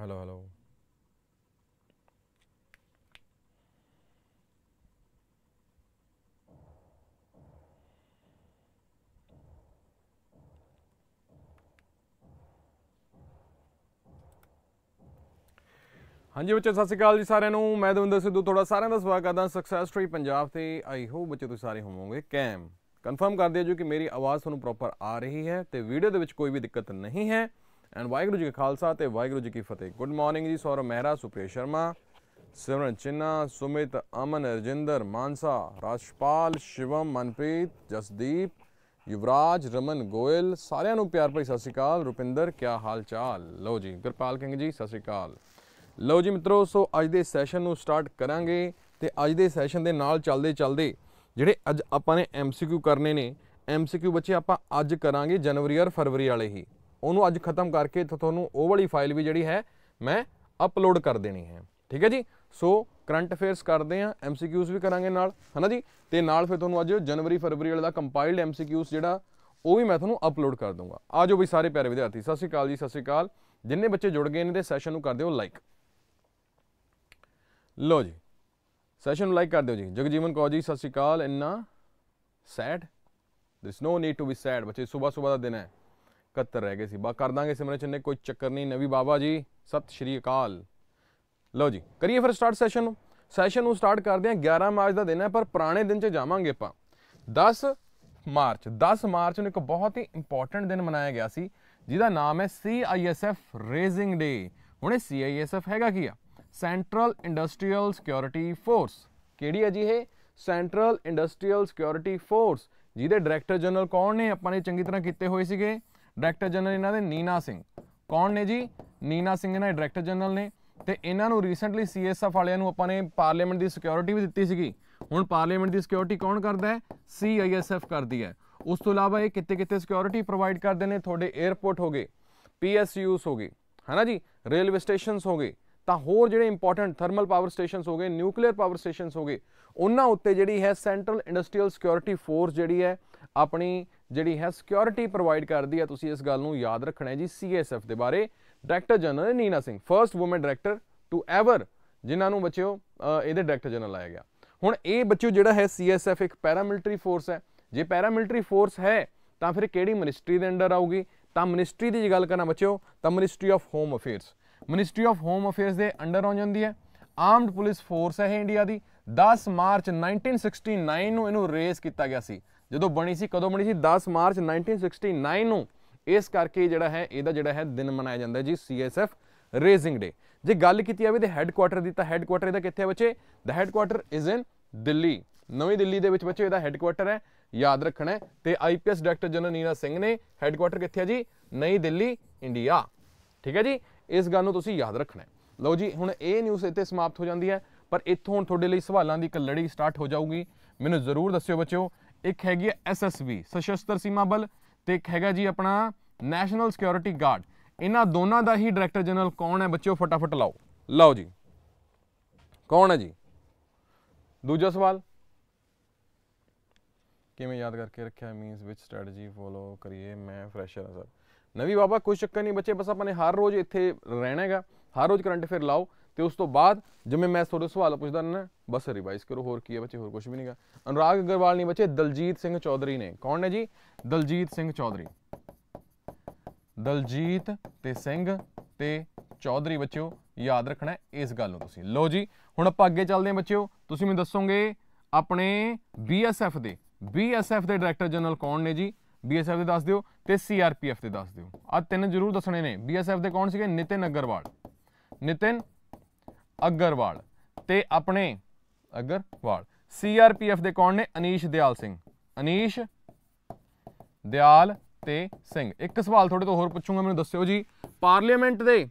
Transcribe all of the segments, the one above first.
hello hello ਹਾਂਜੀ ਬੱਚੇ ਸਤਿ ਸ਼੍ਰੀ ਅਕਾਲ ਜੀ ਸਾਰਿਆਂ ਨੂੰ ਮੈਂ ਦਵਿੰਦਰ ਸਿੱਧੂ ਤੁਹਾਡਾ ਸਾਰਿਆਂ ਦਾ ਸਵਾਗਤ ਕਰਦਾ ਸਕਸੈਸ ਟ੍ਰੀ ਪੰਜਾਬ ਤੇ ਆਈ ਹੋਪ ਬੱਚੇ ਤੁਸੀਂ ਸਾਰੇ ਹੋਵੋਗੇ ਕੈਮ ਕਨਫਰਮ ਕਰ ਦਿਓ ਜੀ ਕਿ ਮੇਰੀ ਆਵਾਜ਼ ਤੁਹਾਨੂੰ ਪ੍ਰੋਪਰ ਆ ਰਹੀ ਹੈ ਤੇ ਵੀਡੀਓ ਦੇ ਵਿੱਚ ਕੋਈ ਵੀ ਦਿੱਕਤ ਨਹੀਂ ਹੈ ਐਂਡ ਵਾਹਿਗੁਰੂ ਜੀ ਕਾ ਖਾਲਸਾ ਤੇ ਵਾਹਿਗੁਰੂ ਜੀ ਕੀ ਫਤਿਹ ਗੁੱਡ ਮਾਰਨਿੰਗ ਜੀ ਸੌਰਵ ਮਹਿਰਾ ਸੁਪ੍ਰੇ ਸ਼ਰਮਾ ਸਿਮਰਨ ਚਿੰਨਾ ਸੁਮਿਤ ਅਮਨ ਰਜਿੰਦਰ ਮਾਨਸਾ ਰਾਸ਼ਪਾਲ ਸ਼ਿਵਮ ਮਨਪ੍ਰੀਤ ਜਸਦੀਪ ਯੁਵਰਾਜ ਰਮਨ ਗੋਇਲ ਸਾਰਿਆਂ ਨੂੰ ਪਿਆਰ ਭਰੀ ਸਤਿ ਸ਼੍ਰੀ ਅਕਾਲ ਰੁਪਿੰਦਰ ਕੀ ਹਾਲ ਚਾਲ ਲਓ ਜੀ ਗੁਰਪਾਲ ਸਿੰਘ ਜੀ ਸਤਿ ਸ਼੍ਰੀ ਅਕਾਲ ਲਓ ਜੀ ਮਿੱਤਰੋ ਸੋ ਅੱਜ ਦੇ ਸੈਸ਼ਨ ਨੂੰ ਸਟਾਰਟ ਕਰਾਂਗੇ ਤੇ ਅੱਜ ਦੇ ਸੈਸ਼ਨ ਦੇ ਨਾਲ ਚੱਲਦੇ ਚੱਲਦੇ ਜਿਹੜੇ ਅੱਜ ਆਪਾਂ ਨੇ ਐਮਸੀਕਿਊ ਕਰਨੇ ਨੇ ਐਮਸੀਕਿਊ ਬੱਚੇ ਆਪਾਂ ਅੱਜ ਕਰਾਂਗੇ ਜਨਵਰੀ ਔਰ ਫਰਵਰੀ ਵਾਲੇ ਹੀ ਉਹਨੂੰ ਅੱਜ ਖਤਮ ਕਰਕੇ ਤੁਹਾਨੂੰ ਉਹ ਵਾਲੀ ਫਾਈਲ ਵੀ ਜਿਹੜੀ ਹੈ ਮੈਂ ਅਪਲੋਡ ਕਰ ਦੇਣੀ ਹੈ ਠੀਕ ਹੈ ਜੀ ਸੋ ਕਰੰਟ ਅਫੇਅਰਸ ਕਰਦੇ ਆ ਐਮਸੀਕਿਊਜ਼ ਵੀ ਕਰਾਂਗੇ ਨਾਲ ਹਨਾ ਜੀ ਤੇ ਨਾਲ ਫਿਰ ਤੁਹਾਨੂੰ ਅੱਜ ਜਨਵਰੀ ਫਰਵਰੀ ਵਾਲਾ ਦਾ ਕੰਪਾਈਲਡ ਐਮਸੀਕਿਊਜ਼ ਜਿਹੜਾ ਉਹ ਵੀ ਮੈਂ ਤੁਹਾਨੂੰ ਅਪਲੋਡ ਕਰ ਦੂੰਗਾ ਆਜੋ ਵੀ ਸਾਰੇ ਪਿਆਰੇ ਵਿਦਿਆਰਥੀ ਸਤਿ ਸ਼੍ਰੀ ਅਕਾਲ ਜੀ ਸਤਿ ਸ਼੍ਰੀ ਅਕਾਲ ਜਿੰਨੇ ਬੱਚੇ ਜੁੜ ਗਏ ਨੇ ਤੇ ਸੈਸ਼ਨ ਨੂੰ ਕਰ ਦਿਓ ਲਾਈਕ ਲੋ ਜੀ ਸੈਸ਼ਨ ਨੂੰ ਲਾਈਕ ਕਰ ਦਿਓ ਜੀ ਜਗਜੀਵਨ ਕੌਰ ਜੀ ਸਤਿ ਸ਼੍ਰੀ ਅਕਾਲ ਇੰਨਾ sad this no need to be sad ਬੱਚੇ ਸਵੇਰ ਸਵੇਰ ਦਾ ਦਿਨ ਹੈ 71 ਰਹਿ ਗਏ ਸੀ ਬਾ ਕਰ ਦਾਂਗੇ ਸਿਮਰਨ ਚੰਨੇ ਕੋਈ ਚੱਕਰ ਨਹੀਂ ਨਵੀ ਬਾਬਾ ਜੀ ਸਤਿ ਸ਼੍ਰੀ ਅਕਾਲ ਲਓ ਜੀ ਕਰੀਏ ਫਿਰ ਸਟਾਰਟ ਸੈਸ਼ਨ ਨੂੰ ਸੈਸ਼ਨ ਨੂੰ ਸਟਾਰਟ ਕਰਦੇ ਆ 11 ਮਾਰਚ ਦਾ ਦਿਨ ਹੈ ਪਰ ਪੁਰਾਣੇ ਦਿਨ 'ਚ ਜਾਵਾਂਗੇ ਆਪਾਂ 10 ਮਾਰਚ 10 ਮਾਰਚ ਨੂੰ ਇੱਕ ਬਹੁਤ ਹੀ ਇੰਪੋਰਟੈਂਟ ਦਿਨ ਮਨਾਇਆ ਗਿਆ ਸੀ ਜਿਹਦਾ ਨਾਮ ਹੈ CISF ਰੇਜ਼ਿੰਗ ਡੇ ਹੁਣ ਇਹ CISF ਹੈਗਾ ਕੀ ਆ ਸੈਂਟਰਲ ਇੰਡਸਟਰੀਅਲ ਸਿਕਿਉਰਿਟੀ ਫੋਰਸ ਕਿਹੜੀ ਹੈ ਜੀ ਇਹ ਸੈਂਟਰਲ ਇੰਡਸਟਰੀਅਲ ਸਿਕਿਉਰਿਟੀ ਫੋਰਸ ਜਿਹਦੇ ਡਾਇਰੈਕਟਰ ਜਨਰਲ ਕੌਣ ਨੇ ਆਪਾਂ ਨੇ ਚੰਗੀ ਤਰ੍ਹਾਂ ਕੀਤੇ ਹੋਏ ਸੀਗੇ ਡਾਇਰੈਕਟਰ ਜਨਰਲ ਇਹਨਾਂ ਦੇ ਨੀਨਾ ਸਿੰਘ ਕੌਣ ਨੇ ਜੀ ਨੀਨਾ ਸਿੰਘ ਇਹਨਾਂ ਦੇ ਡਾਇਰੈਕਟਰ ਜਨਰਲ ਨੇ ਤੇ ਇਹਨਾਂ ਨੂੰ ਰੀਸੈਂਟਲੀ ਸੀਐਸਐਫ ਵਾਲਿਆਂ ਨੂੰ ਆਪਾਂ ਨੇ ਪਾਰਲੀਮੈਂਟ ਦੀ ਸਿਕਿਉਰਿਟੀ ਵੀ ਦਿੱਤੀ ਸੀਗੀ ਹੁਣ ਪਾਰਲੀਮੈਂਟ ਦੀ ਸਿਕਿਉਰਿਟੀ ਕੌਣ ਕਰਦਾ ਹੈ ਸੀਆਈਐਸਐਫ ਕਰਦੀ ਹੈ ਉਸ ਤੋਂ ਇਲਾਵਾ ਇਹ ਕਿਤੇ ਕਿਤੇ ਸਿਕਿਉਰਿਟੀ ਪ੍ਰੋਵਾਈਡ ਕਰਦੇ ਨੇ ਤੁਹਾਡੇ 에어ਪੋਰਟ ਹੋਗੇ ਪੀਐਸਯੂਸ ਹੋਗੇ ਹਨਾ ਜੀ ਰੇਲਵੇ ਸਟੇਸ਼ਨਸ ਹੋਗੇ ਤਾਂ ਹੋਰ ਜਿਹੜੇ ਇੰਪੋਰਟੈਂਟ ਥਰਮਲ ਪਾਵਰ ਸਟੇਸ਼ਨਸ ਹੋਗੇ ਨਿਊਕਲੀਅਰ ਪਾਵਰ ਸਟੇਸ਼ਨਸ ਹੋਗੇ ਉਹਨਾਂ ਉੱਤੇ ਜਿਹੜੀ ਹੈ ਸੈਂਟਰਲ ਇੰਡਸਟਰੀਅਲ ਸਿਕਿਉਰਿਟੀ ਫੋਰਸ ਜਿਹੜੀ ਹੈ ਆਪਣੀ ਜਿਹੜੀ ਹੈ ਸਿਕਿਉਰਿਟੀ ਪ੍ਰੋਵਾਈਡ ਕਰਦੀ ਹੈ ਤੁਸੀਂ ਇਸ ਗੱਲ ਨੂੰ ਯਾਦ ਰੱਖਣਾ ਹੈ ਜੀ ਸੀਐਸਐਫ ਦੇ ਬਾਰੇ director general Nina Singh first woman director to ever ਜਿਨ੍ਹਾਂ ਨੂੰ ਬੱਚਿਓ ਇਹਦੇ ਡਾਇਰੈਕਟਰ ਜਨਰਲ ਆਇਆ ਗਿਆ ਹੁਣ ਇਹ ਬੱਚਿਓ ਜਿਹੜਾ ਹੈ ਸੀਐਸਐਫ ਇੱਕ ਪੈਰਾਮਿਲਟਰੀ ਫੋਰਸ ਹੈ ਜੇ ਪੈਰਾਮਿਲਟਰੀ ਫੋਰਸ ਹੈ ਤਾਂ ਫਿਰ ਕਿਹੜੀ ਮਿਨਿਸਟਰੀ ਦੇ ਅੰਡਰ ਆਊਗੀ ਤਾਂ ਮਿਨਿਸਟਰੀ ਦੀ ਜੀ ਗੱਲ ਕਰਨਾ ਬੱਚਿਓ ਤਾਂ ministry of home affairs ministry of home affairs ਦੇ ਅੰਡਰ ਆ ਜਾਂਦੀ ਹੈ ਆਰਮਡ ਪੁਲਿਸ ਫੋਰਸ ਹੈ ਇੰਡੀਆ ਦੀ 10 ਮਾਰਚ 1969 ਨੂੰ ਇਹਨੂੰ ਰੇਜ਼ ਕੀਤਾ ਗਿਆ ਸੀ ਜਦੋਂ ਬਣੀ ਸੀ ਕਦੋਂ ਬਣੀ ਸੀ 10 ਮਾਰਚ 1969 ਨੂੰ ਇਸ ਕਰਕੇ ਜਿਹੜਾ ਹੈ ਇਹਦਾ ਜਿਹੜਾ ਹੈ ਦਿਨ ਮਨਾਇਆ ਜਾਂਦਾ ਜੀ ਸੀਐਸਐਫ ਰੇਜ਼ਿੰਗ ਡੇ ਜੇ ਗੱਲ ਕੀਤੀ ਜਾਵੇ ਤੇ ਹੈੱਡਕੁਆਟਰ ਦੀ ਤਾਂ ਹੈੱਡਕੁਆਟਰ ਇਹਦਾ ਕਿੱਥੇ ਹੈ ਬੱਚੇ ਦਾ ਹੈੱਡਕੁਆਟਰ ਇਜ਼ ਇਨ ਦਿੱਲੀ ਨਵੀਂ ਦਿੱਲੀ ਦੇ ਵਿੱਚ ਬੱਚੇ ਇਹਦਾ ਹੈੱਡਕੁਆਟਰ ਹੈ ਯਾਦ ਰੱਖਣਾ ਤੇ IPS director general Neera Singh ਨੇ ਹੈੱਡਕੁਆਟਰ ਕਿੱਥੇ ਹੈ ਜੀ ਨਈ ਦਿੱਲੀ ਇੰਡੀਆ ਠੀਕ ਹੈ ਜੀ ਇਸ ਗੱਲ ਨੂੰ ਤੁਸੀਂ ਯਾਦ ਰੱਖਣਾ ਲਓ ਜੀ ਹੁਣ ਇਹ ਨਿਊਜ਼ ਇੱਥੇ ਸਮਾਪਤ ਹੋ ਜਾਂਦੀ ਹੈ ਪਰ ਇੱਥੋਂ ਹੁਣ ਤੁਹਾਡੇ ਲਈ ਸਵਾਲਾਂ ਦੀ ਇੱਕ ਲੜੀ ਸਟਾਰਟ ਹੋ ਜਾਊਗੀ ਮੈਨੂੰ ਜ਼ਰੂਰ ਦੱਸਿਓ ਬੱਚਿਓ ਇੱਕ ਹੈਗੀ ਹੈ ਐਸਐਸਬੀ ਸਸ਼ਸਤਰ ਸੀਮਾ ਬਲ ਤੇ ਇੱਕ ਹੈਗਾ ਜੀ ਆਪਣਾ ਨੈਸ਼ਨਲ ਸਿਕਿਉਰਿਟੀ ਗਾਰਡ ਇਹਨਾਂ ਦੋਨਾਂ ਦਾ ਹੀ ਡਾਇਰੈਕਟਰ ਜਨਰਲ ਕੌਣ ਹੈ ਬੱਚਿਓ ਫਟਾਫਟ ਲਾਓ ਲਾਓ ਜੀ ਕੌਣ ਹੈ ਜੀ ਦੂਜਾ ਸਵਾਲ ਕਿਵੇਂ ਯਾਦ ਕਰਕੇ ਰੱਖਿਆ ਮੀਨਸ ਵਿਚ ਸਟ੍ਰੈਟਜੀ ਫੋਲੋ ਕਰੀਏ ਮੈਂ ਫਰੈਸ਼ਰ ਹਾਂ ਸਰ ਨਵੀਂ ਬਾਬਾ ਕੋਈ ਚੱਕਰ ਨਹੀਂ ਬੱਚੇ ਬਸ ਆਪਾਂ ਨੇ ਹਰ ਰੋਜ਼ ਇੱਥੇ ਰਹਿਣਾ ਹੈਗਾ ਹਰ ਰੋਜ਼ ਕਰੰਟ ਫੇਰ ਲਾਓ ਤੇ ਉਸ ਤੋਂ ਬਾਅਦ ਜਿਵੇਂ ਮੈਂ ਤੁਹਾਡੇ ਸਵਾਲ ਪੁੱਛਦਾ ਨਾ ਬਸ ਰਿਵਾਈਜ਼ ਕਰੋ ਹੋਰ ਕੀ ਹੈ ਬੱਚੇ ਹੋਰ ਕੁਝ ਵੀ ਨਹੀਂਗਾ ਅਨੁਰਾਗ ਅਗਰਵਾਲ ਨਹੀਂ ਬੱਚੇ ਦਲਜੀਤ ਸਿੰਘ ਚੌਧਰੀ ਨੇ ਕੌਣ ਨੇ ਜੀ ਦਲਜੀਤ ਸਿੰਘ ਚੌਧਰੀ ਦਲਜੀਤ ਤੇ ਸਿੰਘ ਤੇ ਚੌਧਰੀ ਬੱਚਿਓ ਯਾਦ ਰੱਖਣਾ ਇਸ ਗੱਲ ਨੂੰ ਤੁਸੀਂ ਲਓ ਜੀ ਹੁਣ ਆਪਾਂ ਅੱਗੇ ਚੱਲਦੇ ਹਾਂ ਬੱਚਿਓ ਤੁਸੀਂ ਮੈਨੂੰ ਦੱਸੋਗੇ ਆਪਣੇ ਬੀਐਸਐਫ ਦੇ ਬੀਐਸਐਫ ਦੇ ਡਾਇਰੈਕਟਰ ਜਨਰਲ ਕੌਣ ਨੇ ਜੀ ਬੀਐਸਐਫ ਦੇ ਦੱਸ ਦਿਓ ਤੇ ਸੀਆਰਪੀਐਫ ਦੇ ਦੱਸ ਦਿਓ ਆ ਤਿੰਨ ਜ਼ਰੂਰ ਦੱਸਣੇ ਨੇ ਬੀਐਸਐਫ ਦੇ ਕੌਣ ਸੀਗੇ ਨਿਤਿਨ ਅਗਰਵਾਲ ਨਿਤਿਨ ਅਗਰਵਾਲ ਤੇ ਆਪਣੇ ਅਗਰਵਾਲ ਸੀਆਰਪੀਐਫ ਦੇ ਕੌਣ ਨੇ ਅਨੀਸ਼ ਦਿਆਲ ਸਿੰਘ ਅਨੀਸ਼ ਦਿਆਲ ਤੇ ਸਿੰਘ ਇੱਕ ਸਵਾਲ ਤੁਹਾਡੇ ਤੋਂ ਹੋਰ ਪੁੱਛੂੰਗਾ ਮੈਨੂੰ ਦੱਸਿਓ ਜੀ ਪਾਰਲੀਮੈਂਟ ਦੇ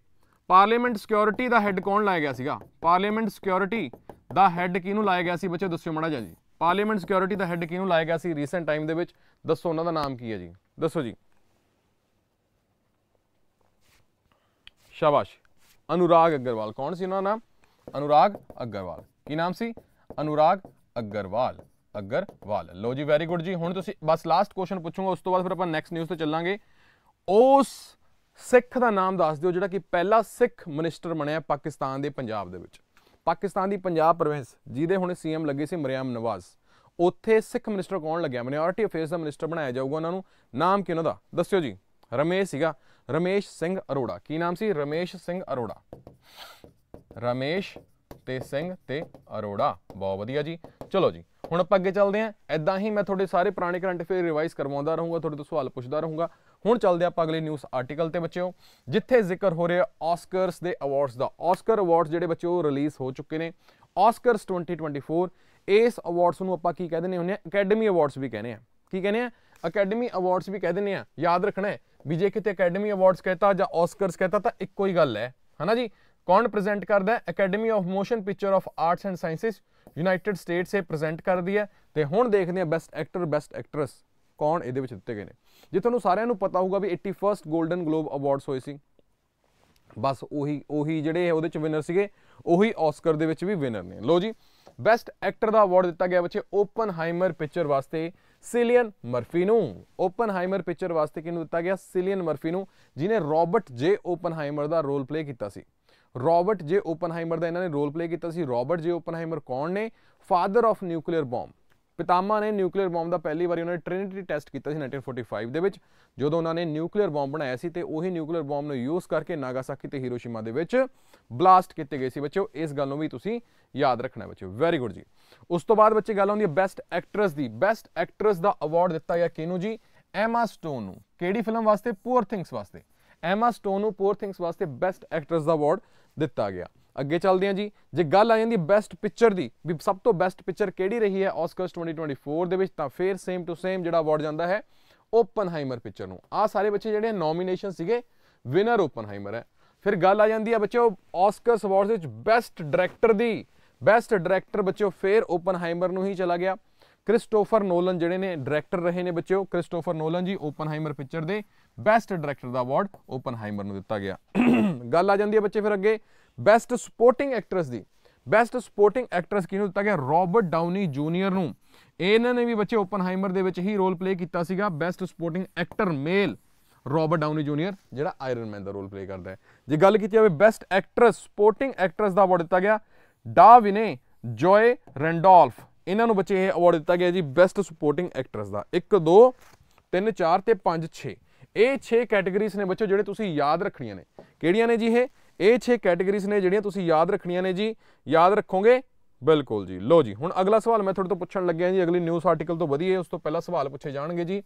ਪਾਰਲੀਮੈਂਟ ਸਿਕਿਉਰਿਟੀ ਦਾ ਹੈੱਡ ਕੌਣ ਲਾਇਆ ਗਿਆ ਸੀਗਾ ਪਾਰਲੀਮੈਂਟ ਸਿਕਿਉਰਿਟੀ ਦਾ ਹੈੱਡ ਕਿਹਨੂੰ ਲਾਇਆ ਗਿਆ ਸੀ ਬੱਚੇ ਦੱਸਿਓ ਮੜਾ ਜੀ ਪਾਰਲੀਮੈਂਟ ਸਿਕਿਉਰਿਟੀ ਦਾ ਹੈੱਡ ਕਿਹਨੂੰ ਲਾਇਆ ਗਿਆ ਸੀ ਰੀਸੈਂਟ ਟਾਈਮ ਦੇ ਵਿੱਚ ਦੱਸੋ ਉਹਨਾਂ ਦਾ ਨਾਮ ਕੀ ਹੈ ਜੀ ਦੱਸੋ ਜੀ ਸ਼ਾਬਾਸ਼ ਅਨੁਰਾਗ ਅਗਰਵਾਲ ਕੌਣ ਸੀ ਉਹਨਾਂ ਦਾ ਨਾਮ ਅਨੁਰਾਗ ਅਗਰਵਾਲ ਕੀ ਨਾਮ ਸੀ ਅਨੁਰਾਗ ਅਗਰਵਾਲ ਅਗਰਵਾਲ ਲੋ ਜੀ ਵੈਰੀ ਗੁੱਡ ਜੀ ਹੁਣ ਤੁਸੀਂ ਬਸ ਲਾਸਟ ਕੁਐਸਚਨ ਪੁੱਛੂਗਾ ਉਸ ਤੋਂ ਬਾਅਦ ਫਿਰ ਆਪਾਂ ਨੈਕਸਟ ਨਿਊਜ਼ ਤੇ ਚੱਲਾਂਗੇ ਉਸ ਸਿੱਖ ਦਾ ਨਾਮ ਦੱਸ ਦਿਓ ਜਿਹੜਾ ਕਿ ਪਹਿਲਾ ਸਿੱਖ ਮਿਨਿਸਟਰ ਬਣਿਆ ਪਾਕਿਸਤਾਨ ਦੇ ਪੰਜਾਬ ਦੇ ਵਿੱਚ ਪਾਕਿਸਤਾਨ ਦੀ ਪੰਜਾਬ ਪ੍ਰੋਵਿੰਸ ਜਿਹਦੇ ਹੁਣ ਸੀਐਮ ਲੱਗੇ ਸੀ ਮਰੀਮ ਨਵਾਜ਼ ਉੱਥੇ ਸਿੱਖ ਮਿਨਿਸਟਰ ਕੌਣ ਲੱਗਿਆ ਮਿਨੋਰਟੀ ਅਫੇਅਰਸ ਦਾ ਮਿਨਿਸਟਰ ਬਣਾਇਆ ਜਾਊਗਾ ਉਹਨਾਂ ਨੂੰ ਨਾਮ ਕੀ ਉਹਨਾਂ ਦਾ ਦੱਸਿਓ ਜੀ ਰਮੇਸ਼ ਸੀਗਾ ਰਮੇਸ਼ ਸਿੰਘ ਅਰੋੜਾ ਕੀ ਨਾਮ ਸੀ ਰਮੇਸ਼ ਸਿੰਘ ਅਰੋੜਾ ਰਮੇਸ਼ ਤੇ ਸਿੰਘ ਤੇ ਅਰੋੜਾ ਬਹੁਤ ਵਧੀਆ ਜੀ ਚਲੋ ਜੀ ਹੁਣ ਆਪਾਂ ਅੱਗੇ ਚੱਲਦੇ ਆਂ ਐਦਾਂ ਹੀ ਮੈਂ ਤੁਹਾਡੇ ਸਾਰੇ ਪੁਰਾਣੇ ਕਰੰਟ ਅਫੇਅਰ ਰਿਵਾਈਜ਼ ਕਰਵਾਉਂਦਾ ਰਹੂੰਗਾ ਤੁਹਾਡੇ ਤੋਂ ਸਵਾਲ ਪੁੱਛਦਾ ਰਹੂੰਗਾ ਹੁਣ ਚੱਲਦੇ ਆਪਾਂ ਅਗਲੇ ਨਿਊਜ਼ ਆਰਟੀਕਲ ਤੇ ਬੱਚਿਓ ਜਿੱਥੇ ਜ਼ਿਕਰ ਹੋ ਰਿਹਾ ਆਸਕਰਸ ਦੇ ਅਵਾਰਡਸ ਦਾ ਆਸਕਰ ਅਵਾਰਡਸ ਜਿਹੜੇ ਬੱਚਿਓ ਰਿਲੀਜ਼ ਹੋ ਚੁੱਕੇ ਨੇ ਆਸਕਰਸ 2024 ਇਸ ਅਵਾਰਡਸ ਨੂੰ ਆਪਾਂ ਕੀ ਕਹਿੰਦੇ ਨੇ ਹੁੰਦੇ ਆ ਅਕੈਡਮੀ ਅਵਾਰਡਸ ਵੀ ਕਹਿੰਦੇ ਆ ਕੀ ਕਹਿੰਦੇ ਆ ਅਕੈਡਮੀ ਅਵਾਰਡਸ ਵੀ ਕਹਿੰਦੇ ਨੇ ਆ ਯਾਦ ਰੱਖਣਾ ਹੈ ਵੀ ਜੇ ਕਿਤੇ ਅਕੈਡਮੀ ਅਵਾਰਡਸ ਕਹਤਾ ਜਾਂ ਆਸਕਰਸ ਕਹਤਾ ਤਾਂ ਇੱਕੋ ਹੀ ਗੱਲ ਹੈ ਹਨਾ ਜੀ ਕੌਣ ਪ੍ਰੈਜ਼ੈਂਟ ਕਰਦਾ ਹੈ academy of motion picture of arts and sciences United States ਇਹ ਪ੍ਰੈਜ਼ੈਂਟ ਕਰਦੀ ਹੈ ਤੇ ਹੁਣ ਦੇਖਦੇ ਹਾਂ ਬੈਸਟ ਐਕਟਰ ਬੈਸਟ ਐਕਟਰੈਸ ਕੌਣ ਇਹਦੇ ਵਿੱਚ ਦਿੱਤੇ ਗਏ ਨੇ ਜੇ ਤੁਹਾਨੂੰ ਸਾਰਿਆਂ ਨੂੰ ਪਤਾ ਹੋਊਗਾ ਵੀ 81st 골ਡਨ ਗਲੋਬ ਅਵਾਰਡਸ ਹੋਏ ਸੀ ਬਸ ਉਹੀ ਉਹੀ ਜਿਹੜੇ ਉਹਦੇ ਚ ਵਿਨਰ ਸੀਗੇ ਉਹੀ ਆਸਕਰ ਦੇ ਵਿੱਚ ਵੀ ਵਿਨਰ ਨੇ ਲੋ ਜੀ ਬੈਸਟ ਐਕਟਰ ਦਾ ਅਵਾਰਡ ਦਿੱਤਾ ਗਿਆ ਬੱਚੇ ਓਪਨਹਾਈਮਰ ਪਿਕਚਰ ਵਾਸਤੇ ਸਿਲੀਅਨ ਮਰਫੀ ਨੂੰ ਓਪਨਹਾਈਮਰ ਪਿਕਚਰ ਵਾਸਤੇ ਕਿਹਨੂੰ ਦਿੱਤਾ ਗਿਆ ਸਿਲੀਅਨ ਮਰਫੀ ਨੂੰ ਜਿਨੇ ਰੋਬਰਟ ਜੇ ਓਪਨਹਾਈਮਰ ਦਾ ਰੋਲ ਪਲੇ ਕੀਤਾ ਸੀ ਰਾਬਰਟ ਜੇ ਓਪਨਹਾਈਮਰ ਦਾ ਇਹਨਾਂ ਨੇ ਰੋਲ ਪਲੇ ਕੀਤਾ ਸੀ ਰਾਬਰਟ ਜੇ ਓਪਨਹਾਈਮਰ ਕੌਣ ਨੇ ਫਾਦਰ ਆਫ ਨਿਊਕਲੀਅਰ ਬੰਬ ਪਿਤਾਮਾ ਨੇ ਨਿਊਕਲੀਅਰ ਬੰਬ ਦਾ ਪਹਿਲੀ ਵਾਰੀ ਉਹਨੇ ਟ੍ਰਿਨਿਟੀ ਟੈਸਟ ਕੀਤਾ ਸੀ 1945 ਦੇ ਵਿੱਚ ਜਦੋਂ ਉਹਨਾਂ ਨੇ ਨਿਊਕਲੀਅਰ ਬੰਬ ਬਣਾਇਆ ਸੀ ਤੇ ਉਹੀ ਨਿਊਕਲੀਅਰ ਬੰਬ ਨੂੰ ਯੂਜ਼ ਕਰਕੇ ਨਾਗਾਸਾਕੀ ਤੇ ਹੀਰੋਸ਼ੀਮਾ ਦੇ ਵਿੱਚ ਬਲਾਸਟ ਕੀਤੇ ਗਏ ਸੀ ਬੱਚਿਓ ਇਸ ਗੱਲ ਨੂੰ ਵੀ ਤੁਸੀਂ ਯਾਦ ਰੱਖਣਾ ਬੱਚਿਓ ਵੈਰੀ ਗੁੱਡ ਜੀ ਉਸ ਤੋਂ ਬਾਅਦ ਬੱਚੇ ਗੱਲ ਆਉਂਦੀ ਹੈ ਬੈਸਟ ਐਕਟਰੈਸ ਦੀ ਬੈਸਟ ਐਕਟਰੈਸ ਦਾ ਅਵਾਰਡ ਦਿੱਤਾ ਗਿਆ ਕਿਹਨੂੰ ਜੀ ਐਮਾ ਸਟੋਨ ਨੂੰ ਕਿਹੜੀ ਫਿਲਮ ਵਾਸਤੇ ਪੂਅਰ ਥਿੰਗਸ ਵਾਸਤੇ ਐਮਾ ਸਟੋਨ ਨੂੰ ਪੂਅਰ ਥਿੰਗਸ ਵਾਸਤੇ ਬੈਸਟ ਐਕਟਰੈਸ ਦਾ ਅਵਾਰਡ ਦਿੱਤਾ ਗਿਆ ਅੱਗੇ ਚੱਲਦੇ ਹਾਂ ਜੀ ਜੇ ਗੱਲ ਆ ਜਾਂਦੀ ਬੈਸਟ ਪਿਕਚਰ ਦੀ ਵੀ ਸਭ ਤੋਂ ਬੈਸਟ ਪਿਕਚਰ ਕਿਹੜੀ ਰਹੀ ਹੈ ਆਸਕਰਸ 2024 ਦੇ ਵਿੱਚ ਤਾਂ ਫੇਰ ਸੇਮ ਟੂ ਸੇਮ ਜਿਹੜਾ ਅਵਾਰਡ ਜਾਂਦਾ ਹੈ ਓਪਨਹਾਈਮਰ ਪਿਕਚਰ ਨੂੰ ਆ ਸਾਰੇ ਬੱਚੇ ਜਿਹੜੇ ਨੋਮੀਨੇਸ਼ਨ ਸੀਗੇ ਵਿਨਰ ਓਪਨਹਾਈਮਰ ਹੈ ਫਿਰ ਗੱਲ ਆ ਜਾਂਦੀ ਹੈ ਬੱਚਿਓ ਆਸਕਰਸ ਅਵਾਰਡਸ ਵਿੱਚ ਬੈਸਟ ਡਾਇਰੈਕਟਰ ਦੀ ਬੈਸਟ ਡਾਇਰੈਕਟਰ ਬੱਚਿਓ ਫੇਰ ਓਪਨਹਾਈਮਰ ਨੂੰ ਹੀ ਚਲਾ ਗਿਆ ਕ੍ਰਿਸਟੋਫਰ ਨੋਲਨ ਜਿਹੜੇ ਨੇ ਡਾਇਰੈਕਟਰ ਰਹੇ ਨੇ ਬੱਚਿਓ Christopher Nolan ji Oppenheimer picture ਦੇ ਬੈਸਟ ਡਾਇਰੈਕਟਰ ਦਾ ਅਵਾਰਡ ਓਪਨਹਾਈਮਰ ਨੂੰ ਦਿੱਤਾ ਗਿਆ ਗੱਲ ਆ ਜਾਂਦੀ ਹੈ ਬੱਚੇ ਫਿਰ ਅੱਗੇ ਬੈਸਟ ਸਪੋਰਟਿੰਗ ਐਕਟਰਸ ਦੀ ਬੈਸਟ ਸਪੋਰਟਿੰਗ ਐਕਟਰਸ ਕਿਹਨੂੰ ਦਿੱਤਾ ਗਿਆ ਰੋਬਰਟ ਡਾਊਨੀ ਜੂਨੀਅਰ ਨੂੰ ਇਹਨਾਂ ਨੇ ਵੀ ਬੱਚੇ ਓਪਨਹਾਈਮਰ ਦੇ ਵਿੱਚ ਹੀ ਰੋਲ ਪਲੇ ਕੀਤਾ ਸੀਗਾ best supporting actor male Robert Downey Junior ਜਿਹੜਾ ਆਇਰਨ ਮੈਨ ਦਾ ਰੋਲ ਪਲੇ ਕਰਦਾ ਹੈ ਜੇ ਗੱਲ ਕੀਤੀ ਜਾਵੇ ਬੈਸਟ ਐਕਟਰਸ ਸਪੋਰਟਿੰਗ ਐਕਟਰਸ ਦਾ ਅਵਾਰਡ ਦਿੱਤਾ ਗਿਆ ਵਿਨੇ ਜੋਏ ਰੈਂਡੋਲਫ ਇਹਨਾਂ ਨੂੰ ਬੱਚੇ ਇਹ ਅਵਾਰਡ ਦਿੱਤਾ ਗਿਆ ਜੀ ਬੈਸਟ ਸਪੋਰਟਿੰਗ ਐਕਟਰਸ ਦਾ 1 2 3 4 ਤੇ 5 6 ਇਹ 6 ਕੈਟਾਗਰੀਜ਼ ਨੇ ਬੱਚੋ ਜਿਹੜੇ ਤੁਸੀਂ ਯਾਦ ਰੱਖਣੀਆਂ ਨੇ ਕਿਹੜੀਆਂ ਨੇ ਜੀ ਇਹ ਇਹ 6 ਕੈਟਾਗਰੀਜ਼ ਨੇ ਜਿਹੜੀਆਂ ਤੁਸੀਂ ਯਾਦ ਰੱਖਣੀਆਂ ਨੇ ਜੀ ਯਾਦ ਰੱਖੋਗੇ ਬਿਲਕੁਲ ਜੀ ਲੋ ਜੀ ਹੁਣ ਅਗਲਾ ਸਵਾਲ ਮੈਂ ਤੁਹਾਡੇ ਤੋਂ ਪੁੱਛਣ ਲੱਗਿਆ ਜੀ ਅਗਲੀ ਨਿਊਜ਼ ਆਰਟੀਕਲ ਤੋਂ ਵਧੀਆ ਉਸ ਤੋਂ ਪਹਿਲਾਂ ਸਵਾਲ ਪੁੱਛੇ ਜਾਣਗੇ ਜੀ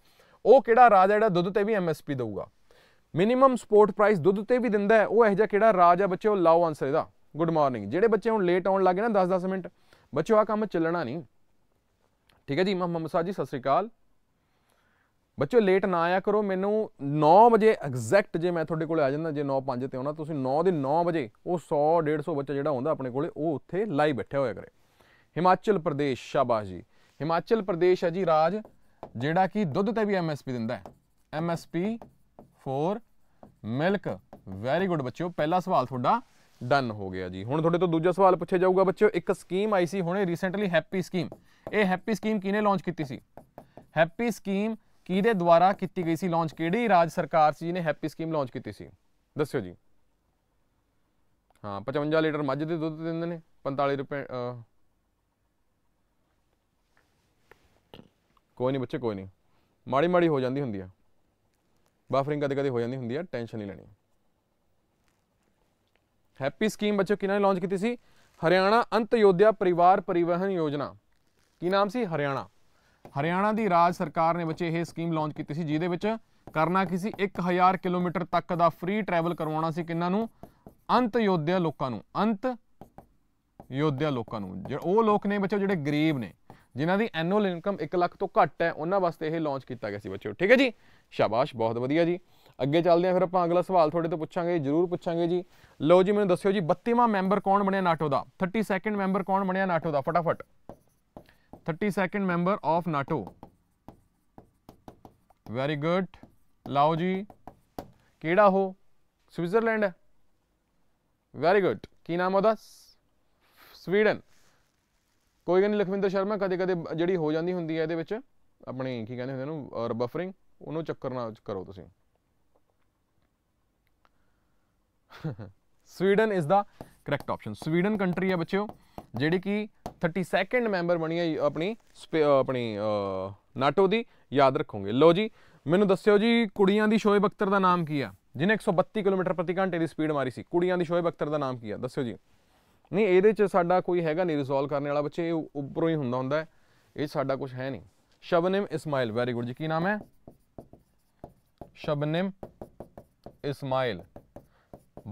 ਉਹ ਕਿਹੜਾ ਰਾਜ ਹੈ ਜਿਹੜਾ ਦੁੱਧ ਤੇ ਵੀ ਐਮਐਸਪੀ ਦੇਊਗਾ ਮਿਨੀਮਮ ਸਪੋਰਟ ਪ੍ਰਾਈਸ ਦੁੱਧ ਤੇ ਵੀ ਦਿੰਦਾ ਹੈ ਉਹ ਇਹ ਜਿਹਾ ਕਿਹੜਾ ਰਾਜ ਹੈ ਬੱਚਿਓ ਲਾਓ ਆਨਸਰ ਇਹਦਾ ਗੁੱਡ ਮਾਰਨਿੰਗ ਜਿਹੜੇ ਬੱਚੇ ਹੁਣ ਲੇਟ ਆਉਣ ਲੱਗੇ ਨਾ 10-10 ਮਿੰਟ ਬੱਚਿਓ ਆ ਕੰਮ ਚੱਲਣਾ ਨਹੀਂ ਠੀਕ ਹੈ ਜੀ ਇਮਾਮ ਮੁਹੰਮਦ ਸਾਹਿਬ ਜੀ ਸਤਿ ਸ੍ਰੀ ਅਕਾਲ ਬੱਚਿਓ ਲੇਟ ਨਾ ਆਇਆ ਕਰੋ ਮੈਨੂੰ 9 ਵਜੇ ਐਗਜ਼ੈਕਟ ਜੇ ਮੈਂ ਤੁਹਾਡੇ ਕੋਲੇ ਆ ਜਾਂਦਾ ਜੇ 9:05 ਤੇ ਆਉਣਾ ਤੁਸੀਂ 9 ਦੇ 9 ਵਜੇ ਉਹ 100 150 ਬੱਚਾ ਜਿਹੜਾ ਹੁੰਦਾ ਆਪਣੇ ਕੋਲੇ ਉਹ ਉੱਥੇ ਲਾਈਵ ਬੈਠਿਆ ਹੋਇਆ ਕਰੇ ਹਿਮਾਚਲ ਪ੍ਰਦੇਸ਼ ਸ਼ਾਬਾਸ਼ ਜੀ ਹਿਮਾਚਲ ਪ੍ਰਦੇਸ਼ ਹੈ ਜੀ ਰਾਜ ਜਿਹੜਾ ਕਿ ਦੁੱਧ ਤੇ ਵੀ ਐਮਐਸਪੀ ਦਿੰਦਾ ਹੈ ਐਮਐਸਪੀ 4 ਮਿਲਕ ਵੈਰੀ ਗੁੱਡ ਬੱਚਿਓ ਪਹਿਲਾ ਸਵਾਲ ਤੁਹਾਡਾ ਡਨ ਹੋ ਗਿਆ ਜੀ ਹੁਣ ਤੁਹਾਡੇ ਤੋਂ ਦੂਜਾ ਸਵਾਲ ਪੁੱਛਿਆ ਜਾਊਗਾ ਬੱਚਿਓ ਇੱਕ ਸਕੀਮ ਆਈ ਸੀ ਹੁਣੇ ਰੀਸੈਂਟਲੀ ਹੈਪੀ ਸਕੀਮ ਇਹ ਹੈਪੀ ਸਕੀਮ ਕਿਨੇ ਲਾਂਚ ਕੀਤੀ ਸੀ ਹੈਪੀ ਸਕੀਮ ਕਿਹਦੇ ਦੁਆਰਾ ਕੀਤੀ ਗਈ ਸੀ ਲਾਂਚ ਕਿਹੜੀ ਰਾਜ ਸਰਕਾਰ ਸੀ ਜਿਹਨੇ ਹੈਪੀ ਸਕੀਮ ਲਾਂਚ ਕੀਤੀ ਸੀ ਦੱਸਿਓ ਜੀ ਹਾਂ 55 ਲੀਟਰ ਮੱਝ ਦੇ ਦੁੱਧ ਦਿੰਦੇ ਨੇ 45 ਰੁਪਏ ਕੋਈ ਨਹੀਂ ਬੱਚੇ ਕੋਈ ਨਹੀਂ ਮਾੜੀ ਮਾੜੀ ਹੋ ਜਾਂਦੀ ਹੁੰਦੀ ਆ ਬਫਰਿੰਗ ਕਦੇ ਕਦੇ ਹੋ ਜਾਂਦੀ ਹੁੰਦੀ ਆ ਟੈਨਸ਼ਨ ਨਹੀਂ ਲੈਣੀ ਹੈਪੀ ਸਕੀਮ ਬੱਚੋ ਕਿਹਨਾਂ ਨੇ ਲਾਂਚ ਕੀਤੀ ਸੀ ਹਰਿਆਣਾ ਅੰਤਯੋਧਿਆ ਪਰਿਵਾਰ ਪਰਿਵਹਨ ਯੋਜਨਾ ਕੀ ਨਾਮ ਸੀ ਹਰਿਆਣਾ ਹਰਿਆਣਾ ਦੀ ਰਾਜ ਸਰਕਾਰ ਨੇ ਬੱਚੇ ਇਹ ਸਕੀਮ ਲਾਂਚ ਕੀਤੀ ਸੀ ਜਿਹਦੇ ਵਿੱਚ ਕਰਨਾ ਕੀ ਸੀ 1000 ਕਿਲੋਮੀਟਰ ਤੱਕ ਦਾ ਫ੍ਰੀ ਟਰੈਵਲ ਕਰਵਾਉਣਾ ਸੀ ਕਿੰਨਾਂ ਨੂੰ ਅੰਤ ਯੋਧਿਆ ਲੋਕਾਂ ਨੂੰ ਅੰਤ ਯੋਧਿਆ ਲੋਕਾਂ ਨੂੰ ਜਿਹੜੇ ਉਹ ਲੋਕ ਨੇ ਬੱਚੋ ਜਿਹੜੇ ਗਰੀਬ ਨੇ ਜਿਨ੍ਹਾਂ ਦੀ ਐਨੂਅਲ ਇਨਕਮ 1 ਲੱਖ ਤੋਂ ਘੱਟ ਹੈ ਉਹਨਾਂ ਵਾਸਤੇ ਇਹ ਲਾਂਚ ਕੀਤਾ ਗਿਆ ਸੀ ਬੱਚੋ ਠੀਕ ਹੈ ਜੀ ਸ਼ਾਬਾਸ਼ ਬਹੁਤ ਵਧੀਆ ਜੀ ਅੱਗੇ ਚੱਲਦੇ ਆ ਫਿਰ ਆਪਾਂ ਅਗਲਾ ਸਵਾਲ ਤੁਹਾਡੇ ਤੋਂ ਪੁੱਛਾਂਗੇ ਜਰੂਰ ਪੁੱਛਾਂਗੇ ਜੀ ਲਓ ਜੀ ਮੈਨੂੰ ਦੱਸਿਓ ਜੀ 32ਵਾਂ ਮੈਂਬਰ ਕੌਣ ਬਣਿਆ ਨਾਟੋ ਦਾ 32nd ਮੈਂਬਰ ਕੌਣ ਬਣਿਆ ਨਾਟੋ ਦਾ ਫਟਾਫਟ 32nd member of NATO very good ਲਓ ਜੀ ਕਿਹੜਾ ਹੋ ਸਵਿਟਜ਼ਰਲੈਂਡ ਹੈ ਵੈਰੀ ਗੁੱਡ ਕੀ ਨਾਮ ਉਹਦਾ ਸਵੀਡਨ ਕੋਈ ਗੱਲ ਨਹੀਂ ਲਖਵਿੰਦਰ ਸ਼ਰਮਾ ਕਦੇ ਕਦੇ ਜਿਹੜੀ ਹੋ ਜਾਂਦੀ ਹੁੰਦੀ ਹੈ ਇਹਦੇ ਵਿੱਚ ਆਪਣੀ ਕੀ ਕਹਿੰਦੇ ਹੁੰਦੇ ਨੂੰ ਬਫਰਿੰਗ ਉਹਨੂੰ ਚੱਕਰ ਨਾ ਕਰੋ ਤੁਸੀਂ Sweden is the correct option Sweden country ਹੈ ਬੱਚਿਓ ਜਿਹੜੀ ਕਿ 32nd ਮੈਂਬਰ ਬਣੀ ਹੈ ਆਪਣੀ ਆਪਣੀ ਨਾਟੋ ਦੀ ਯਾਦ ਰੱਖੋਗੇ ਲੋ ਜੀ ਮੈਨੂੰ ਦੱਸਿਓ ਜੀ ਕੁੜੀਆਂ ਦੀ ਸ਼ੋਏ ਬਖਤਰ ਦਾ ਨਾਮ ਕੀ ਆ ਜਿਹਨੇ 132 ਕਿਲੋਮੀਟਰ ਪ੍ਰਤੀ ਘੰਟੇ ਦੀ ਸਪੀਡ ਮਾਰੀ ਸੀ ਕੁੜੀਆਂ ਦੀ ਸ਼ੋਏ ਬਖਤਰ ਦਾ ਨਾਮ ਕੀ ਆ ਦੱਸਿਓ ਜੀ ਨਹੀਂ ਇਹਦੇ 'ਚ ਸਾਡਾ ਕੋਈ ਹੈਗਾ ਨਹੀਂ ਰਿਜ਼ੋਲਵ ਕਰਨ ਵਾਲਾ ਬੱਚੇ ਇਹ ਉੱਪਰੋਂ ਹੀ ਹੁੰਦਾ ਹੁੰਦਾ ਇਹ ਸਾਡਾ ਕੁਝ ਹੈ ਨਹੀਂ ਸ਼ਬਨਮ ਇਸਮਾਈਲ ਵੈਰੀ ਗੁੱਡ ਜੀ ਕੀ ਨਾਮ ਹੈ ਸ਼ਬਨਮ ਇਸਮਾਈਲ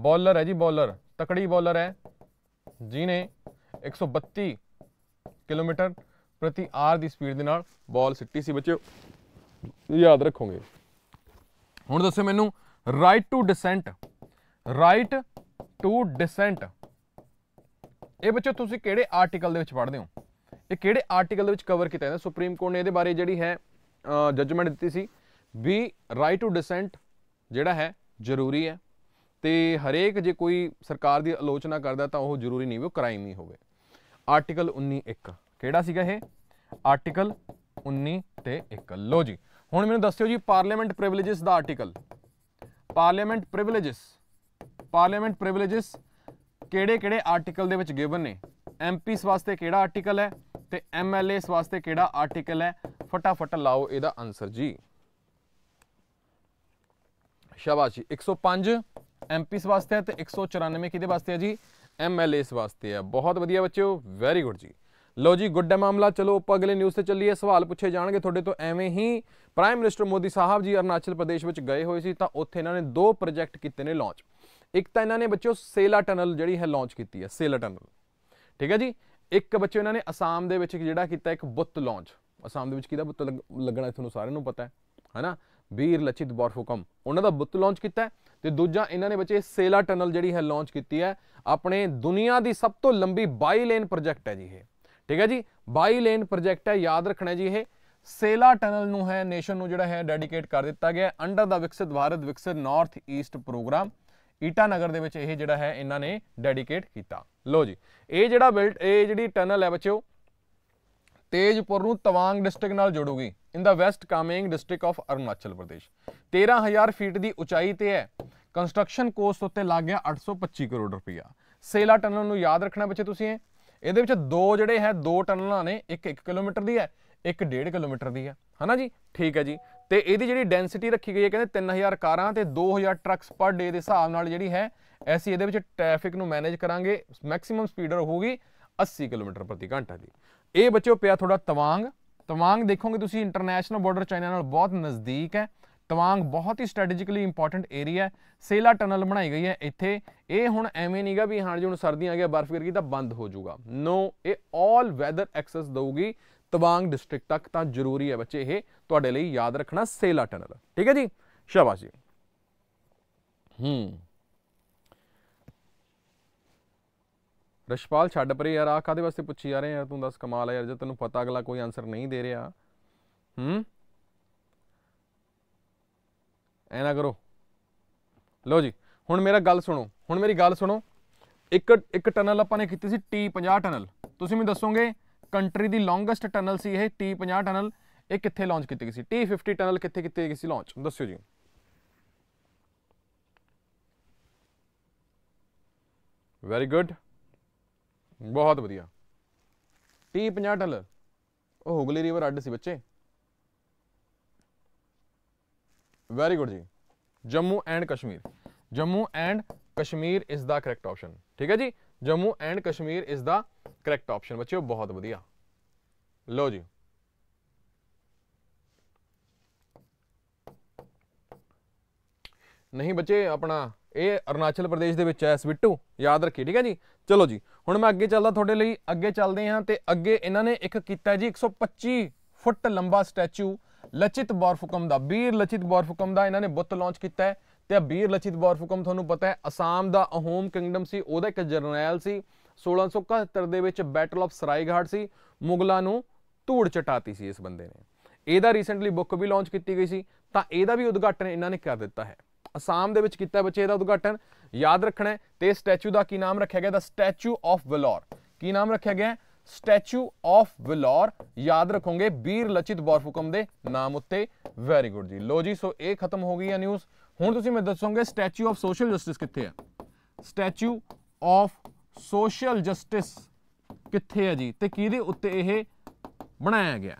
ਬੋਲਰ ਹੈ ਜੀ ਬੋਲਰ ਤਕੜੀ ਬੋਲਰ ਹੈ ਜਿਨੇ 132 ਕਿਲੋਮੀਟਰ ਪ੍ਰਤੀ ਆਰ ਦੀ ਸਪੀਡ ਦੇ ਨਾਲ ਬਾਲ ਸਿੱਟੀ ਸੀ ਬੱਚਿਓ ਯਾਦ ਰੱਖੋਗੇ ਹੁਣ ਦੱਸੋ ਮੈਨੂੰ right to dissent right to dissent ਇਹ ਬੱਚਿਓ ਤੁਸੀਂ ਕਿਹੜੇ ਆਰਟੀਕਲ ਦੇ ਵਿੱਚ ਪੜ੍ਹਦੇ ਹੋ ਇਹ ਕਿਹੜੇ ਆਰਟੀਕਲ ਦੇ ਵਿੱਚ ਕਵਰ ਕੀਤਾ ਹੈ ਸੁਪਰੀਮ ਕੋਰਟ ਨੇ ਇਹਦੇ ਬਾਰੇ ਜਿਹੜੀ ਹੈ ਜੱਜਮੈਂਟ ਦਿੱਤੀ ਸੀ ਵੀ ਰਾਈਟ ਟੂ ਡਿਸੈਂਟ ਜਿਹੜਾ ਹੈ ਜ਼ਰੂਰੀ ਹੈ ਤੇ ਹਰੇਕ ਜੇ ਕੋਈ ਸਰਕਾਰ ਦੀ ਆਲੋਚਨਾ ਕਰਦਾ ਤਾਂ ਉਹ ਜ਼ਰੂਰੀ ਨਹੀਂ ਵੀ ਉਹ ਕ੍ਰਾਈਮ ਹੀ ਹੋਵੇ ਆਰਟੀਕਲ 19.1 ਕਿਹੜਾ ਸੀਗਾ ਇਹ ਆਰਟੀਕਲ 19 ਤੇ 1 ਲੋ ਜੀ ਹੁਣ ਮੈਨੂੰ ਦੱਸਿਓ ਜੀ ਪਾਰਲੀਮੈਂਟ ਪ੍ਰਿਵਿਲੇजेस ਦਾ article parliament privileges parliament privileges ਕਿਹੜੇ-ਕਿਹੜੇ ਆਰਟੀਕਲ ਦੇ ਵਿੱਚ ਗਿਵਨ ਨੇ ਐਮਪੀਸ ਵਾਸਤੇ ਕਿਹੜਾ ਆਰਟੀਕਲ ਹੈ ਤੇ ਐਮਐਲਏਸ ਵਾਸਤੇ ਕਿਹੜਾ ਆਰਟੀਕਲ ਹੈ ਫਟਾਫਟ ਲਾਓ ਇਹਦਾ ਆਨਸਰ ਜੀ ਸ਼ਾਬਾਸ਼ ਜੀ 105 ਐਮਪੀਸ ਵਾਸਤੇ ਹੈ ਤੇ 194 ਕਿਹਦੇ ਵਾਸਤੇ ਹੈ ਜੀ ਐਮਐਲਏਸ ਵਾਸਤੇ ਹੈ ਬਹੁਤ ਵਧੀਆ ਬੱਚਿਓ ਵੈਰੀ ਗੁੱਡ ਜੀ ਲੋ ਜੀ ਗੁੱਡ ਮਾਮਲਾ ਚਲੋ ਆਪਾਂ ਅਗਲੇ ਨਿਊਜ਼ ਤੇ ਚੱਲੀਏ ਸਵਾਲ ਪੁੱਛੇ ਜਾਣਗੇ ਤੁਹਾਡੇ ਤੋਂ ਐਵੇਂ ਹੀ ਪ੍ਰਾਈਮ ਮਿਨਿਸਟਰ ਮੋਦੀ ਸਾਹਿਬ ਜੀ ਅਰਨਾਚਲ ਪ੍ਰਦੇਸ਼ ਵਿੱਚ ਗਏ ਹੋਏ ਸੀ ਤਾਂ ਉੱਥੇ ਇਹਨਾਂ ਨੇ ਦੋ ਪ੍ਰੋਜੈਕਟ ਕੀਤੇ ਨੇ ਲਾਂਚ ਇੱਕ ਤਾਂ ਇਹਨਾਂ ਨੇ ਬੱਚਿਓ ਸੇਲਾ ਟਨਲ ਜਿਹੜੀ ਹੈ ਲਾਂਚ ਕੀਤੀ ਹੈ ਸੇਲਾ ਟਨਲ ਠੀਕ ਹੈ ਜੀ ਇੱਕ ਬੱਚਿਓ ਇਹਨਾਂ ਨੇ ਅਸਾਮ ਦੇ ਵਿੱਚ ਜਿਹੜਾ ਕੀਤਾ ਇੱਕ ਬੁੱਤ ਲਾਂਚ ਅਸਾਮ ਦੇ ਵਿੱਚ ਕਿਹਦਾ ਬੁੱਤ ਲੱਗਣਾ ਤੁਹਾਨੂੰ ਸਾਰਿਆਂ ਨੂੰ ਪਤਾ ਹੈ ਹਨਾ ਵੀਰ ਲਚਿਤ ਬੋਰਫੁਕਮ ਉਹਨਾਂ ਦਾ ਬੁੱਤ ਲਾਂਚ ਕੀਤਾ ਤੇ ਦੂਜਾ ਇਹਨਾਂ ਨੇ ਬੱਚੇ ਸੇਲਾ ਟਨਲ ਜਿਹੜੀ ਹੈ ਲਾਂਚ ਕੀਤੀ ਹੈ ਆਪਣੇ ਦੁਨੀਆ ਦੀ ਸਭ ਤੋਂ ਲੰਬੀ ਬਾਈ ਲੇਨ ਪ੍ਰੋਜੈਕਟ ਹੈ ਜੀ ਇਹ ਠੀਕ ਹੈ ਜੀ ਬਾਈ ਲੇਨ ਪ੍ਰੋਜੈਕਟ ਹੈ ਯਾਦ ਰੱਖਣਾ ਜੀ ਇਹ ਸੇਲਾ ਟਨਲ ਨੂੰ ਹੈ ਨੇਸ਼ਨ ਨੂੰ ਜਿਹੜਾ ਹੈ ਡੈਡੀਕੇਟ ਕਰ ਦਿੱਤਾ ਗਿਆ ਅੰਡਰ ਦਾ ਵਿਕਸਿਤ ਭਾਰਤ ਵਿਕਸਿਤ ਨਾਰਥ ਈਸਟ ਪ੍ਰੋਗਰਾਮ ਈਟਾਨਗਰ ਦੇ ਵਿੱਚ ਇਹ ਜਿਹੜਾ ਹੈ ਇਹਨਾਂ ਨੇ ਡੈਡੀਕੇਟ ਕੀਤਾ ਲੋ ਜੀ ਇਹ ਜਿਹੜਾ ਬਿਲਟ ਇਹ ਜਿਹੜੀ ਟਨਲ ਹੈ ਬੱਚਿਓ ਤੇਜਪੁਰ ਨੂੰ ਤਵਾਂਗ ਡਿਸਟ੍ਰਿਕਟ ਨਾਲ ਜੋੜੂਗੀ in the west Kameng district of Arunachal Pradesh 13000 feet ਦੀ ਉਚਾਈ ਤੇ ਹੈ ਕੰਸਟਰਕਸ਼ਨ ਕੋਸਟ ਉੱਤੇ ਲੱਗ ਗਿਆ 825 ਕਰੋੜ ਰੁਪਇਆ ਸੇਲਾ ਟਨਲ ਨੂੰ ਯਾਦ ਰੱਖਣਾ ਬੱਚੇ ਤੁਸੀਂ ਇਹਦੇ ਵਿੱਚ ਦੋ ਜਿਹੜੇ ਹੈ ਦੋ ਟਨਲਾਂ ਨੇ ਇੱਕ 1 ਕਿਲੋਮੀਟਰ ਦੀ ਹੈ ਇੱਕ 1.5 ਕਿਲੋਮੀਟਰ ਦੀ ਹੈ ਹਨਾ ਜੀ ਠੀਕ ਹੈ ਜੀ ਤੇ ਇਹਦੀ ਜਿਹੜੀ ਡੈਂਸਿਟੀ ਰੱਖੀ ਗਈ ਹੈ ਕਹਿੰਦੇ 3000 ਕਾਰਾਂ ਤੇ 2000 ਟਰੱਕਸ ਪਰ ਡੇ ਦੇ ਹਿਸਾਬ ਨਾਲ ਜਿਹੜੀ ਹੈ ਐਸੀ ਇਹਦੇ ਵਿੱਚ ਟ੍ਰੈਫਿਕ ਨੂੰ ਮੈਨੇਜ ਕਰਾਂਗੇ ਮੈਕਸਿਮਮ ਸਪੀਡਰ ਹੋਊਗੀ 80 ਕਿਲੋਮੀਟਰ ਪ੍ਰਤੀ ਘੰਟਾ ਦੀ ਇਹ ਬੱਚਿਓ ਪਿਆ ਥੋੜਾ ਤਵਾਂਗ ਤਵਾਂਗ ਦੇਖੋਗੇ ਤੁਸੀਂ ਇੰਟਰਨੈਸ਼ਨਲ ਬਾਰਡਰ ਚਾਈਨਾ ਨਾਲ ਬਹੁਤ ਨਜ਼ਦੀਕ ਹੈ ਤਵਾਂਗ ਬਹੁਤ ਹੀ ਸਟ੍ਰੈਟੇਜਿਕਲੀ ਇੰਪੋਰਟੈਂਟ ਏਰੀਆ ਹੈ ਸੇਲਾ ਟਨਲ ਬਣਾਈ ਗਈ ਹੈ ਇੱਥੇ ਇਹ ਹੁਣ ਐਵੇਂ ਨਹੀਂਗਾ ਵੀ ਹਾਂ ਜੀ ਹੁਣ ਸਰਦੀਆਂ ਆ ਗਿਆ ਬਰਫ਼ ਗਿਰ ਗਈ ਤਾਂ ਬੰਦ ਹੋ ਜਾਊਗਾ ਨੋ ਇਹ 올 ਵੈਦਰ ਐਕਸੈਸ ਦਊਗੀ ਤਵਾਂਗ ਡਿਸਟ੍ਰਿਕਟ ਤੱਕ ਤਾਂ ਜ਼ਰੂਰੀ ਹੈ ਬੱਚੇ ਇਹ ਤੁਹਾਡੇ ਲਈ ਯਾਦ ਰੱਖਣਾ ਸੇਲਾ ਟਨਲ ਠੀਕ ਹੈ ਜੀ ਸ਼ਾਬਾਸ਼ ਜੀ ਹੂੰ ਰਸ਼ਪਾਲ ਛੱਡ ਪਰੇ ਯਾਰ ਆ ਕਾਦੇ ਵਾਸਤੇ ਪੁੱਛੀ ਜਾ ਰਹੇ ਯਾਰ ਤੂੰ ਦੱਸ ਕਮਾਲ ਹੈ ਯਾਰ ਜੇ ਤੈਨੂੰ ਪਤਾ ਅਗਲਾ ਕੋਈ ਆਨਸਰ ਨਹੀਂ ਦੇ ਰਿਹਾ ਹੂੰ ਐ ਨਾ ਕਰੋ ਲੋ ਜੀ ਹੁਣ ਮੇਰਾ ਗੱਲ ਸੁਣੋ ਹੁਣ ਮੇਰੀ ਗੱਲ ਸੁਣੋ ਇੱਕ ਇੱਕ ਟਨਲ ਆਪਾਂ ਨੇ ਕੀਤੀ ਸੀ T50 ਟਨਲ ਤੁਸੀਂ ਮੈਨੂੰ ਦੱਸੋਗੇ ਕੰਟਰੀ ਦੀ ਲੌਂਗੇਸਟ ਟਨਲ ਸੀ ਇਹ T50 ਟਨਲ ਇਹ ਕਿੱਥੇ ਲਾਂਚ ਕੀਤੀ ਗਈ ਸੀ T50 ਟਨਲ ਕਿੱਥੇ ਕੀਤੀ ਗਈ ਸੀ ਲਾਂਚ ਦੱਸਿਓ ਜੀ ਵੈਰੀ ਗੁੱਡ बहुत वाया टी पाँ टल हुगली रिवर अड्ड से बच्चे वैरी गुड जी Jammu and Kashmir Jammu and Kashmir is the correct option ठीक है जी Jammu and Kashmir is the correct option बच्चे बहुत वधिया लो जी नहीं बच्चे अपना ਇਹ ਅਰੁਣਾਚਲ ਪ੍ਰਦੇਸ਼ ਦੇ ਵਿੱਚ ਹੈ ਵਿਟੂ ਯਾਦ ਰੱਖੀ ਠੀਕ ਹੈ ਜੀ ਚਲੋ ਜੀ ਹੁਣ ਮੈਂ ਅੱਗੇ ਚੱਲਦਾ ਤੁਹਾਡੇ ਲਈ ਅੱਗੇ ਚੱਲਦੇ ਹਾਂ ਤੇ ਅੱਗੇ ਇਹਨਾਂ ਨੇ ਇੱਕ ਕੀਤਾ ਜੀ 125 ਫੁੱਟ ਲੰਬਾ ਸਟੈਚੂ ਲਚਿਤ ਬੌਰਫੁਕਮ ਦਾ ਵੀਰ ਲਚਿਤ ਬੌਰਫੁਕਮ ਦਾ ਇਹਨਾਂ ਨੇ ਬੁੱਤ ਲਾਂਚ ਕੀਤਾ ਹੈ ਤੇ ਵੀਰ ਲਚਿਤ ਬੌਰਫੁਕਮ ਤੁਹਾਨੂੰ ਪਤਾ ਹੈ ਅਸਾਮ ਦਾ ਅਹੋਮ ਕਿੰਗਡਮ ਸੀ ਉਹਦਾ ਇੱਕ ਜਰਨੈਲ ਸੀ 1671 ਦੇ ਵਿੱਚ ਬੈਟਲ ਆਫ ਸਰਾਈਘਾਟ ਸੀ ਮੁਗਲਾਂ ਨੂੰ ਧੂੜ ਚਟਾਤੀ ਸੀ ਇਸ ਬੰਦੇ ਨੇ ਇਹਦਾ ਰੀਸੈਂਟਲੀ ਬੁੱਕ ਵੀ ਲਾਂਚ ਕੀਤੀ ਗਈ ਸੀ ਤਾਂ ਇਹਦਾ ਵੀ ਉਦਘਾਟਨ ਇਹਨਾਂ ਨੇ ਕਰ ਦਿੱਤਾ ਹੈ ਅਸਾਮ ਦੇ ਵਿੱਚ ਕੀਤਾ ਬੱਚੇ ਇਹਦਾ ਉਦਘਾਟਨ ਯਾਦ ਰੱਖਣਾ ਤੇ ਸਟੈਚੂ ਦਾ ਕੀ ਨਾਮ ਰੱਖਿਆ ਗਿਆ ਦਾ ਸਟੈਚੂ ਆਫ ਵਲੋਰ ਕੀ ਨਾਮ ਰੱਖਿਆ ਗਿਆ ਸਟੈਚੂ ਆਫ ਵਲੋਰ ਯਾਦ ਰੱਖੋਗੇ ਵੀਰ ਲਚਿਤ ਬੋਰਫੁਕਮ ਦੇ ਨਾਮ ਉੱਤੇ ਵੈਰੀ ਗੁੱਡ ਜੀ ਲੋ ਜੀ ਸੋ ਇਹ ਖਤਮ ਹੋ ਗਈ ਹੈ ਨਿਊਜ਼ ਹੁਣ ਤੁਸੀਂ ਮੈਨੂੰ ਦੱਸੋਗੇ ਸਟੈਚੂ ਆਫ ਸੋਸ਼ਲ ਜਸਟਿਸ ਕਿੱਥੇ ਹੈ ਸਟੈਚੂ ਆਫ ਸੋਸ਼ਲ ਜਸਟਿਸ ਕਿੱਥੇ ਹੈ ਜੀ ਤੇ ਕਿਹਦੇ ਉੱਤੇ ਇਹ ਬਣਾਇਆ ਗਿਆ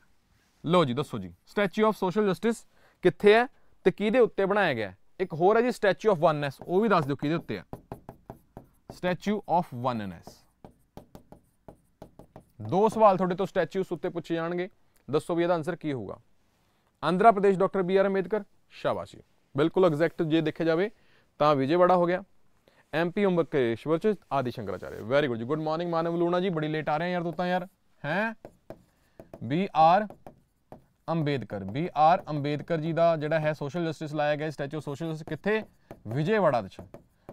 ਲੋ ਜੀ ਦੱਸੋ ਜੀ ਸਟੈਚੂ ਆਫ ਸੋਸ਼ਲ ਜਸਟਿਸ ਕਿੱਥੇ ਹੈ ਤੇ ਕਿਹਦੇ ਉੱਤੇ ਬਣਾਇਆ ਗਿਆ एक होर है जी स्टैचू ऑफ वननैस वो भी दस दौ कि उत्ते है स्टैचू ऑफ वननैस दो सवाल थोड़े तो स्टैचूस उत्ते पूछे जाएंगे दसो भी यदा आंसर की होगा Andhra Pradesh doctor B R Ambedkar शाबाशी बिल्कुल एग्जैक्ट जो देखे जाए तो विजयवाड़ा हो गया एम पी अंबकेश्वर च आदि शंकराचार्य वैरी गुड जी गुड मॉर्निंग मानव लूणा जी बड़ी लेट आ रहे हैं यार तो यार है B R Ambedkar B R Ambedkar ji ਦਾ ਜਿਹੜਾ ਹੈ ਸੋਸ਼ਲ ਜਸਟਿਸ ਲਾਇਆ ਗਿਆ ਸਟੈਚੂ ਆਫ ਸੋਸ਼ਲ ਜਸਟਿਸ ਕਿੱਥੇ ਵਿਜੇਵਾੜਾ ਵਿੱਚ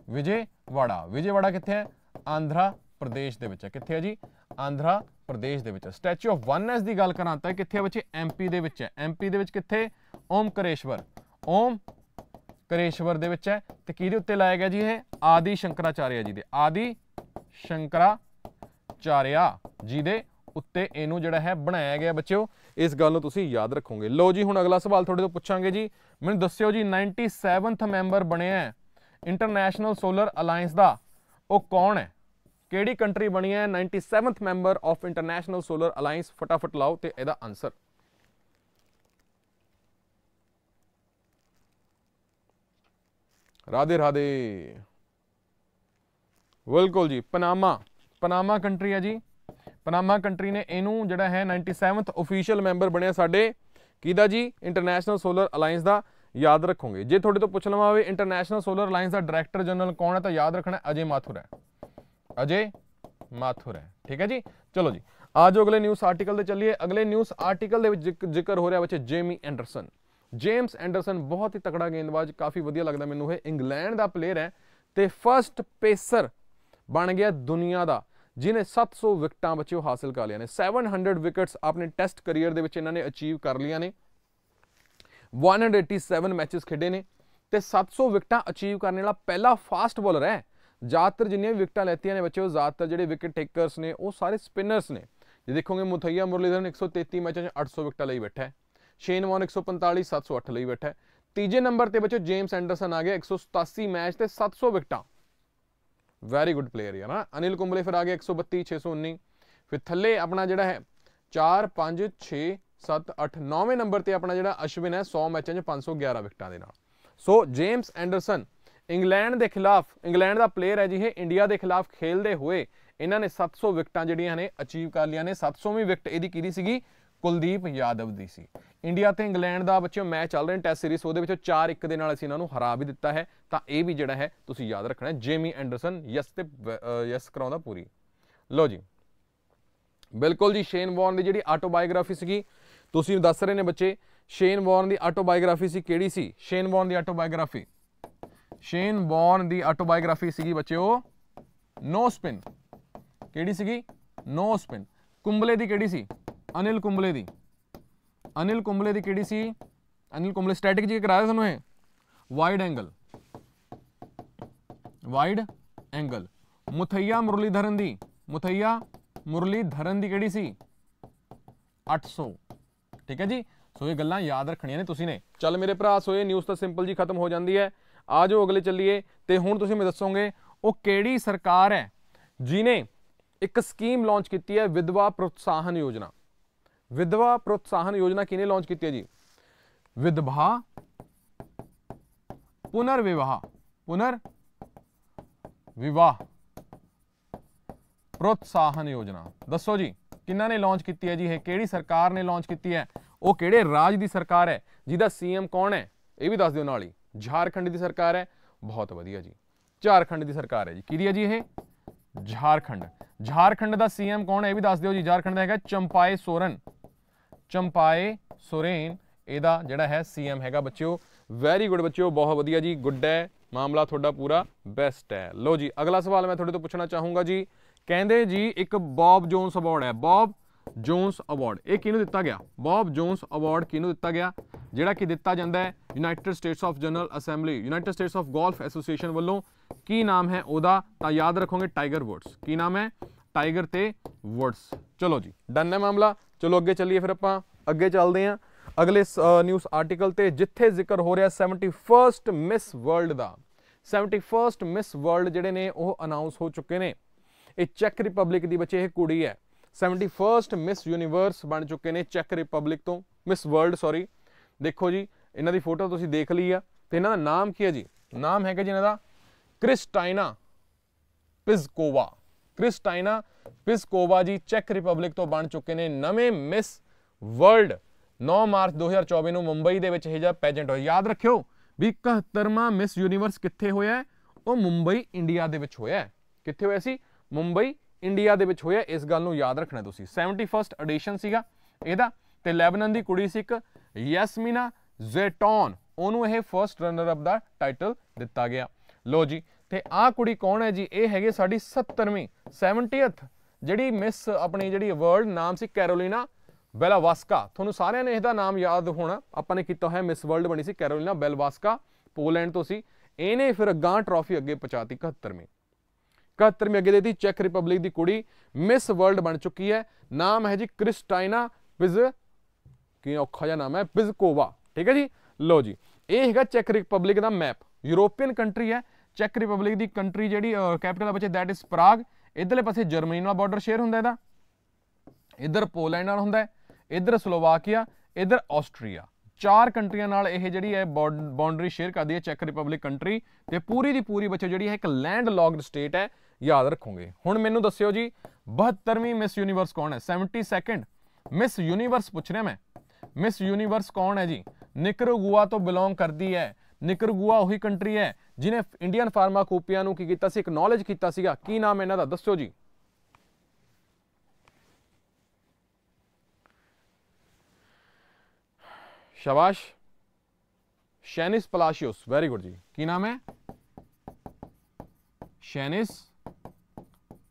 ਵਿਜੇਵਾੜਾ ਵਿਜੇਵਾੜਾ ਕਿੱਥੇ ਹੈ ਆਂਧਰਾ ਪ੍ਰਦੇਸ਼ ਦੇ ਵਿੱਚ ਹੈ ਕਿੱਥੇ ਹੈ ਜੀ ਆਂਧਰਾ ਪ੍ਰਦੇਸ਼ ਦੇ ਵਿੱਚ ਹੈ ਸਟੈਚੂ ਆਫ ਵਨਨੈਸ ਦੀ ਗੱਲ ਕਰਾਂ ਤਾਂ ਕਿੱਥੇ ਹੈ ਬੱਚੇ ਐਮਪੀ ਦੇ ਵਿੱਚ ਹੈ ਐਮਪੀ ਦੇ ਵਿੱਚ ਕਿੱਥੇ ਓਮਕਰੇਸ਼ਵਰ ਓਮ ਕਰੇਸ਼ਵਰ ਦੇ ਵਿੱਚ ਹੈ ਤੇ ਕਿਹਦੇ ਉੱਤੇ ਲਾਇਆ ਗਿਆ ਜੀ ਇਹ ਆਦੀ ਸ਼ੰਕਰਾਚਾਰਿਆ ਜੀ ਦੇ ਆਦੀ ਸ਼ੰਕਰਾਚਾਰਿਆ ਜੀ ਦੇ ਉੱਤੇ ਇਹਨੂੰ ਜਿਹੜਾ ਹੈ ਬਣਾਇਆ ਗਿਆ ਬੱਚਿਓ ਇਸ ਗੱਲ ਨੂੰ ਤੁਸੀਂ ਯਾਦ ਰੱਖੋਗੇ ਲੋ ਜੀ ਹੁਣ ਅਗਲਾ ਸਵਾਲ ਤੁਹਾਡੇ ਤੋਂ ਪੁੱਛਾਂਗੇ ਜੀ ਮੈਨੂੰ ਦੱਸਿਓ ਜੀ 97th ਮੈਂਬਰ ਬਣਿਆ ਹੈ ਇੰਟਰਨੈਸ਼ਨਲ ਸੋਲਰ ਅਲਾਈਅንስ ਦਾ ਉਹ ਕੌਣ ਹੈ ਕਿਹੜੀ ਕੰਟਰੀ ਬਣੀ ਹੈ 97th member of international solar ਅਲਾਈਅንስ ਫਟਾਫਟ ਲਾਓ ਤੇ ਇਹਦਾ ਆਨਸਰ ਰਾਦੇ ਰਾਦੇ ਬਿਲਕੁਲ ਜੀ ਪਨਾਮਾ ਪਨਾਮਾ ਕੰਟਰੀ ਹੈ ਜੀ ਪਨਾਮਾ ਕੰਟਰੀ ਨੇ ਇਹਨੂੰ ਜਿਹੜਾ ਹੈ 97th ਅਫੀਸ਼ੀਅਲ ਮੈਂਬਰ ਬਣਿਆ ਸਾਡੇ ਕਿਹਦਾ ਜੀ ਇੰਟਰਨੈਸ਼ਨਲ ਸੋਲਰ ਅਲਾਈਅੰਸ ਦਾ ਯਾਦ ਰੱਖੋਗੇ ਜੇ ਤੁਹਾਡੇ ਤੋਂ ਪੁੱਛ ਲਵਾਂ ਵੀ ਇੰਟਰਨੈਸ਼ਨਲ ਸੋਲਰ ਅਲਾਈਅੰਸ ਦਾ ਡਾਇਰੈਕਟਰ ਜਨਰਲ ਕੌਣ ਹੈ ਤਾਂ ਯਾਦ ਰੱਖਣਾ ਅਜੇ ਮਾਥੁਰ ਹੈ ਅਜੇ ਮਾਥੁਰ ਹੈ ਠੀਕ ਹੈ ਜੀ ਚਲੋ ਜੀ ਆਜੋ ਅਗਲੇ ਨਿਊਜ਼ ਆਰਟੀਕਲ ਤੇ ਚੱਲੀਏ ਅਗਲੇ ਨਿਊਜ਼ ਆਰਟੀਕਲ ਦੇ ਵਿੱਚ ਜ਼ਿਕਰ ਹੋ ਰਿਹਾ ਬੱਚੇ ਜੇਮੀ ਐਂਡਰਸਨ ਜੇਮਸ ਐਂਡਰਸਨ ਬਹੁਤ ਹੀ ਤਕੜਾ ਗੇਂਦਬਾਜ਼ ਕਾਫੀ ਵਧੀਆ ਲੱਗਦਾ ਮੈਨੂੰ ਇਹ ਇੰਗਲੈਂਡ ਦਾ ਪਲੇਅਰ ਹੈ ਤੇ ਫਰਸਟ ਪੇਸਰ ਬਣ ਗਿਆ ਦੁਨੀਆ ਦਾ ਜਿਨੇ 700 ਵਿਕਟਾਂ ਬੱਚਿਓ ਹਾਸਲ ਕਰ ਲਿਆ ਨੇ 700 ਵਿਕਟਸ ਆਪਣੇ ਟੈਸਟ ਕੈਰੀਅਰ ਦੇ ਵਿੱਚ ਇਹਨਾਂ ਨੇ ਅਚੀਵ ਕਰ ਲਿਆ ਨੇ 187 ਮੈਚਸ ਖੇਡੇ ਨੇ ਤੇ 700 ਵਿਕਟਾਂ ਅਚੀਵ ਕਰਨ ਵਾਲਾ ਪਹਿਲਾ ਫਾਸਟ ਬੋਲਰ ਹੈ ਜ਼ਿਆਦਾਤਰ ਜਿੰਨੀਆਂ ਵਿਕਟਾਂ ਲੈਤੀਆਂ ਨੇ ਬੱਚਿਓ ਜ਼ਿਆਦਾਤਰ ਜਿਹੜੇ ਵਿਕਟ ਟੇਕਰਸ ਨੇ ਉਹ ਸਾਰੇ ਸਪਿਨਰਸ ਨੇ ਜੇ ਦੇਖੋਗੇ ਮੁਥਈਆ ਮੁਰਲੀਧਰਨ 133 ਮੈਚਾਂ 'ਚ 800 ਵਿਕਟਾਂ ਲਈ ਬੈਠਾ ਹੈ ਸ਼ੇਨ ਵਾਨ 145 708 ਲਈ ਬੈਠਾ ਹੈ ਤੀਜੇ ਨੰਬਰ ਤੇ ਬੱਚਿਓ ਜੇਮਸ ਐਂਡਰਸਨ ਆ ਗਿਆ 187 ਮੈਚ ਤੇ 700 ਵਿਕਟਾਂ ਵੈਰੀ ਗੁੱਡ ਪਲੇਅਰ ਯਾਰ ਨਾ ਅਨਿਲ ਕੁੰਬਲੇ ਫਿਰ ਆ ਗਏ 132 619 ਫਿਰ ਥੱਲੇ ਆਪਣਾ ਜਿਹੜਾ ਹੈ 4 5 6 7 8 9ਵੇਂ ਨੰਬਰ ਤੇ ਆਪਣਾ ਜਿਹੜਾ ਅਸ਼ਵਿਨ ਹੈ 100 ਮੈਚਾਂ 'ਚ 511 ਵਿਕਟਾਂ ਦੇ ਨਾਲ ਸੋ ਜੇਮਸ ਐਂਡਰਸਨ ਇੰਗਲੈਂਡ ਦੇ ਖਿਲਾਫ ਇੰਗਲੈਂਡ ਦਾ ਪਲੇਅਰ ਹੈ ਜੀ ਇਹ ਇੰਡੀਆ ਦੇ ਖਿਲਾਫ ਖੇਲਦੇ ਹੋਏ ਇਹਨਾਂ ਨੇ 700 ਵਿਕਟਾਂ ਜਿਹੜੀਆਂ ਨੇ ਅਚੀਵ ਕਰ ਲਈਆਂ ਨੇ 700ਵੀਂ ਵਿਕਟ ਇਹਦੀ ਕਿਹਦੀ ਸੀਗੀ ਕੁਲਦੀਪ ਯਾਦਵ ਦੀ ਸੀ ਇੰਡੀਆ ਤੇ ਇੰਗਲੈਂਡ ਦਾ ਬੱਚਿਓ ਮੈਚ ਚੱਲ ਰਿਹਾ ਟੈਸਟ ਸੀਰੀਜ਼ ਉਹਦੇ ਵਿੱਚੋਂ 4-1 ਦੇ ਨਾਲ ਅਸੀਂ ਇਹਨਾਂ ਨੂੰ ਹਰਾ ਵੀ ਦਿੱਤਾ ਹੈ ਤਾਂ ਇਹ ਵੀ ਜਿਹੜਾ ਹੈ ਤੁਸੀਂ ਯਾਦ ਰੱਖਣਾ ਜੇਮੀ ਐਂਡਰਸਨ ਯਸ ਤੇ ਯਸ ਕਰਾਉਂਦਾ ਪੂਰੀ ਲੋ ਜੀ ਬਿਲਕੁਲ ਜੀ ਸ਼ੇਨ ਵੌਰਨ ਦੀ ਜਿਹੜੀ ਆਟੋਬਾਇਓਗ੍ਰਾਫੀ ਸੀਗੀ ਤੁਸੀਂ ਦੱਸ ਰਹੇ ਨੇ ਬੱਚੇ ਸ਼ੇਨ ਵੌਰਨ ਦੀ ਆਟੋਬਾਇਓਗ੍ਰਾਫੀ ਸੀ ਕਿਹੜੀ ਸੀ ਸ਼ੇਨ ਵੌਰਨ ਦੀ ਆਟੋਬਾਇਓਗ੍ਰਾਫੀ ਸ਼ੇਨ ਵੌਰਨ ਦੀ ਆਟੋਬਾਇਓਗ੍ਰਾਫੀ ਸੀਗੀ ਬੱਚਿਓ ਨੋ ਸਪਿਨ ਕਿਹੜੀ ਸੀਗੀ ਨੋ ਸਪਿਨ ਕੁੰਬਲੇ ਦੀ ਕਿਹੜੀ ਸੀ ਅਨਿਲ ਕੁੰਬਲੇ ਦੀ ਅਨਿਲ ਕੁੰਬਲੇ ਦੀ ਕਿਹੜੀ ਸੀ ਅਨਿਲ ਕੁੰਬਲੇ ਸਟੈਟਿਕ ਜੀ ਕਰਾਇਆ ਸਾਨੂੰ ਇਹ wide angle wide angle Muttiah Muralitharan ਦੀ ਮੁਥਈਆ ਮੁਰਲੀਧਰਨ ਦੀ ਕਿਹੜੀ ਸੀ 800 ਠੀਕ ਹੈ ਜੀ ਸੋ ਇਹ ਗੱਲਾਂ ਯਾਦ ਰੱਖਣੀਆਂ ਨੇ ਤੁਸੀਂ ਨੇ ਚੱਲ ਮੇਰੇ ਭਰਾ ਸੋ ਇਹ ਨਿਊਜ਼ ਤਾਂ ਸਿੰਪਲ ਜੀ ਖਤਮ ਹੋ ਜਾਂਦੀ ਹੈ ਆਜੋ ਅਗਲੇ ਚੱਲੀਏ ਤੇ ਹੁਣ ਤੁਸੀਂ ਮੈਨੂੰ ਦੱਸੋਗੇ ਉਹ ਕਿਹੜੀ ਸਰਕਾਰ ਹੈ ਜਿਨੇ ਇੱਕ ਸਕੀਮ ਲਾਂਚ ਕੀਤੀ ਹੈ ਵਿਧਵਾ ਪ੍ਰੋਤਸਾਹਨ ਯੋਜਨਾ ਵਿਧਵਾ ਪ੍ਰੋਤਸਾਹਨ ਯੋਜਨਾ ਕਿਨੇ ਲਾਂਚ ਕੀਤੀ ਹੈ ਜੀ ਵਿਧਵਾ ਪੁਨਰ ਵਿਵਾਹ ਪੁਨਰ ਵਿਵਾਹ ਪ੍ਰੋਤਸਾਹਨ ਯੋਜਨਾ ਦੱਸੋ ਜੀ ਕਿੰਨਾਂ ਨੇ ਲਾਂਚ ਕੀਤੀ ਹੈ ਜੀ ਇਹ ਕਿਹੜੀ ਸਰਕਾਰ ਨੇ ਲਾਂਚ ਕੀਤੀ ਹੈ ਉਹ ਕਿਹੜੇ ਰਾਜ ਦੀ ਸਰਕਾਰ ਹੈ ਜਿਹਦਾ ਸੀਐਮ ਕੌਣ ਹੈ ਇਹ ਵੀ ਦੱਸ ਦਿਓ ਨਾਲ ਹੀ ਝਾਰਖੰਡ ਦੀ ਸਰਕਾਰ ਹੈ ਬਹੁਤ ਵਧੀਆ ਜੀ ਝਾਰਖੰਡ ਦੀ ਸਰਕਾਰ ਹੈ ਜੀ ਕੀ ਰਿਹਾ ਜੀ ਇਹ ਝਾਰਖੰਡ ਝਾਰਖੰਡ ਦਾ ਸੀਐਮ ਕੌਣ ਹੈ ਇਹ ਵੀ ਦੱਸ ਦਿਓ ਜੀ ਝਾਰਖੰਡ ਦਾ ਹੈਗਾ ਚੰਪਾਏ ਸੋਰਨ ਚੰਪਾਏ ਸੁਰੇਨ ਇਹਦਾ ਜਿਹੜਾ ਹੈ ਸੀਐਮ ਹੈਗਾ ਬੱਚਿਓ ਵੈਰੀ ਗੁੱਡ ਬੱਚਿਓ ਬਹੁਤ ਵਧੀਆ ਜੀ ਗੁੱਡ ਹੈ ਮਾਮਲਾ ਤੁਹਾਡਾ ਪੂਰਾ ਬੈਸਟ ਹੈ ਲੋ ਜੀ ਅਗਲਾ ਸਵਾਲ ਮੈਂ ਤੁਹਾਡੇ ਤੋਂ ਪੁੱਛਣਾ ਚਾਹੂੰਗਾ ਜੀ ਕਹਿੰਦੇ ਜੀ ਇੱਕ ਬੌਬ ਜੋਨਸ ਅਵਾਰਡ ਹੈ ਬੌਬ ਜੋਨਸ ਅਵਾਰਡ ਇਹ ਕਿਹਨੂੰ ਦਿੱਤਾ ਗਿਆ ਬੌਬ ਜੋਨਸ ਅਵਾਰਡ ਕਿਹਨੂੰ ਦਿੱਤਾ ਗਿਆ ਜਿਹੜਾ ਕਿ ਦਿੱਤਾ ਜਾਂਦਾ ਹੈ United States of general assembly United States of golf association ਵੱਲੋਂ ਕੀ ਨਾਮ ਹੈ ਉਹਦਾ ਤਾਂ ਯਾਦ ਰੱਖੋਗੇ ਟਾਈਗਰ ਵੁੱਡਸ ਕੀ ਨਾਮ ਹੈ ਟਾਈਗਰ ਤੇ ਵੁੱਡਸ ਚਲੋ ਜੀ ਡਨ ਹੈ ਮਾਮਲਾ ਚਲੋ ਅੱਗੇ ਚੱਲੀਏ ਫਿਰ ਆਪਾਂ ਅੱਗੇ ਚੱਲਦੇ ਆਂ ਅਗਲੇ ਨਿਊਜ਼ ਆਰਟੀਕਲ ਤੇ ਜਿੱਥੇ ਜ਼ਿਕਰ ਹੋ ਰਿਹਾ 71st ਮਿਸ ਵਰਲਡ ਦਾ 71st ਮਿਸ ਵਰਲਡ ਜਿਹੜੇ ਨੇ ਉਹ ਅਨਾਉਂਸ ਹੋ ਚੁੱਕੇ ਨੇ ਇਹ ਚੈੱਕ ਰਿਪਬਲਿਕ ਦੀ ਬੱਚੇ ਇਹ ਕੁੜੀ ਹੈ 71st ਮਿਸ ਯੂਨੀਵਰਸ ਬਣ ਚੁੱਕੇ ਨੇ ਚੈੱਕ ਰਿਪਬਲਿਕ ਤੋਂ ਮਿਸ ਵਰਲਡ ਸੌਰੀ ਦੇਖੋ ਜੀ ਇਹਨਾਂ ਦੀ ਫੋਟੋ ਤੁਸੀਂ ਦੇਖ ਲਈ ਆ ਤੇ ਇਹਨਾਂ ਦਾ ਨਾਮ ਕੀ ਹੈ ਜੀ ਨਾਮ ਹੈਗਾ ਜੀ ਇਹਨਾਂ ਦਾ ਕ੍ਰਿਸਟਾਈਨਾ ਪਿਜ਼ਕੋਵਾ ਕ੍ਰਿਸਟਾਈਨਾ ਪਿਸਕੋਵਾ ਜੀ ਚੈਕ ਰਿਪਬਲਿਕ ਤੋਂ ਬਣ ਚੁੱਕੇ ਨੇ ਨਵੇਂ ਮਿਸ ਵਰਲਡ 9 ਮਾਰਚ 2024 ਨੂੰ ਮੁੰਬਈ ਦੇ ਵਿੱਚ ਇਹ ਜਿਹਾ ਪੈਜੈਂਟ ਹੋਇਆ ਯਾਦ ਰੱਖਿਓ ਵੀ 71ਵਾਂ ਮਿਸ ਯੂਨੀਵਰਸ ਕਿੱਥੇ ਹੋਇਆ ਉਹ ਮੁੰਬਈ ਇੰਡੀਆ ਦੇ ਵਿੱਚ ਹੋਇਆ ਕਿੱਥੇ ਹੋਇਆ ਸੀ ਮੁੰਬਈ ਇੰਡੀਆ ਦੇ ਵਿੱਚ ਹੋਇਆ ਇਸ ਗੱਲ ਨੂੰ ਯਾਦ ਰੱਖਣਾ ਤੁਸੀਂ 71st ਐਡੀਸ਼ਨ ਸੀਗਾ ਇਹਦਾ ਤੇ ਲੈਬਨਨ ਦੀ ਕੁੜੀ ਸੀ ਇੱਕ ਯਸਮੀਨਾ ਜ਼ੈਟੌਨ ਉਹਨੂੰ ਇਹ ਫਰਸਟ ਰਨਰ ਅਪ ਦਾ ਟਾਈਟਲ ਦਿੱਤਾ ਗਿਆ ਲੋ ਜੀ ਤੇ ਆ ਕੁੜੀ ਕੌਣ ਹੈ ਜੀ ਇਹ ਹੈਗੇ ਸਾਡੀ 70ਵੀਂ 70th ਜਿਹੜੀ ਮਿਸ ਆਪਣੀ ਜਿਹੜੀ ਵਰਲਡ ਨਾਮ ਸੀ ਕੈਰੋਲੀਨਾ ਬੈਲਾਵਾਸਕਾ ਤੁਹਾਨੂੰ ਸਾਰਿਆਂ ਨੇ ਇਹਦਾ ਨਾਮ ਯਾਦ ਹੋਣਾ ਆਪਾਂ ਨੇ ਕੀਤਾ ਹੋਇਆ ਮਿਸ ਵਰਲਡ ਬਣੀ ਸੀ ਕੈਰੋਲੀਨਾ ਬੈਲਵਾਸਕਾ ਪੋਲੈਂਡ ਤੋਂ ਸੀ ਇਹਨੇ ਫਿਰ ਗਾਂ ਟਰਾਫੀ ਅੱਗੇ ਪਹੁੰਚਾਤੀ 71ਵੀਂ 71ਵੀਂ ਅੱਗੇ ਦੇਤੀ ਚੈਕ ਰਿਪਬਲਿਕ ਦੀ ਕੁੜੀ ਮਿਸ ਵਰਲਡ ਬਣ ਚੁੱਕੀ ਹੈ ਨਾਮ ਹੈ ਜੀ ਕ੍ਰਿਸਟਾਈਨਾ ਪਿਜ਼ ਕੀ ਔਖਾ ਜਿਹਾ ਨਾਮ ਹੈ ਪਿਜ਼ਕੋਵਾ ਠੀਕ ਹੈ ਜੀ ਲੋ ਜੀ ਇਹ ਹੈਗਾ ਚੈਕ ਰਿਪਬਲਿਕ ਦਾ ਮੈਪ ਯੂਰੋਪੀਅਨ ਕੰਟਰੀ ਹੈ ਚੈੱਕ ਰਿਪਬਲਿਕ ਦੀ ਕੰਟਰੀ ਜਿਹੜੀ ਕੈਪੀਟਲ ਬੱਚੇ ਦੈਟ ਇਜ਼ ਪ੍ਰਾਗ ਇਧਰਲੇ ਪਾਸੇ ਜਰਮਨੀ ਨਾਲ ਬਾਰਡਰ ਸ਼ੇਅਰ ਹੁੰਦਾ ਇਹਦਾ ਇਧਰ ਪੋਲੈਂਡ ਨਾਲ ਹੁੰਦਾ ਇਧਰ ਸਲੋਵਾਕੀਆ ਇਧਰ ਆਸਟਰੀਆ ਚਾਰ ਕੰਟਰੀਆਂ ਨਾਲ ਇਹ ਜਿਹੜੀ ਹੈ ਬਾਉਂਡਰੀ ਸ਼ੇਅਰ ਕਰਦੀ ਹੈ ਚੈੱਕ ਰਿਪਬਲਿਕ ਕੰਟਰੀ ਤੇ ਪੂਰੀ ਦੀ ਪੂਰੀ ਬੱਚੇ ਜਿਹੜੀ ਹੈ ਇੱਕ ਲੈਂਡ ਲੌਗਡ ਸਟੇਟ ਹੈ ਯਾਦ ਰੱਖੋਗੇ ਹੁਣ ਮੈਨੂੰ ਦੱਸਿਓ ਜੀ 72ਵੀਂ ਮਿਸ ਯੂਨੀਵਰਸ ਕੌਣ ਹੈ 72nd ਮਿਸ ਯੂਨੀਵਰਸ ਪੁੱਛ ਰਿਹਾ ਮੈਂ ਮਿਸ ਯੂਨੀਵਰਸ ਕੌਣ ਹੈ ਜੀ ਨਿਕਰੋਗੂਆ ਤੋਂ ਬਿਲੋਂਗ ਕਰਦੀ ਹੈ ਨਿਕਰਗੂਆ ਉਹੀ ਕੰਟਰੀ ਹੈ ਜਿਨੇ ਇੰਡੀਅਨ ਫਾਰਮਾਕੋਪੀਆ ਨੂੰ ਕੀ ਕੀਤਾ ਸੀ ਐਕਨੋਲਜ ਕੀਤਾ ਸੀਗਾ ਕੀ ਨਾਮ ਇਹਨਾਂ ਦਾ ਦੱਸੋ ਜੀ ਸ਼ਾਬਾਸ਼ ਸ਼ੈਨਿਸ ਪਲਾਸ਼ੀਓਸ ਵੈਰੀ ਗੁੱਡ ਜੀ ਕੀ ਨਾਮ ਹੈ ਸ਼ੈਨਿਸ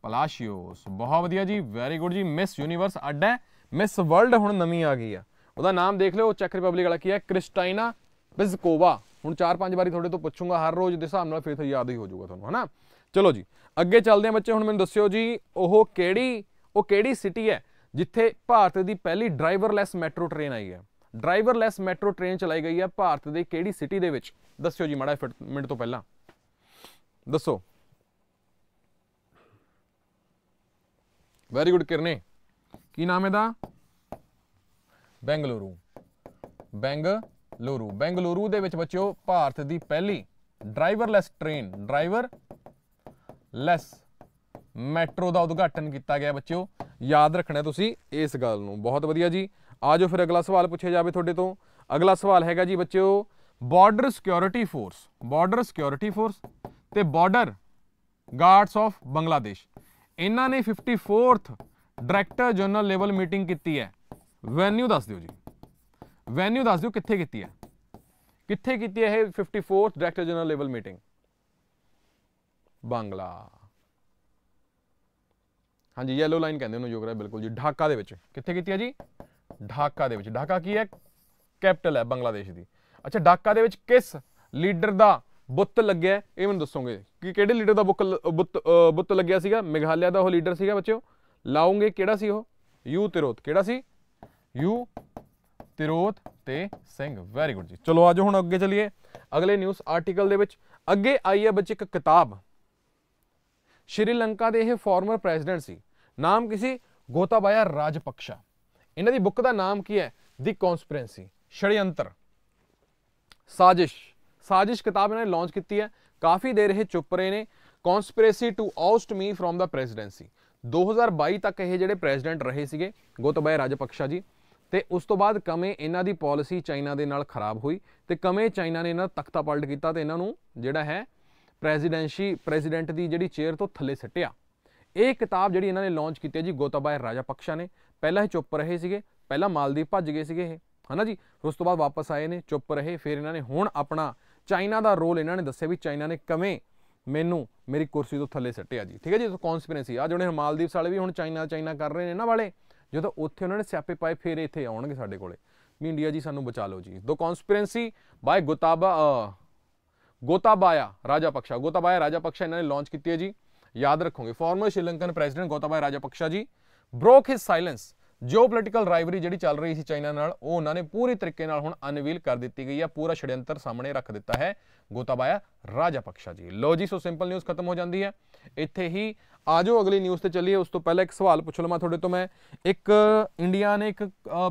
ਪਲਾਸ਼ੀਓਸ ਬਹੁਤ ਵਧੀਆ ਜੀ ਵੈਰੀ ਗੁੱਡ ਜੀ ਮਿਸ ਯੂਨੀਵਰਸ ਅੱਡ ਹੈ ਮਿਸ ਵਰਲਡ ਹੁਣ ਨਵੀਂ ਆ ਗਈ ਆ ਉਹਦਾ ਨਾਮ ਦੇਖ ਲਓ ਚੈਕ ਰਿਪਬਲਿਕ ਵਾਲਾ ਕੀ ਹੈ ਕ੍ਰਿਸਟਾਈਨਾ ਬਿਜ਼ਕੋਵਾ ਹੁਣ 4-5 ਵਾਰੀ ਤੁਹਾਡੇ ਤੋਂ ਪੁੱਛੂੰਗਾ ਹਰ ਰੋਜ਼ ਦੇ ਹਿਸਾਬ ਨਾਲ ਫਿਰ ਤੁਹਾਨੂੰ ਯਾਦ ਹੀ ਹੋ ਜਾਊਗਾ ਤੁਹਾਨੂੰ ਹਨਾ ਚਲੋ ਜੀ ਅੱਗੇ ਚੱਲਦੇ ਆ ਬੱਚੇ ਹੁਣ ਮੈਨੂੰ ਦੱਸਿਓ ਜੀ ਉਹ ਕਿਹੜੀ ਉਹ ਕਿਹੜੀ ਸਿਟੀ ਹੈ ਜਿੱਥੇ ਭਾਰਤ ਦੀ ਪਹਿਲੀ ਡਰਾਈਵਰਲੈਸ ਮੈਟਰੋ ਟ੍ਰੇਨ ਆਈ ਹੈ ਡਰਾਈਵਰਲੈਸ ਮੈਟਰੋ ਟ੍ਰੇਨ ਚਲਾਈ ਗਈ ਹੈ ਭਾਰਤ ਦੇ ਕਿਹੜੀ ਸਿਟੀ ਦੇ ਵਿੱਚ ਦੱਸਿਓ ਜੀ ਮਾੜਾ ਮਿੰਟ ਤੋਂ ਪਹਿਲਾਂ ਦੱਸੋ ਵੈਰੀ ਗੁੱਡ ਕਿਰਨੇ ਕੀ ਨਾਮ ਹੈ ਦਾ ਬੈਂਗਲੁਰੂ ਬੈਂਗ ਬੈਂਗਲੁਰੂ ਬੈਂਗਲੁਰੂ ਦੇ ਵਿੱਚ ਬੱਚਿਓ ਭਾਰਤ ਦੀ ਪਹਿਲੀ driverless train driverless metro ਦਾ ਉਦਘਾਟਨ ਕੀਤਾ ਗਿਆ ਬੱਚਿਓ ਯਾਦ ਰੱਖਣਾ ਤੁਸੀਂ ਇਸ ਗੱਲ ਨੂੰ ਬਹੁਤ ਵਧੀਆ ਜੀ ਆਜੋ ਫਿਰ ਅਗਲਾ ਸਵਾਲ ਪੁੱਛਿਆ ਜਾਵੇ ਤੁਹਾਡੇ ਤੋਂ ਅਗਲਾ ਸਵਾਲ ਹੈਗਾ ਜੀ ਬੱਚਿਓ border security force border security force ਤੇ ਬਾਰਡਰ ਗਾਰਡਸ ਆਫ ਬੰਗਲਾਦੇਸ਼ ਇਹਨਾਂ ਨੇ 54th director general level meeting ਕੀਤੀ ਹੈ ਵੈਨਿਊ ਦੱਸ ਦਿਓ ਜੀ ਵੈਨਿਊ ਦੱਸ ਦਿਓ ਕਿੱਥੇ ਕੀਤੀ ਹੈ ਕਿੱਥੇ ਕੀਤੀ ਹੈ ਇਹ 54th director general level meeting Bangla ਹਾਂਜੀ ਯੈਲੋ ਲਾਈਨ ਕਹਿੰਦੇ ਉਹਨੂੰ ਜੋਗਰਾ ਬਿਲਕੁਲ ਜੀ ਢਾਕਾ ਦੇ ਵਿੱਚ ਕਿੱਥੇ ਕੀਤੀ ਹੈ ਜੀ ਢਾਕਾ ਦੇ ਵਿੱਚ ਢਾਕਾ ਕੀ ਹੈ ਕੈਪੀਟਲ ਹੈ ਬੰਗਲਾਦੇਸ਼ ਦੀ ਅੱਛਾ ਢਾਕਾ ਦੇ ਵਿੱਚ ਕਿਸ ਲੀਡਰ ਦਾ ਬੁੱਤ ਲੱਗਿਆ ਇਹ ਮੈਨੂੰ ਦੱਸੋਗੇ ਕਿ ਕਿਹੜੇ ਲੀਡਰ ਦਾ ਬੁੱਤ ਬੁੱਤ ਲੱਗਿਆ ਸੀਗਾ ਮੇਘਾਲਿਆ ਦਾ ਉਹ ਲੀਡਰ ਸੀਗਾ ਬੱਚਿਓ ਲਾਉਂਗੇ ਕਿਹੜਾ ਸੀ ਉਹ ਯੂ ਤਿਰੋਤ ਕਿਹੜਾ ਸੀ ਯੂ ਤਿਰੋਤ ਤੇ ਸਿੰਘ ਵੈਰੀ ਗੁੱਡ ਜੀ ਚਲੋ ਅੱਜ ਹੁਣ ਅੱਗੇ ਚਲੀਏ ਅਗਲੇ ਨਿਊਜ਼ ਆਰਟੀਕਲ ਦੇ ਵਿੱਚ ਅੱਗੇ ਆਈ ਹੈ ਬੱਚੇ ਇੱਕ ਕਿਤਾਬ ਸ਼੍ਰੀਲੰਕਾ ਦੇ ਇਹ ਫਾਰਮਰ ਪ੍ਰੈਜ਼ੀਡੈਂਟ ਸੀ ਨਾਮ ਕਿਸੇ ਗੋਤਾਬਾਇਆ ਰਾਜਪਕਸ਼ਾ ਇਹਨਾਂ ਦੀ ਬੁੱਕ ਦਾ ਨਾਮ ਕੀ ਹੈ ਦੀ ਕਨਸਪੀਰੈਂਸੀ ਸ਼ੜਯੰਤਰ ਸਾਜ਼ਿਸ਼ ਸਾਜ਼ਿਸ਼ ਕਿਤਾਬ ਇਹਨਾਂ ਨੇ ਲਾਂਚ ਕੀਤੀ ਹੈ ਕਾਫੀ ਦੇਰ ਇਹ ਚੁੱਪ ਰਹੇ ਨੇ conspiracy to oust me from ਦਾ ਪ੍ਰੈਜ਼ੀਡੈਂਸੀ 2022 ਤੱਕ ਇਹ ਜਿਹੜੇ ਪ੍ਰੈਜ਼ੀਡੈਂਟ ਰਹੇ ਸੀਗੇ ਗੋਤਾਬਾਇਆ ਰਾਜਪਕਸ਼ਾ ਜੀ ਤੇ ਉਸ ਤੋਂ ਬਾਅਦ ਕਮੇ ਇਹਨਾਂ ਦੀ ਪਾਲਿਸੀ ਚਾਈਨਾ ਦੇ ਨਾਲ ਖਰਾਬ ਹੋਈ ਤੇ ਕਮੇ ਚਾਈਨਾ ਨੇ ਇਹਨਾਂ ਦਾ ਤਖਤਾ ਪਲਟ ਕੀਤਾ ਤੇ ਇਹਨਾਂ ਨੂੰ ਜਿਹੜਾ ਹੈ ਪ੍ਰੈਜ਼ੀਡੈਂਸ਼ੀ ਪ੍ਰੈਜ਼ੀਡੈਂਟ ਦੀ ਜਿਹੜੀ ਚੇਅਰ ਤੋਂ ਥੱਲੇ ਸੱਟਿਆ ਇਹ ਕਿਤਾਬ ਜਿਹੜੀ ਇਹਨਾਂ ਨੇ ਲਾਂਚ ਕੀਤੀ ਹੈ ਜੀ ਗੋਤਾਬਾਏ ਰਾਜਾਪਕਸ਼ਾ ਨੇ ਪਹਿਲਾਂ ਹੀ ਚੁੱਪ ਰਹੇ ਸੀਗੇ ਪਹਿਲਾਂ ਮਾਲਦੀਪ ਭੱਜ ਗਏ ਸੀਗੇ ਇਹ ਹਨਾ ਜੀ ਉਸ ਤੋਂ ਬਾਅਦ ਵਾਪਸ ਆਏ ਨੇ ਚੁੱਪ ਰਹੇ ਫਿਰ ਇਹਨਾਂ ਨੇ ਹੁਣ ਆਪਣਾ ਚਾਈਨਾ ਦਾ ਰੋਲ ਇਹਨਾਂ ਨੇ ਦੱਸਿਆ ਵੀ ਚਾਈਨਾ ਨੇ ਕਵੇਂ ਮੈਨੂੰ ਮੇਰੀ ਕੁਰਸੀ ਤੋਂ ਥੱਲੇ ਸੱਟਿਆ ਜੀ ਠੀਕ ਹੈ ਜੀ ਇਹ ਕੌਨਸਪੀਰੇਸੀ ਆ ਜਿਹੜੇ ਮਾਲਦੀਪਸ ਵਾਲੇ ਵੀ ਹੁਣ ਚਾਈਨਾ ਚਾਈਨਾ ਕਰ ਰਹੇ ਨੇ ਨਾ ਵਾਲੇ ਜਦੋਂ ਉੱਥੇ ਉਹਨਾਂ ਨੇ ਸਿਆਪੇ ਪਾਏ ਫੇਰ ਇੱਥੇ ਆਉਣਗੇ ਸਾਡੇ ਕੋਲੇ ਵੀ ਇੰਡੀਆ ਜੀ ਸਾਨੂੰ ਬਚਾ ਲਓ ਜੀ ਦੋ ਕਨਸਪੀਰੈਂਸੀ ਬਾਏ ਗੋਤਾਬਾ ਗੋਤਾਬਾਇਆ ਰਾਜਾਪਕਸ਼ਾ ਗੋਤਾਬਾਇਆ ਰਾਜਾਪਕਸ਼ਾ ਇਹਨਾਂ ਨੇ ਲਾਂਚ ਕੀਤੀ ਹੈ ਜੀ ਯਾਦ ਰੱਖੋਗੇ farmer ਸ਼੍ਰੀਲੰਕਨ president Gotabaya Rajapaksa ji broke his silence political rivalry ਜਿਹੜੀ ਚੱਲ ਰਹੀ ਸੀ ਚਾਈਨਾ ਨਾਲ ਉਹ ਉਹਨਾਂ ਨੇ ਪੂਰੀ ਤਰੀਕੇ ਨਾਲ ਹੁਣ ਅਨਵੀਲ ਕਰ ਦਿੱਤੀ ਗਈ ਆ ਪੂਰਾ ਛੜਯੰਤਰ ਸਾਹਮਣੇ ਰੱਖ ਦਿੱਤਾ ਹੈ ਗੋਤਾਬਾਇਆ ਰਾਜਾਪਕਸ਼ਾ ਜੀ ਲੋ ਜੀ ਸੋ ਸਿੰਪਲ ਨਿਊਜ਼ ਖਤਮ ਹੋ ਜਾਂਦੀ ਹੈ ਇੱਥੇ ਹੀ ਆਜੋ ਅਗਲੀ ਨਿਊਜ਼ ਤੇ ਚੱਲੀਏ ਉਸ ਤੋਂ ਪਹਿਲਾਂ ਇੱਕ ਸਵਾਲ ਪੁੱਛ ਲਵਾਂ ਤੁਹਾਡੇ ਤੋਂ ਮੈਂ ਇੱਕ ਇੰਡੀਆ ਨੇ ਇੱਕ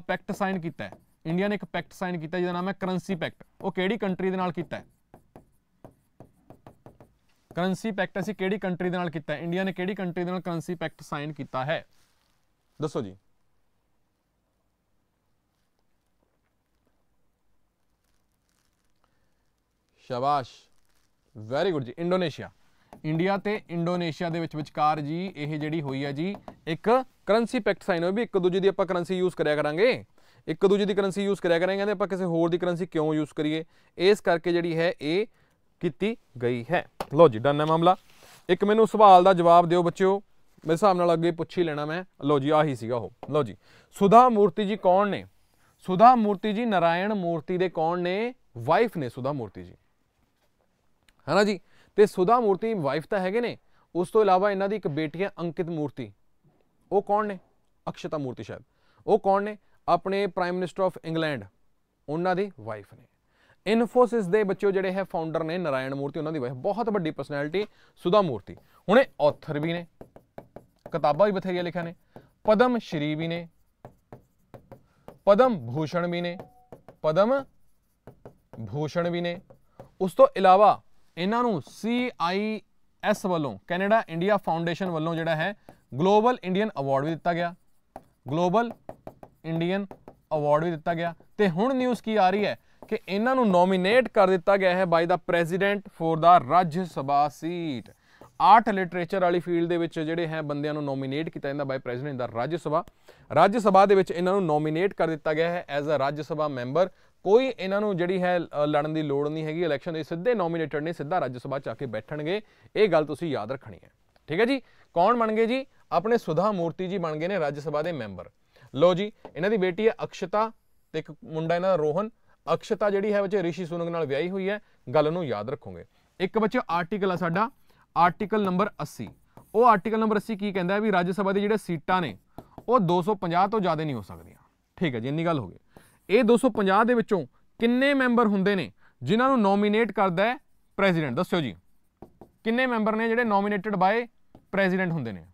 ਪੈਕਟ ਸਾਈਨ ਕੀਤਾ ਹੈ ਇੰਡੀਆ ਨੇ ਇੱਕ ਪੈਕਟ ਸਾਈਨ ਕੀਤਾ ਜਿਹਦਾ ਨਾਮ ਹੈ ਕਰੰਸੀ ਪੈਕਟ ਉਹ ਕਿਹੜੀ ਕੰਟਰੀ ਦੇ ਨਾਲ ਕੀਤਾ ਹੈ ਕਰੰਸੀ ਪੈਕਟ ਅਸੀਂ ਕਿਹੜੀ ਕੰਟਰੀ ਦੇ ਨਾਲ ਕੀਤਾ ਹੈ ਇੰਡੀਆ ਨੇ ਕਿਹੜੀ ਕੰਟਰੀ ਦੇ ਨਾਲ ਕਰੰਸੀ ਪੈਕਟ ਸਾਈਨ ਕੀਤਾ ਹੈ ਦੱਸੋ ਜੀ ਸ਼ਾਬਾਸ਼ ਵੈਰੀ ਗੁੱਡ ਜੀ ਇੰਡੋਨੇਸ਼ੀਆ ਇੰਡੀਆ ਤੇ ਇੰਡੋਨੇਸ਼ੀਆ ਦੇ ਵਿੱਚ ਵਿਚਕਾਰ ਜੀ ਇਹ ਜਿਹੜੀ ਹੋਈ ਹੈ ਜੀ ਇੱਕ ਕਰੰਸੀ ਪੈਕਟ ਸਾਈਨ ਹੋਈ ਵੀ ਇੱਕ ਦੂਜੇ ਦੀ ਆਪਾਂ ਕਰੰਸੀ ਯੂਜ਼ ਕਰਿਆ ਕਰਾਂਗੇ ਇੱਕ ਦੂਜੇ ਦੀ ਕਰੰਸੀ ਯੂਜ਼ ਕਰਿਆ ਕਰਾਂਗੇ ਕਹਿੰਦੇ ਆਪਾਂ ਕਿਸੇ ਹੋਰ ਦੀ ਕਰੰਸੀ ਕਿਉਂ ਯੂਜ਼ ਕਰੀਏ ਇਸ ਕਰਕੇ ਜਿਹੜੀ ਹੈ ਇਹ ਕੀਤੀ ਗਈ ਹੈ ਲੋ ਜੀ ਡਨ ਹੈ ਮਾਮਲਾ ਇੱਕ ਮੈਨੂੰ ਸਵਾਲ ਦਾ ਜਵਾਬ ਦਿਓ ਬੱਚਿਓ ਮੇਰੇ ਹਿਸਾਬ ਨਾਲ ਅੱਗੇ ਪੁੱਛ ਹੀ ਲੈਣਾ ਮੈਂ ਲੋ ਜੀ ਆਹੀ ਸੀਗਾ ਉਹ ਲੋ ਜੀ ਸੁਧਾ ਮੂਰਤੀ ਜੀ ਕੌਣ ਨੇ ਸੁਧਾ ਮੂਰਤੀ ਜੀ ਨਾਰਾਇਣ ਮੂਰਤੀ ਦੇ ਕੌਣ ਨੇ ਵਾਈਫ ਨੇ ਸੁਧਾ ਮੂਰਤੀ ਜੀ ਹਨਾ ਜੀ ਤੇ ਸੁਦਾ ਮੂਰਤੀ ਵਾਈਫ ਤਾਂ ਹੈਗੇ ਨੇ ਉਸ ਤੋਂ ਇਲਾਵਾ ਇਹਨਾਂ ਦੀ ਇੱਕ ਬੇਟੀ ਹੈ ਅੰਕਿਤ ਮੂਰਤੀ ਉਹ ਕੌਣ ਨੇ ਅਕਸ਼ਤਾ ਮੂਰਤੀ ਸ਼ਾਇਦ ਉਹ ਕੌਣ ਨੇ ਆਪਣੇ ਪ੍ਰਾਈਮ ਮਿਨਿਸਟਰ ਆਫ ਇੰਗਲੈਂਡ ਉਹਨਾਂ ਦੀ ਵਾਈਫ ਨੇ ਇਨਫੋਸਿਸ ਦੇ ਬੱਚੋ ਜਿਹੜੇ ਹੈ ਫਾਊਂਡਰ ਨੇ ਨਰਾਇਣ ਮੂਰਤੀ ਉਹਨਾਂ ਦੀ ਵਾਈਫ ਬਹੁਤ ਵੱਡੀ ਪਰਸਨੈਲਿਟੀ ਸੁਦਾ ਮੂਰਤੀ ਹੁਣ ਇਹ ਆਥਰ ਵੀ ਨੇ ਕਿਤਾਬਾਂ ਵੀ ਬਥੇਰੀਆਂ ਲਿਖਿਆ ਨੇ ਪਦਮ ਸ਼੍ਰੀ ਵੀ ਨੇ ਪਦਮ ਭੂਸ਼ਣ ਵੀ ਨੇ ਪਦਮ ਭੂਸ਼ਣ ਵੀ ਨੇ ਉਸ ਤੋਂ ਇਲਾਵਾ ਇਹਨਾਂ ਨੂੰ CIS ਵੱਲੋਂ ਕੈਨੇਡਾ ਇੰਡੀਆ ਫਾਊਂਡੇਸ਼ਨ ਵੱਲੋਂ ਜਿਹੜਾ ਹੈ ਗਲੋਬਲ ਇੰਡੀਅਨ ਅਵਾਰਡ ਵੀ ਦਿੱਤਾ ਗਿਆ ਗਲੋਬਲ ਇੰਡੀਅਨ ਅਵਾਰਡ ਵੀ ਦਿੱਤਾ ਗਿਆ ਤੇ ਹੁਣ ਨਿਊਜ਼ ਕੀ ਆ ਰਹੀ ਹੈ ਕਿ ਇਹਨਾਂ ਨੂੰ ਨੋਮੀਨੇਟ ਕਰ ਦਿੱਤਾ ਗਿਆ ਹੈ by the president for the Rajya Sabha seat art literature ਵਾਲੀ ਫੀਲਡ ਦੇ ਵਿੱਚ ਜਿਹੜੇ ਹੈ ਬੰਦਿਆਂ ਨੂੰ ਨੋਮੀਨੇਟ ਕੀਤਾ ਜਾਂਦਾ ਬਾਈ ਪ੍ਰੈਜ਼ੀਡੈਂਟ ਦਾ ਰਾਜ ਸਭਾ ਰਾਜ ਸਭਾ ਦੇ ਵਿੱਚ ਇਹਨਾਂ ਨੂੰ ਨੋਮੀਨੇਟ ਕਰ ਦਿੱਤਾ ਗਿਆ ਹੈ as a Raj Sabha member ਕੋਈ ਇਹਨਾਂ ਨੂੰ ਜਿਹੜੀ ਹੈ ਲੜਨ ਦੀ ਲੋੜ ਨਹੀਂ ਹੈਗੀ ਇਲੈਕਸ਼ਨ ਦੇ ਸਿੱਧੇ ਨੋਮੀਨੇਟਡ ਨੇ ਸਿੱਧਾ ਰਾਜ ਸਭਾ ਚ ਆ ਕੇ ਬੈਠਣਗੇ ਇਹ ਗੱਲ ਤੁਸੀਂ ਯਾਦ ਰੱਖਣੀ ਹੈ ਠੀਕ ਹੈ ਜੀ ਕੌਣ ਬਣ ਗਏ ਜੀ ਆਪਣੇ ਸੁਧਾ ਮੂਰਤੀ ਜੀ ਬਣ ਗਏ ਨੇ ਰਾਜ ਸਭਾ ਦੇ ਮੈਂਬਰ ਲੋ ਜੀ ਇਹਨਾਂ ਦੀ ਬੇਟੀ ਹੈ ਅਕਸ਼ਤਾ ਤੇ ਇੱਕ ਮੁੰਡਾ ਇਹਨਾਂ ਦਾ ਰੋਹਨ ਅਕਸ਼ਤਾ ਜਿਹੜੀ ਹੈ ਬੱਚੇ ਰਿਸ਼ੀ ਸੁਨਗ ਨਾਲ ਵਿਆਹੀ ਹੋਈ ਹੈ ਗੱਲ ਨੂੰ ਯਾਦ ਰੱਖੋਗੇ ਇੱਕ ਬੱਚੇ ਆਰਟੀਕਲ ਆ ਸਾਡਾ ਆਰਟੀਕਲ ਨੰਬਰ 80 ਉਹ ਆਰਟੀਕਲ ਨੰਬਰ 80 ਕੀ ਕਹਿੰਦਾ ਹੈ ਵੀ ਰਾਜ ਸਭਾ ਦੇ ਜਿਹੜੇ ਸੀਟਾਂ ਨੇ ਉਹ 250 ਤੋਂ ਜ਼ਿਆਦਾ ਨਹੀਂ ਹੋ ਸਕਦੀਆਂ ਠੀਕ ਹੈ ਜੀ ਇੰਨੀ ਗੱਲ ਹੋ ਗਈ ਇਹ 250 ਦੇ ਵਿੱਚੋਂ ਕਿੰਨੇ ਮੈਂਬਰ ਹੁੰਦੇ ਨੇ ਜਿਨ੍ਹਾਂ ਨੂੰ ਨੋਮੀਨੇਟ ਕਰਦਾ ਹੈ ਪ੍ਰੈਜ਼ੀਡੈਂਟ ਦੱਸਿਓ ਜੀ ਕਿੰਨੇ ਮੈਂਬਰ ਨੇ ਜਿਹੜੇ ਨੋਮੀਨੇਟਡ ਬਾਏ ਪ੍ਰੈਜ਼ੀਡੈਂਟ ਹੁੰਦੇ ਨੇ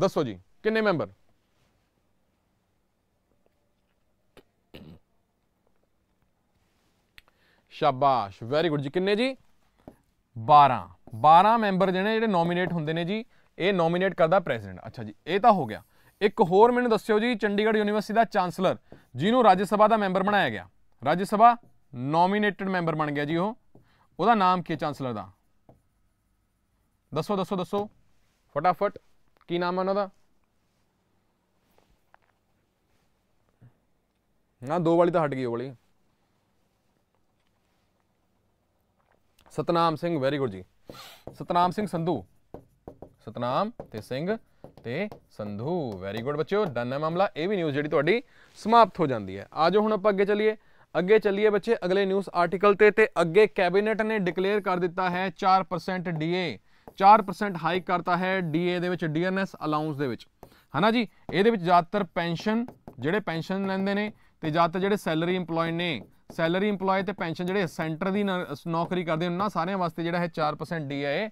ਦੱਸੋ ਜੀ ਕਿੰਨੇ ਮੈਂਬਰ ਸ਼ਾਬਾਸ਼ ਵੈਰੀ ਗੁੱਡ ਜੀ ਕਿੰਨੇ ਜੀ 12 12 ਮੈਂਬਰ ਜਿਹੜੇ ਜਿਹੜੇ ਨੋਮੀਨੇਟ ਹੁੰਦੇ ਨੇ ਜੀ ਇਹ ਨੋਮੀਨੇਟ ਕਰਦਾ ਪ੍ਰੈਜ਼ੀਡੈਂਟ ਅੱਛਾ ਜੀ ਇਹ ਤਾਂ ਹੋ ਗਿਆ ਇੱਕ ਹੋਰ ਮੈਨੂੰ ਦੱਸਿਓ ਜੀ ਚੰਡੀਗੜ੍ਹ ਯੂਨੀਵਰਸਿਟੀ ਦਾ ਚਾਂਸਲਰ ਜਿਹਨੂੰ ਰਾਜ ਸਭਾ ਦਾ ਮੈਂਬਰ ਬਣਾਇਆ ਗਿਆ ਰਾਜ ਸਭਾ ਨੋਮੀਨੇਟਡ ਮੈਂਬਰ ਬਣ ਗਿਆ ਜੀ ਉਹ ਉਹਦਾ ਨਾਮ ਕੀ ਚਾਂਸਲਰ ਦਾ ਦੱਸੋ ਦੱਸੋ ਦੱਸੋ ਫਟਾਫਟ ਕੀ ਨਾਮ ਹੈ ਉਹਦਾ ਨਾ ਦੋ ਵਾਲੀ ਤਾਂ ਹਟ ਗਈ ਉਹ ਵਾਲੀ ਸਤਨਾਮ ਸਿੰਘ ਵੈਰੀ ਗੁੱਡ ਜੀ ਸਤਨਾਮ ਸਿੰਘ ਸੰਧੂ ਸਤਨਾਮ ਤੇ ਸਿੰਘ ਤੇ ਸੰਧੂ ਵੈਰੀ ਗੁੱਡ ਬੱਚਿਓ ਡਨ ਹੈ ਮਾਮਲਾ ਇਹ ਵੀ ਨਿਊਜ਼ ਜਿਹੜੀ ਤੁਹਾਡੀ ਸਮਾਪਤ ਹੋ ਜਾਂਦੀ ਹੈ ਆਜੋ ਹੁਣ ਆਪਾਂ ਅੱਗੇ ਚੱਲੀਏ ਅੱਗੇ ਚੱਲੀਏ ਬੱਚੇ ਅਗਲੇ ਨਿਊਜ਼ ਆਰਟੀਕਲ ਤੇ ਤੇ ਅੱਗੇ ਕੈਬਨਿਟ ਨੇ ਡਿਕਲੇਅਰ ਕਰ ਦਿੱਤਾ ਹੈ 4% ਡੀਏ 4% ਹਾਈਕ ਕਰਤਾ ਹੈ ਡੀਏ ਦੇ ਵਿੱਚ ਡੀਅਰਨੈਸ ਅਲਾਉਂਸ ਦੇ ਵਿੱਚ ਹਨਾ ਜੀ ਇਹਦੇ ਵਿੱਚ ਜ਼ਿਆਦਾਤਰ ਪੈਨਸ਼ਨ ਜਿਹੜੇ ਪੈਨਸ਼ਨ ਲੈਂਦੇ ਨੇ ਤੇ ਜ਼ਿਆਦਾਤਰ ਜਿਹੜੇ ਸੈਲਰੀ EMPLOYE ਨੇ ਸੈਲਰੀ EMPLOYE ਤੇ ਪੈਨਸ਼ਨ ਜਿਹੜੇ ਸੈਂਟਰ ਦੀ ਨੌਕਰੀ ਕਰਦੇ ਉਹਨਾਂ ਸਾਰਿਆਂ ਵਾਸਤੇ ਜਿਹੜਾ ਹੈ 4% ਡੀਏ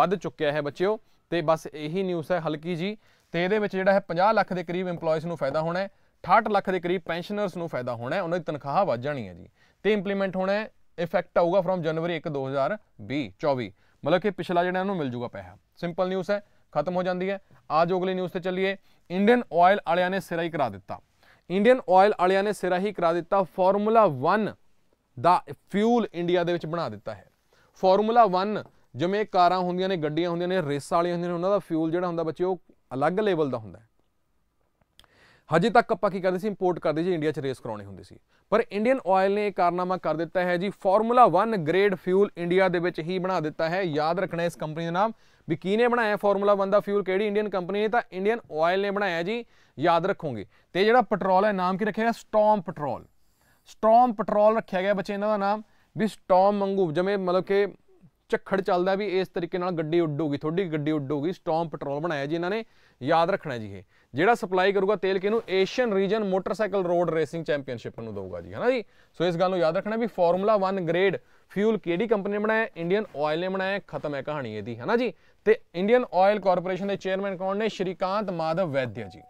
ਵੱਧ ਚੁੱਕਿਆ ਹੈ ਬੱਚਿਓ ਤੇ ਬਸ ਇਹੀ ਨਿਊਜ਼ ਹੈ ਹਲਕੀ ਜੀ ਤੇ ਇਹਦੇ ਵਿੱਚ ਜਿਹੜਾ ਹੈ 50 ਲੱਖ ਦੇ ਕਰੀਬ EMPLOYEES ਨੂੰ ਫਾਇਦਾ ਹੋਣਾ ਹੈ 68 ਲੱਖ ਦੇ ਕਰੀਬ ਪੈਨਸ਼ਨਰਸ ਨੂੰ ਫਾਇਦਾ ਹੋਣਾ ਹੈ ਉਹਨਾਂ ਦੀ ਤਨਖਾਹ ਵਧ ਜਾਣੀ ਹੈ ਜੀ ਤੇ ਇੰਪਲੀਮੈਂਟ ਹੋਣਾ ਹੈ ਇਫੈਕਟ ਆਊਗਾ ਫਰਮ ਜਨਵਰੀ 1 2020 24 ਮਤਲਬ ਕਿ ਪਿਛਲਾ ਜਿਹੜਾ ਇਹਨੂੰ ਮਿਲ ਜੂਗਾ ਪੈਸਾ ਸਿੰਪਲ ਨਿਊਜ਼ ਹੈ ਖਤਮ ਹੋ ਜਾਂਦੀ ਹੈ ਆਜ ਅਗਲੀ ਨਿਊਜ਼ ਤੇ ਚੱਲੀਏ ਇੰਡੀਅਨ ਆਇਲ ਵਾਲਿਆਂ ਨੇ ਸਿਰਾ ਹੀ ਕਰਾ ਦਿੱਤਾ ਇੰਡੀਅਨ ਆਇਲ ਵਾਲਿਆਂ ਨੇ ਸਿਰਾ ਹੀ ਕਰਾ ਦਿੱਤਾ ਫਾਰਮੂਲਾ 1 ਦਾ ਫਿਊਲ ਇੰਡੀਆ ਦੇ ਵਿੱਚ ਬਣਾ ਦਿੱਤਾ ਹੈ ਫਾਰਮੂਲਾ 1 ਜਿਵੇਂ ਕਾਰਾਂ ਹੁੰਦੀਆਂ ਨੇ ਗੱਡੀਆਂ ਹੁੰਦੀਆਂ ਨੇ ਰੇਸਾਂ ਵਾਲੀਆਂ ਹੁੰਦੀਆਂ ਨੇ ਉਹਨਾਂ ਦਾ ਫਿਊਲ ਜਿਹੜਾ ਹੁੰਦਾ ਬੱਚੇ ਉਹ ਅਲੱਗ ਲੈਵਲ ਦਾ ਹੁੰਦਾ ਹਜੇ ਤੱਕ ਆਪਾਂ ਕੀ ਕਰਦੇ ਸੀ ਇੰਪੋਰਟ ਕਰਦੇ ਸੀ ਇੰਡੀਆ 'ਚ ਰੇਸ ਕਰਾਉਣੀ ਹੁੰਦੀ ਸੀ ਪਰ ਇੰਡੀਅਨ ਆਇਲ ਨੇ ਇਹ ਕਾਰਨਾਮਾ ਕਰ ਦਿੱਤਾ ਹੈ ਜੀ ਫਾਰਮੂਲਾ 1 ਗ੍ਰੇਡ ਫਿਊਲ ਇੰਡੀਆ ਦੇ ਵਿੱਚ ਹੀ ਬਣਾ ਦਿੱਤਾ ਹੈ ਯਾਦ ਰੱਖਣਾ ਇਸ ਕੰਪਨੀ ਦਾ ਨਾਮ ਵੀ ਕਿਹਨੇ ਬਣਾਇਆ ਫਾਰਮੂਲਾ 1 ਦਾ ਫਿਊਲ ਕਿਹੜੀ ਇੰਡੀਅਨ ਕੰਪਨੀ ਨੇ ਤਾਂ ਇੰਡੀਅਨ ਆਇਲ ਨੇ ਬਣਾਇਆ ਜੀ ਯਾਦ ਰੱਖੋਗੇ ਤੇ ਜਿਹੜਾ ਪੈਟਰੋਲ ਹੈ ਨਾਮ ਕੀ ਰੱਖਿਆ ਸਟਾਰਮ ਪੈਟਰੋਲ ਸਟਾਰਮ ਪੈਟਰੋਲ ਰੱਖਿਆ ਗਿਆ ਬੱਚੇ ਇਹਨਾਂ ਦਾ ਨਾਮ ਵੀ ਸਟਾਰਮ ਮੰਗੂ ਜਿਵੇਂ ਮਤਲਬ ਕਿ ਝੱਖੜ ਚੱਲਦਾ ਵੀ ਇਸ ਤਰੀਕੇ ਨਾਲ ਗੱਡੀ ਉੱਡੂਗੀ ਤੁਹਾਡੀ ਗੱਡੀ ਉੱਡੂਗੀ ਸਟਾਰਮ ਪੈਟਰੋਲ ਬਣਾਇਆ ਜੀ ਇਹਨਾਂ ਨੇ ਯਾਦ ਰੱਖਣਾ ਜੀ ਇਹ ਜਿਹੜਾ ਸਪਲਾਈ ਕਰੂਗਾ ਤੇਲ ਕਿਹਨੂੰ Asian region motorcycle road racing championship ਨੂੰ ਦਊਗਾ ਜੀ ਹਨਾ ਜੀ ਸੋ ਇਸ ਗੱਲ ਨੂੰ ਯਾਦ ਰੱਖਣਾ ਵੀ ਫਾਰਮੂਲਾ 1 ਗ੍ਰੇਡ ਫਿਊਲ ਕਿਹੜੀ ਕੰਪਨੀ ਨੇ ਬਣਾਇਆ ਇੰਡੀਅਨ ਆਇਲ ਨੇ ਬਣਾਇਆ ਖਤਮ ਹੈ ਕਹਾਣੀ ਇਹਦੀ ਹਨਾ ਜੀ ਤੇ ਇੰਡੀਅਨ ਆਇਲ ਕਾਰਪੋਰੇਸ਼ਨ ਦੇ ਚੇਅਰਮੈਨ ਕੌਣ ਨੇ ਸ਼੍ਰੀਕਾਂਤ ਮਾਧਵ ਵੈਦਿਆ ਜੀ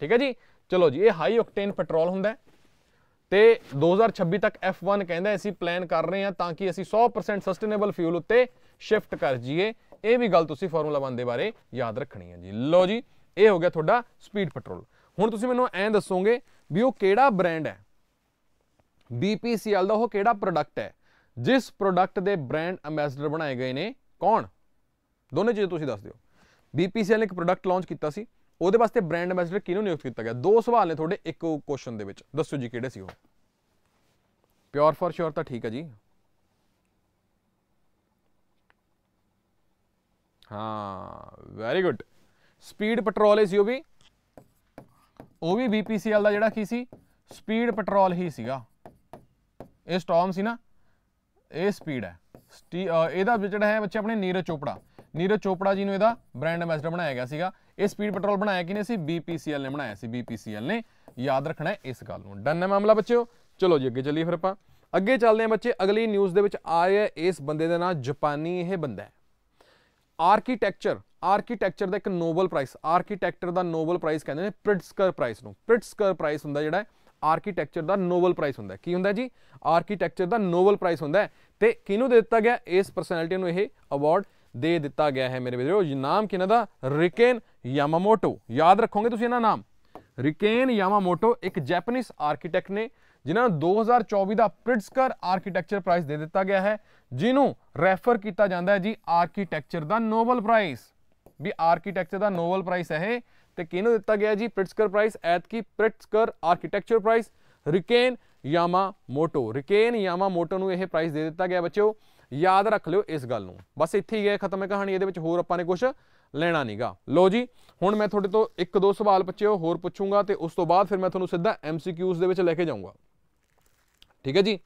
ਠੀਕ ਹੈ ਜੀ ਚਲੋ ਜੀ ਇਹ ਹਾਈ ਆਕਟੇਨ ਪੈਟਰੋਲ ਹੁੰਦਾ ਹੈ ਤੇ 2026 ਤੱਕ F1 ਕਹਿੰਦਾ ਅਸੀਂ ਪਲਾਨ ਕਰ ਰਹੇ ਹਾਂ ਤਾਂ ਕਿ ਅਸੀਂ 100% ਸਸਟੇਨੇਬਲ ਫਿਊਲ ਉੱਤੇ ਸ਼ਿਫਟ ਕਰ ਜਾਈਏ ਇਹ ਵੀ ਗੱਲ ਤੁਸੀਂ ਫਾਰਮੂਲਾ 1 ਦੇ ਬਾਰੇ ਯਾਦ ਰੱਖਣੀ ਹੈ ਜੀ ਲਓ ਜੀ ਇਹ ਹੋ ਗਿਆ ਤੁਹਾਡਾ ਸਪੀਡ ਪੈਟਰੋਲ ਹੁਣ ਤੁਸੀਂ ਮੈਨੂੰ ਐਂ ਦੱਸੋਗੇ ਵੀ ਉਹ ਕਿਹੜਾ ਬ੍ਰਾਂਡ ਹੈ BPCL ਦਾ ਉਹ ਕਿਹੜਾ ਪ੍ਰੋਡਕਟ ਹੈ ਜਿਸ ਪ੍ਰੋਡਕਟ ਦੇ ਬ੍ਰਾਂਡ ਐਮਬੈਸਡਰ ਬਣਾਏ ਗਏ ਨੇ ਕੌਣ ਦੋਨੇ ਚੀਜ਼ ਤੁਸੀਂ ਦੱਸ ਦਿਓ BPCL ਨੇ ਇੱਕ ਪ੍ਰੋਡਕਟ ਲਾਂਚ ਕੀਤਾ ਸੀ ਉਹਦੇ ਵਾਸਤੇ ਬ੍ਰਾਂਡ ਐਮਬੈਸਡਰ ਕਿਹਨੂੰ ਨਿਯੁਕਤ ਕੀਤਾ ਗਿਆ ਦੋ ਸਵਾਲ ਨੇ ਤੁਹਾਡੇ ਇੱਕ ਕੁਐਸਚਨ ਦੇ ਵਿੱਚ ਦੱਸੋ ਜੀ ਕਿਹੜੇ ਸੀ ਉਹ ਪਿਓਰ ਫॉर ਸ਼ੋਰ ਤਾਂ ਠੀਕ ਹੈ ਜੀ ਹਾਂ ਵੈਰੀ ਗੁੱਡ ਸਪੀਡ ਪੈਟਰੋਲ ਸੀ ਉਹ ਵੀ ਉਹ ਵੀ ਬੀਪੀਸੀਐਲ ਦਾ ਜਿਹੜਾ ਕੀ ਸੀ ਸਪੀਡ ਪੈਟਰੋਲ ਹੀ ਸੀਗਾ ਇਹ ਸਟਾਰਮ ਸੀ ਨਾ ਇਹ ਸਪੀਡ ਹੈ ਇਹਦਾ ਜਿਹੜਾ ਹੈ ਬੱਚੇ ਆਪਣੇ ਨੀਰਜ ਚੋਪੜਾ ਨੀਰਜ ਚੋਪੜਾ ਜੀ ਨੂੰ ਇਹਦਾ ਬ੍ਰਾਂਡ ਐਮਬੈਸਡਰ ਬਣਾਇਆ ਗਿਆ ਸੀਗਾ ਇਹ ਸਪੀਡ ਪੈਟਰੋਲ ਬਣਾਇਆ ਕਿਨੇ ਸੀ BPCL ਨੇ ਬਣਾਇਆ ਸੀ BPCL ਨੇ ਯਾਦ ਰੱਖਣਾ ਇਸ ਗੱਲ ਨੂੰ ਡਨ ਹੈ ਮਾਮਲਾ ਬੱਚਿਓ ਚਲੋ ਜੀ ਅੱਗੇ ਚੱਲੀਏ ਫਿਰ ਆਪਾਂ ਅੱਗੇ ਚੱਲਦੇ ਹਾਂ ਬੱਚੇ ਅਗਲੀ ਨਿਊਜ਼ ਦੇ ਵਿੱਚ ਆਇਆ ਰਿਹਾ ਇਸ ਬੰਦੇ ਦਾ ਨਾਮ ਜਾਪਾਨੀ ਇਹ ਬੰਦਾ ਹੈ ਆਰਕੀਟੈਕਚਰ ਆਰਕੀਟੈਕਚਰ ਦਾ ਇੱਕ ਨੋਬਲ ਪ੍ਰਾਈਜ਼ ਆਰਕੀਟੈਕਟਰ ਦਾ ਨੋਬਲ ਪ੍ਰਾਈਜ਼ ਕਹਿੰਦੇ ਨੇ ਪ੍ਰਿਟਸਕਰ ਪ੍ਰਾਈਜ਼ ਨੂੰ ਪ੍ਰਿਟਸਕਰ ਪ੍ਰਾਈਜ਼ ਹੁੰਦਾ ਜਿਹੜਾ ਆਰਕੀਟੈਕਚਰ ਦਾ ਨੋਬਲ ਪ੍ਰਾਈਜ਼ ਹੁੰਦਾ ਕੀ ਹੁੰਦਾ ਜੀ ਆਰਕੀਟੈਕਚਰ ਦਾ ਨੋਬਲ ਪ੍ਰਾਈਜ਼ ਹੁੰਦਾ ਤੇ ਕਿਹਨੂੰ ਦੇ ਦਿੱਤਾ ਗਿਆ ਇਸ ਪਰਸਨੈਲਿਟੀ ਨੂੰ ਇਹ ਅਵਾਰਡ ਦੇ ਦਿੱਤਾ ਗਿਆ ਹੈ ਮੇਰੇ ਵੀਰੋ ਨਾਮ ਕਿਹਨਾਂ ਦਾ ਰਿਕੇਨ ਯਾਮਾਮੋਟੋ ਯਾਦ ਰੱਖੋਗੇ ਤੁਸੀਂ ਇਹਨਾਂ ਨਾਮ ਰਿਕੇਨ ਯਾਮਾਮੋਟੋ ਇੱਕ ਜੈਪਨੀਜ਼ ਆਰਕੀਟੈਕਟ ਨੇ ਜਿਨ੍ਹਾਂ ਨੂੰ 2024 ਦਾ ਪ੍ਰਿਟਸਕਰ ਆਰਕੀਟੈਕਚਰ ਪ੍ਰਾਈਜ਼ ਦੇ ਦਿੱਤਾ ਗਿਆ ਹੈ ਜਿਹਨੂੰ ਰੈਫਰ ਕੀਤਾ ਜਾਂਦਾ ਹੈ ਜੀ ਆਰਕੀਟੈਕਚਰ ਦਾ ਨੋਬਲ ਪ੍ਰਾਈਜ਼ ਵੀ ਆਰਕੀਟੈਕਚਰ ਦਾ ਨੋਬਲ ਪ੍ਰਾਈਜ਼ ਹੈ ਤੇ ਕਿਹਨੂੰ ਦਿੱਤਾ ਗਿਆ ਜੀ ਪ੍ਰਿਟਸਕਰ ਪ੍ਰਾਈਜ਼ ਐਤ ਕੀ ਪ੍ਰਿਟਸਕਰ ਆਰਕੀਟੈਕਚਰ ਪ੍ਰਾਈਜ਼ ਰਿਕੇਨ ਯਾਮਾਮੋਟੋ ਰਿਕੇਨ ਯਾਮਾਮੋਟੋ ਨੂੰ ਇਹ ਪ੍ਰਾਈਜ਼ ਦੇ ਦਿੱਤਾ ਗਿਆ ਬੱਚਿਓ ਯਾਦ ਰੱਖ ਲਿਓ ਇਸ ਗੱਲ ਨੂੰ ਬਸ ਇੱਥੇ ਹੀ ਹੈ ਖਤਮ ਹੈ ਕਹਾਣੀ ਇਹਦੇ ਵਿੱਚ ਹੋਰ ਆਪਾਂ ਨੇ ਕੁਝ ਲੈਣਾ ਨਹੀਂਗਾ ਲੋ ਜੀ ਹੁਣ ਮੈਂ ਤੁਹਾਡੇ ਤੋਂ ਇੱਕ ਦੋ ਸਵਾਲ ਬੱਚਿਓ ਹੋਰ ਪੁੱਛੂੰਗਾ ਤੇ ਉਸ ਤੋਂ ਬਾਅਦ ਫਿਰ ਮੈਂ ਤੁਹਾਨੂੰ ਸਿੱਧਾ ਐਮਸੀਕਿਊਜ਼ ਦੇ ਵਿੱਚ ਲੈ ਕੇ ਜਾਊਂਗਾ ਠੀਕ ਹੈ ਜੀ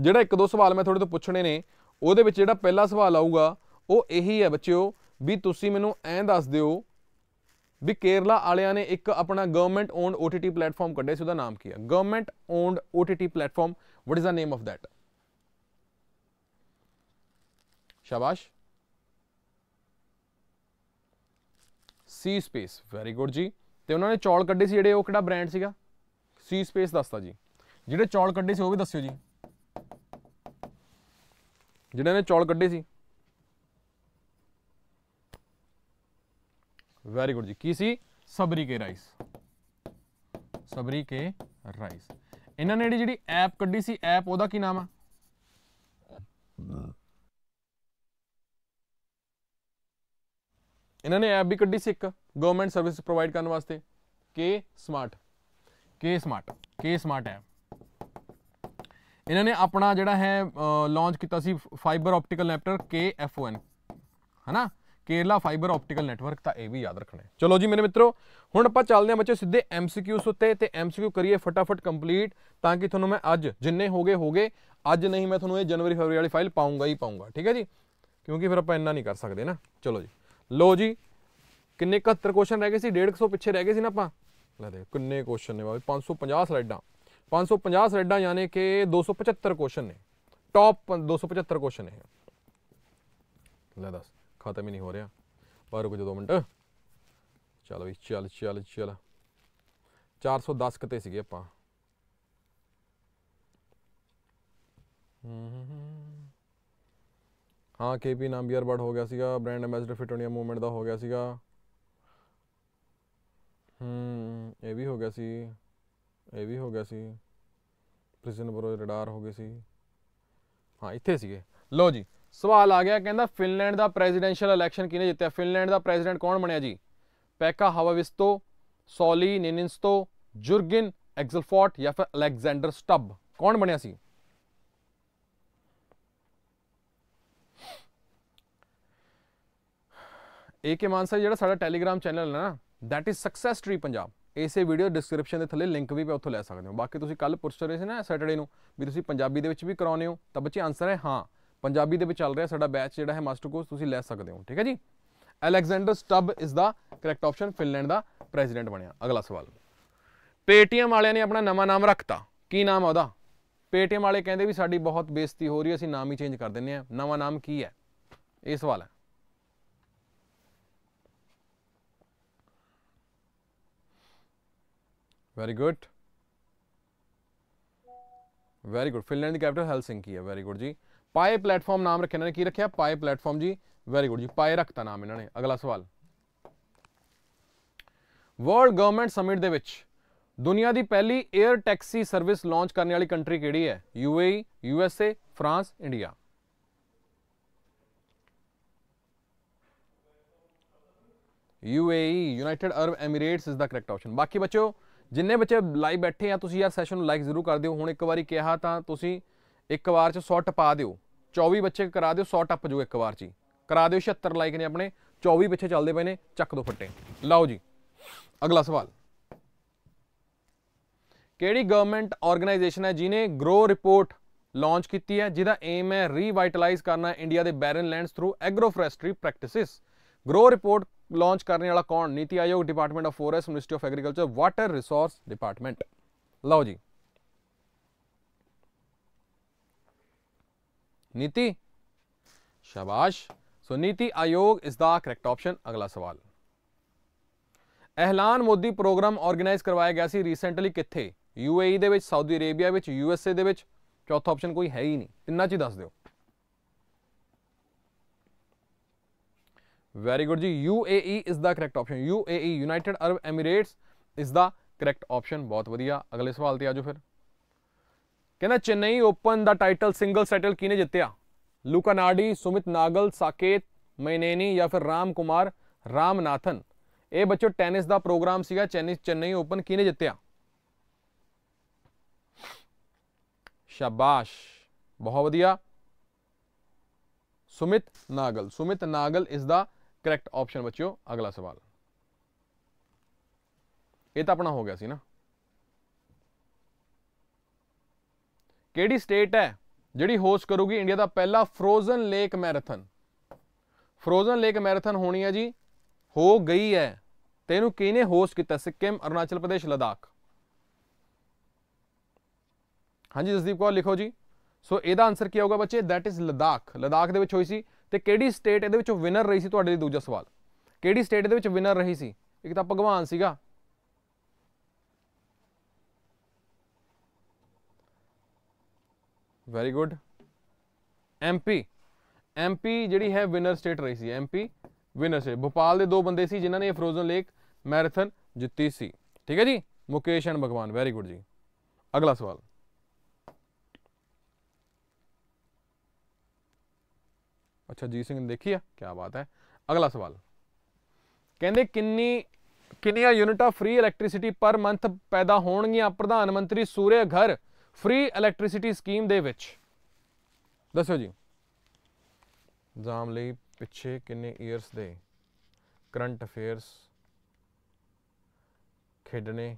ਜਿਹੜਾ ਇੱਕ ਦੋ ਸਵਾਲ ਮੈਂ ਤੁਹਾਡੇ ਤੋਂ ਪੁੱਛਣੇ ਨੇ ਉਹਦੇ ਵਿੱਚ ਜਿਹੜਾ ਪਹਿਲਾ ਸਵਾਲ ਆਊਗਾ ਉਹ ਇਹੀ ਹੈ ਬੱਚਿਓ ਵੀ ਤੁਸੀਂ ਮੈਨੂੰ ਐਂ ਦੱਸ ਦਿਓ ਵੀ ਕੇਰਲਾ ਵਾਲਿਆਂ ਨੇ ਇੱਕ ਆਪਣਾ ਗਵਰਨਮੈਂਟ ਓਨਡ OTT ਪਲੇਟਫਾਰਮ ਕੱਢਿਆ ਸੀ ਉਹਦਾ ਨਾਮ ਕੀ ਹੈ government owned OTT platform what is the name of that ਸ਼ਾਬਾਸ਼ ਸੀ ਸਪੇਸ ਵੈਰੀ ਗੁੱਡ ਜੀ ਤੇ ਉਹਨਾਂ ਨੇ ਚੌਲ ਕੱਢੇ ਸੀ ਜਿਹੜੇ ਉਹ ਕਿਹੜਾ ਬ੍ਰਾਂਡ ਸੀਗਾ ਸੀ ਸਪੇਸ ਦੱਸਤਾ ਜੀ ਜਿਹੜੇ ਚੌਲ ਕੱਢੇ ਸੀ ਉਹ ਵੀ ਦੱਸਿਓ ਜੀ ਜਿਹੜਾ ਨੇ ਚੌਲ ਕੱਢੇ ਸੀ ਵੈਰੀ ਗੁੱਡ ਜੀ ਕੀ ਸੀ ਸਬਰੀ ਕੇ ਰਾਈਸ ਸਬਰੀ ਕੇ ਰਾਈਸ ਇਹਨਾਂ ਨੇ ਜਿਹੜੀ ਐਪ ਕੱਢੀ ਸੀ ਐਪ ਉਹਦਾ ਕੀ ਨਾਮ ਆ इन्होंने ऐप भी क्ढी से एक गवर्नमेंट सर्विस प्रोवाइड करने वास्ते के समार्ट के समार्ट के समार्ट ऐप इन्होंने अपना जोड़ा है लॉन्च किया fibre optical network K F O N है ना केरला फाइबर ऑप्टिकल नैटवर्क का यह भी याद रखना है चलो जी मेरे मित्रों हूँ आप चलते हैं हाँ बच्चों सीधे एम सी क्यूस उत्ते एम सी क्यू करिए फटाफट कंप्लीट ता कि थोड़ा मैं अज जिन्ने हो गए हो गए अज नहीं मैं थोड़ा ये जनवरी फरवरी वाली फाइल पाऊँगा ही पाऊँगा ठीक है जी क्योंकि फिर आप इन्ना नहीं कर सकते ना चलो जी ਲੋ ਜੀ ਕਿੰਨੇ 71 ਕੁਐਸਚਨ ਰਹਿ ਗਏ ਸੀ 150 ਪਿੱਛੇ ਰਹਿ ਗਏ ਸੀ ਨਾ ਆਪਾਂ ਲੈ ਦੇ ਕਿੰਨੇ ਕੁਐਸਚਨ ਨੇ ਬਾਈ 550 ਸਲਾਈਡਾਂ 550 ਸਲਾਈਡਾਂ ਯਾਨੀ ਕਿ 275 ਕੁਐਸਚਨ ਨੇ ਟੌਪ 275 ਕੁਐਸਚਨ ਨੇ ਲੈ ਦੱਸ ਖਤਮ ਹੀ ਨਹੀਂ ਹੋ ਰਿਹਾ ਬਾਹਰ ਰੁਕ 2 ਮਿੰਟ ਚਲੋ ਵੀ ਚੱਲ ਚੱਲ ਚਲ 410 ਕਿਤੇ ਸੀਗੇ ਆਪਾਂ ਹੂੰ ਹੂੰ ਹਾਂ ਕੇਪੀ ਨਾਮ ਬੀਅਰ ਬਰਡ ਹੋ ਗਿਆ ਸੀਗਾ ਬ੍ਰਾਂਡ ਐਮਬੈਸਡਰ ਫਿਟ ਹੋਣੀਆ ਮੂਵਮੈਂਟ ਦਾ ਹੋ ਗਿਆ ਸੀਗਾ ਹੂੰ ਇਹ ਵੀ ਹੋ ਗਿਆ ਸੀ ਇਹ ਵੀ ਹੋ ਗਿਆ ਸੀ ਪ੍ਰਿਜ਼ਨ ਬਰੋ ਰਡਾਰ ਹੋ ਗਏ ਸੀ ਹਾਂ ਇੱਥੇ ਸੀਗੇ ਲੋ ਜੀ ਸਵਾਲ ਆ ਗਿਆ ਕਹਿੰਦਾ ਫਿਨਲੈਂਡ ਦਾ ਪ੍ਰੈਜ਼ੀਡੈਂਸ਼ੀਅਲ ਇਲੈਕਸ਼ਨ ਕਿਹਨੇ ਜਿੱਤਿਆ ਫਿਨਲੈਂਡ ਦਾ ਪ੍ਰੈਜ਼ੀਡੈਂਟ ਕੌਣ ਬਣਿਆ ਜੀ ਪੈਕਾ ਹਵਾਵਿਸਤੋ ਸੋਲੀ ਨਿਨਿੰਸਤੋ ਜੁਰਗਿਨ ਐਗਜ਼ਲਫੋਰਟ ਜਾਂ ਫਿਰ ਅਲੈਗਜ਼ੈਂਡਰ ਸਟੱਬ ਕੌਣ ਬਣਿਆ ਸੀ ਏਕੇ ਮਾਨਸਾ ਜਿਹੜਾ ਸਾਡਾ ਟੈਲੀਗ੍ਰam ਚੈਨਲ ਹੈ ਨਾ that is success tree Punjab ਇਸੇ ਵੀਡੀਓ ਡਿਸਕ੍ਰਿਪਸ਼ਨ ਦੇ ਥੱਲੇ ਲਿੰਕ ਵੀ ਪਿਆ ਉੱਥੋਂ ਲੈ ਸਕਦੇ ਹੋ ਬਾਕੀ ਤੁਸੀਂ ਕੱਲ ਪੁੱਛ ਰਹੇ ਸੀ ਨਾ ਸੈਟਰਡੇ ਨੂੰ ਵੀ ਤੁਸੀਂ ਪੰਜਾਬੀ ਦੇ ਵਿੱਚ ਵੀ ਕਰਾਉਨੇ ਹੋ ਤਾਂ ਬੱਚੇ ਆਨਸਰ ਹੈ ਹਾਂ ਪੰਜਾਬੀ ਦੇ ਵਿੱਚ ਚੱਲ ਰਿਹਾ ਸਾਡਾ ਬੈਚ ਜਿਹੜਾ ਹੈ ਮਾਸਟਰ ਕੋਰਸ ਤੁਸੀਂ ਲੈ ਸਕਦੇ ਹੋ ਠੀਕ ਹੈ ਜੀ Alexander Stubb is the correct option Finland ਦਾ ਪ੍ਰੈਜ਼ੀਡੈਂਟ ਬਣਿਆ ਅਗਲਾ ਸਵਾਲ ਪੇਟੀਐਮ ਵਾਲਿਆਂ ਨੇ ਆਪਣਾ ਨਵਾਂ ਨਾਮ ਰੱਖਤਾ ਕੀ ਨਾਮ ਹੈ ਉਹਦਾ ਪੇਟੀਐਮ ਵਾਲੇ ਕਹਿੰਦੇ ਵੀ ਸਾਡੀ ਬਹੁਤ ਬੇਇੱਜ਼ਤੀ ਹੋ ਰਹੀ ਹੈ ਅਸੀਂ ਨਾਮ ਹੀ ਚੇਂਜ ਕਰ ਦਿੰਨੇ ਆ ਨਵਾਂ ਨਾਮ ਕੀ ਹੈ ਇਹ ਸਵਾਲ ਹੈ very good very good Finland ਦੀ ਕੈਪੀਟਲ ਹੈਲਸਿੰਕੀ ਹੈ ਵੈਰੀ ਗੁੱਡ ਜੀ ਪਾਏ ਪਲੇਟਫਾਰਮ ਨਾਮ ਰੱਖਿਆ ਇਹਨਾਂ ਨੇ ਕੀ ਰੱਖਿਆ ਪਾਏ ਪਲੇਟਫਾਰਮ ਜੀ ਵੈਰੀ ਗੁੱਡ ਜੀ ਪਾਏ ਰੱਖਤਾ ਨਾਮ ਇਹਨਾਂ ਨੇ ਅਗਲਾ ਸਵਾਲ ਵਰਲਡ ਗਵਰਨਮੈਂਟ ਸਮਿਟ ਦੇ ਵਿੱਚ ਦੁਨੀਆ ਦੀ ਪਹਿਲੀ 에ਅਰ ਟੈਕਸੀ ਸਰਵਿਸ ਲਾਂਚ ਕਰਨ ਵਾਲੀ ਕੰਟਰੀ ਕਿਹੜੀ ਹੈ UAE USA France India UAE United Arab Emirates is the correct option ਬਾਕੀ ਬੱਚਿਓ ਜਿੰਨੇ ਬੱਚੇ ਲਾਈਵ ਬੈਠੇ ਆ ਤੁਸੀਂ ਯਾਰ ਸੈਸ਼ਨ ਨੂੰ ਲਾਈਕ ਜ਼ਰੂਰ ਕਰ ਦਿਓ ਹੁਣ ਇੱਕ ਵਾਰੀ ਕਿਹਾ ਤਾਂ ਤੁਸੀਂ ਇੱਕ ਵਾਰ ਚ 100 ਟਪਾ ਦਿਓ 24 ਬੱਚੇ ਕਰਾ ਦਿਓ 100 ਟੱਪ ਜੋ ਇੱਕ ਵਾਰ ਚ ਕਰਾ ਦਿਓ 76 ਲਾਈਕ ਨੇ ਆਪਣੇ 24 ਪਿੱਛੇ ਚੱਲਦੇ ਪਏ ਨੇ ਚੱਕ ਦੋ ਫੱਟੇ ਲਓ ਜੀ ਅਗਲਾ ਸਵਾਲ ਕਿਹੜੀ ਗਵਰਨਮੈਂਟ ਆਰਗੇਨਾਈਜੇਸ਼ਨ ਹੈ ਜਿਨੇ ਗਰੋ ਰਿਪੋਰਟ ਲਾਂਚ ਕੀਤੀ ਹੈ ਜਿਹਦਾ ਏਮ ਹੈ ਰੀਵਾਈਟਲਾਈਜ਼ ਕਰਨਾ ਇੰਡੀਆ ਦੇ barren lands through agro forestry practices grow report launch ਕਰਨ ਵਾਲਾ ਕੌਣ NITI Aayog department of forest ministry of agriculture water resource department ਲਓ ਜੀ ਨੀਤੀ ਸ਼ਾਬਾਸ਼ ਸੋ ਨੀਤੀ ਆਯੋਗ ਇਸ ਦਾ ਕਰੈਕਟ ਆਪਸ਼ਨ ਅਗਲਾ ਸਵਾਲ ਐਲਾਨ ਮੋਦੀ ਪ੍ਰੋਗਰਾਮ ਆਰਗੇਨਾਈਜ਼ ਕਰਵਾਇਆ ਗਿਆ ਸੀ ਰੀਸੈਂਟਲੀ ਕਿੱਥੇ ਯੂਏਈ ਦੇ ਵਿੱਚ ਸਾਊਦੀ ਅਰੇਬੀਆ ਵਿੱਚ ਯੂਐਸਏ ਦੇ ਵਿੱਚ ਚੌਥਾ ਆਪਸ਼ਨ ਕੋਈ ਹੈ ਹੀ ਨਹੀਂ ਤਿੰਨਾਂ ਚ ਹੀ ਦੱਸ ਦਿਓ ਵੈਰੀ ਗੁੱਡ ਜੀ UAE is the correct option UAE United Arab Emirates is the correct option ਬਹੁਤ ਵਧੀਆ ਅਗਲੇ ਸਵਾਲ ਤੇ ਆਜੋ ਫਿਰ ਕਹਿੰਦਾ ਚੇਨਈ ਓਪਨ ਦਾ ਟਾਈਟਲ ਸਿੰਗਲ ਸੈਟਲ ਕਿਨੇ ਜਿੱਤਿਆ ਲੂਕਾਨਾਡੀ ਸੁਮਿਤ ਨਾਗਲ ਸਾਕੇਤ ਮੈਨੇਨੀ ਜਾਂ ਫਿਰ ਰਾਮ ਕੁਮਾਰ ਰਾਮਨਾਥਨ ਇਹ ਬੱਚੋ ਟੈਨਿਸ ਦਾ ਪ੍ਰੋਗਰਾਮ ਸੀਗਾ ਚੈਨਿਸ ਚੇਨਈ ਓਪਨ ਕਿਨੇ ਜਿੱਤਿਆ ਸ਼ਾਬਾਸ਼ ਬਹੁਤ ਵਧੀਆ ਸੁਮਿਤ ਨਾਗਲ ਸੁਮਿਤ ਨਾਗਲ ਇਸ ਦਾ ਕਰੈਕਟ ਆਪਸ਼ਨ ਬੱਚਿਓ ਅਗਲਾ ਸਵਾਲ ਇਹ ਤਾਂ ਆਪਣਾ ਹੋ ਗਿਆ ਸੀ ਨਾ ਕਿਹੜੀ ਸਟੇਟ ਹੈ ਜਿਹੜੀ ਹੋਸਟ ਕਰੂਗੀ ਇੰਡੀਆ ਦਾ ਪਹਿਲਾ frozen lake marathon frozen lake marathon ਹੋਣੀ ਹੈ ਜੀ ਹੋ ਗਈ ਹੈ ਤੇ ਇਹਨੂੰ ਕਿਹਨੇ ਹੋਸਟ ਕੀਤਾ ਸਿੱਕਮ ਅਰੁਣਾਚਲ ਪ੍ਰਦੇਸ਼ ਲਦਾਖ ਹਾਂਜੀ ਜਸਦੀਪ ਕੌਰ ਲਿਖੋ ਜੀ ਸੋ ਇਹਦਾ ਆਨਸਰ ਕੀ ਹੋਊਗਾ ਬੱਚੇ ਥੈਟ ਇਜ਼ ਲਦਾਖ ਲਦਾਖ ਦੇ ਵਿੱਚ ਹੋਈ ਸੀ ਤੇ ਕਿਹੜੀ ਸਟੇਟ ਇਹਦੇ ਵਿੱਚੋਂ ਵਿਨਰ ਰਹੀ ਸੀ ਤੁਹਾਡੇ ਲਈ ਦੂਜਾ ਸਵਾਲ ਕਿਹੜੀ ਸਟੇਟ ਦੇ ਵਿੱਚ ਵਿਨਰ ਰਹੀ ਸੀ ਇੱਕ ਤਾਂ ਭਗਵਾਨ ਸੀਗਾ ਵੈਰੀ ਗੁੱਡ ਐਮਪੀ ਐਮਪੀ ਜਿਹੜੀ ਹੈ ਵਿਨਰ ਸਟੇਟ ਰਹੀ ਸੀ ਐਮਪੀ ਵਿਨਰ ਸੀ ਭੋਪਾਲ ਦੇ ਦੋ ਬੰਦੇ ਸੀ ਜਿਨ੍ਹਾਂ ਨੇ ਫਰੋਜ਼ਨ ਲੇਕ ਮੈਰਾਥਨ ਜਿੱਤੀ ਸੀ ਠੀਕ ਹੈ ਜੀ ਮੁਕੇਸ਼ਨ ਭਗਵਾਨ ਵੈਰੀ ਗੁੱਡ ਜੀ ਅਗਲਾ ਸਵਾਲ ਅੱਛਾ ਜੀ ਸਿੰਘ ਨੇ ਦੇਖੀ ਆ ਕੀ ਬਾਤ ਹੈ ਅਗਲਾ ਸਵਾਲ ਕਹਿੰਦੇ ਕਿੰਨੀ ਕਿੰਨੀਆਂ ਯੂਨਿਟਾਂ ਫ੍ਰੀ ਇਲੈਕਟ੍ਰਿਸਿਟੀ ਪਰ ਮੰਥ ਪੈਦਾ ਹੋਣਗੀਆਂ ਪ੍ਰਧਾਨ ਮੰਤਰੀ ਸੂਰਿਆ ਘਰ ਫ੍ਰੀ ਇਲੈਕਟ੍ਰਿਸਿਟੀ ਸਕੀਮ ਦੇ ਵਿੱਚ ਦੱਸੋ ਜੀ ਇਗਜ਼ਾਮ ਲਈ ਪਿੱਛੇ ਕਿੰਨੇ ਇਅਰਸ ਦੇ ਕਰੰਟ ਅਫੇਅਰਸ ਖੇਡਣੇ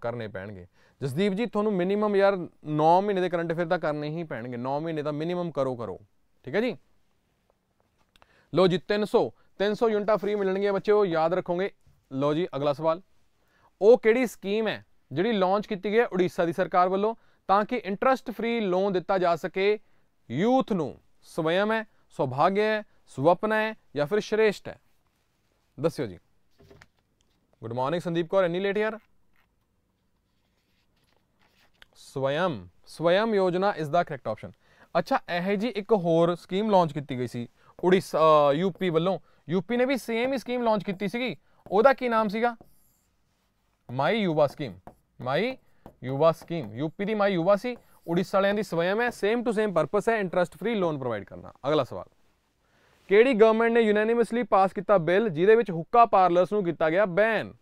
ਕਰਨੇ ਪੈਣਗੇ ਜਸਦੀਪ ਜੀ ਤੁਹਾਨੂੰ ਮਿਨੀਮਮ ਯਾਰ 9 ਮਹੀਨੇ ਦੇ ਕਰੰਟ ਅਫੇਅਰ ਤਾਂ ਕਰਨੇ ਹੀ ਪੈਣਗੇ 9 ਮਹੀਨੇ ਦਾ ਮਿਨੀਮਮ ਕਰੋ ਕਰੋ ਠੀਕ ਹੈ ਜੀ ਲੋ ਜੀ 300 300 ਯੂਨਿਟਾਂ ਫ੍ਰੀ ਮਿਲਣਗੀਆਂ ਬੱਚਿਓ ਯਾਦ ਰੱਖੋਗੇ ਲੋ ਜੀ ਅਗਲਾ ਸਵਾਲ ਉਹ ਕਿਹੜੀ ਸਕੀਮ ਹੈ ਜਿਹੜੀ ਲਾਂਚ ਕੀਤੀ ਗਈ ਹੈ ਉੜੀਸਾ ਦੀ ਸਰਕਾਰ ਵੱਲੋਂ ਤਾਂ ਕਿ ਇੰਟਰਸਟ ਫ੍ਰੀ ਲੋਨ ਦਿੱਤਾ ਜਾ ਸਕੇ ਯੂਥ ਨੂੰ ਸਵਯਮ ਹੈ ਸੌਭਾਗਯ ਹੈ ਸੁਪਨ ਹੈ ਜਾਂ ਫਿਰ ਸ਼੍ਰੇਸ਼ਟ ਹੈ ਦੱਸਿਓ ਜੀ ਗੁੱਡ ਮਾਰਨਿੰਗ ਸੰਦੀਪ ਕੌਰ ਇੰਨੀ ਲੇਟ ਯਾਰ ਸਵਯਮ ਸਵਯਮ ਯੋਜਨਾ ਇਜ਼ ਦਾ ਕਰੈਕਟ ਆਪਸ਼ਨ ਅੱਛਾ ਇਹ ਜੀ ਇੱਕ ਹੋਰ ਸਕੀਮ ਲਾਂਚ ਕੀਤੀ ਗਈ ਸੀ ਉੜੀਸਾ ਯੂਪੀ ਵੱਲੋਂ ਯੂਪੀ ਨੇ ਵੀ ਸੇਮ ਹੀ ਸਕੀਮ ਲਾਂਚ ਕੀਤੀ ਸੀਗੀ ਉਹਦਾ ਕੀ ਨਾਮ ਸੀਗਾ my Yuva scheme my Yuva scheme UP ਦੀ ਮਾਈ ਯੂਵਾ ਸੀ ਉੜੀਸਾ ਵਾਲਿਆਂ ਦੀ ਸਵੈਮ ਹੈ ਸੇਮ ਟੂ ਸੇਮ ਪਰਪਸ ਹੈ ਇੰਟਰਸਟ ਫ੍ਰੀ ਲੋਨ ਪ੍ਰੋਵਾਈਡ ਕਰਨਾ ਅਗਲਾ ਸਵਾਲ ਕਿਹੜੀ ਗਵਰਨਮੈਂਟ ਨੇ ਯੂਨੈਨਿਮਸਲੀ ਪਾਸ ਕੀਤਾ ਬਿੱਲ ਜਿਹਦੇ ਵਿੱਚ ਹੁੱਕਾ ਪਾਰਲਰਸ ਨੂੰ ਕੀਤਾ ਗਿਆ ਬੈਨ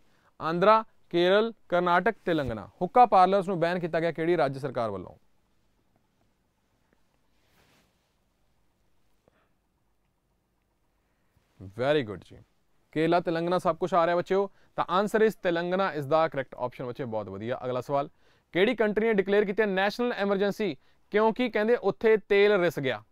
ਆਂਧਰਾ ਕੇਰਲ ਕਰਨਾਟਕ ਤੇਲੰਗਨਾ ਹੁੱਕਾ ਪਾਰਲਰਸ ਨੂੰ ਬੈਨ ਕੀਤਾ ਗਿਆ ਕਿਹੜੀ ਰਾਜ ਸਰਕਾਰ ਵੱਲੋਂ ਵੈਰੀ ਗੁੱਡ ਜੀ ਕੇਲਾ ਤੇਲੰਗਨਾ ਸਭ ਕੁਝ ਆ ਰਿਹਾ ਬੱਚਿਓ ਤਾਂ ਆਨਸਰ ਇਜ਼ ਤੇਲੰਗਨਾ ਇਸ ਦਾ ਕਰੈਕਟ ਆਪਸ਼ਨ ਬੱਚੇ ਬਹੁਤ ਵਧੀਆ ਅਗਲਾ ਸਵਾਲ ਕਿਹੜੀ ਕੰਟਰੀ ਨੇ ਡਿਕਲੇਅਰ ਕੀਤੀ ਨੈਸ਼ਨਲ ਐਮਰਜੈਂਸੀ ਕਿਉਂਕਿ ਕਹਿੰਦੇ ਉੱਥੇ ਤੇਲ ਰਿਸ ਗਿਆ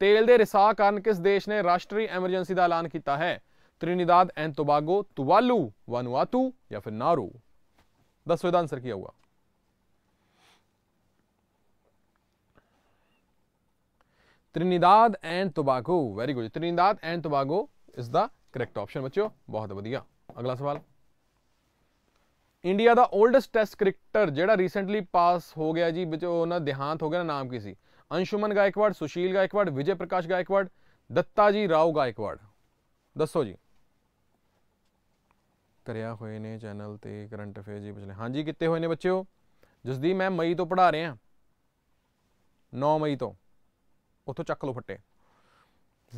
ਤੇਲ ਦੇ ਰਿਸਾਅ ਕਾਰਨ ਕਿਸ ਦੇਸ਼ ਨੇ ਰਾਸ਼ਟਰੀ ਐਮਰਜੈਂਸੀ ਦਾ ਐਲਾਨ ਕੀਤਾ ਹੈ ਤ੍ਰਿਨੀਦਾਦ ਐਂਡ ਟੋਬਾਗੋ ਤੁਵਾਲੂ ਵਾਨੂਆਤੂ ਜਾਂ ਫਿਰ ਨਾਰੂ ਦੱਸੋ ਇਹਦਾ ਆਨਸਰ ਕੀ ਹੋਊਗਾ Trinidad and Tobago very good Trinidad and Tobago is the correct option ਬੱਚਿਓ ਬਹੁਤ ਵਧੀਆ ਅਗਲਾ ਸਵਾਲ ਇੰਡੀਆ ਦਾ 올ਡੈਸਟ ਟੈਸਟ ਕ੍ਰਿਕਟਰ ਜਿਹੜਾ ਰੀਸੈਂਟਲੀ ਪਾਸ ਹੋ ਗਿਆ ਜੀ ਵਿੱਚ ਉਹਨਾਂ ਦੇਹਾਂਤ ਹੋ ਗਿਆ ਨਾ ਨਾਮ ਕੀ ਸੀ ਅੰਸ਼ੁਮਨ ਗਾਇਕਵਾੜ ਸੁਸ਼ੀਲ ਗਾਇਕਵਾੜ ਵਿਜੇ ਪ੍ਰਕਾਸ਼ ਗਾਇਕਵਾੜ ਦੱਤਾ ਜੀ ਰਾਓ ਗਾਇਕਵਾੜ ਦੱਸੋ ਜੀ ਕਰਿਆ ਹੋਏ ਨੇ ਚੈਨਲ ਤੇ ਕਰੰਟ ਅਫੇਅਰ ਜੀ ਪਿਛਲੇ ਹਾਂਜੀ ਕਿੱਤੇ ਹੋਏ ਨੇ ਬੱਚਿਓ ਜਸਦੀਪ ਮੈਂ ਮਈ ਤੋਂ ਪੜਾ ਰਿਹਾ 9 ਮਈ ਤੋਂ ਉੱਥੋਂ ਚੱਕ ਲਓ ਫੱਟੇ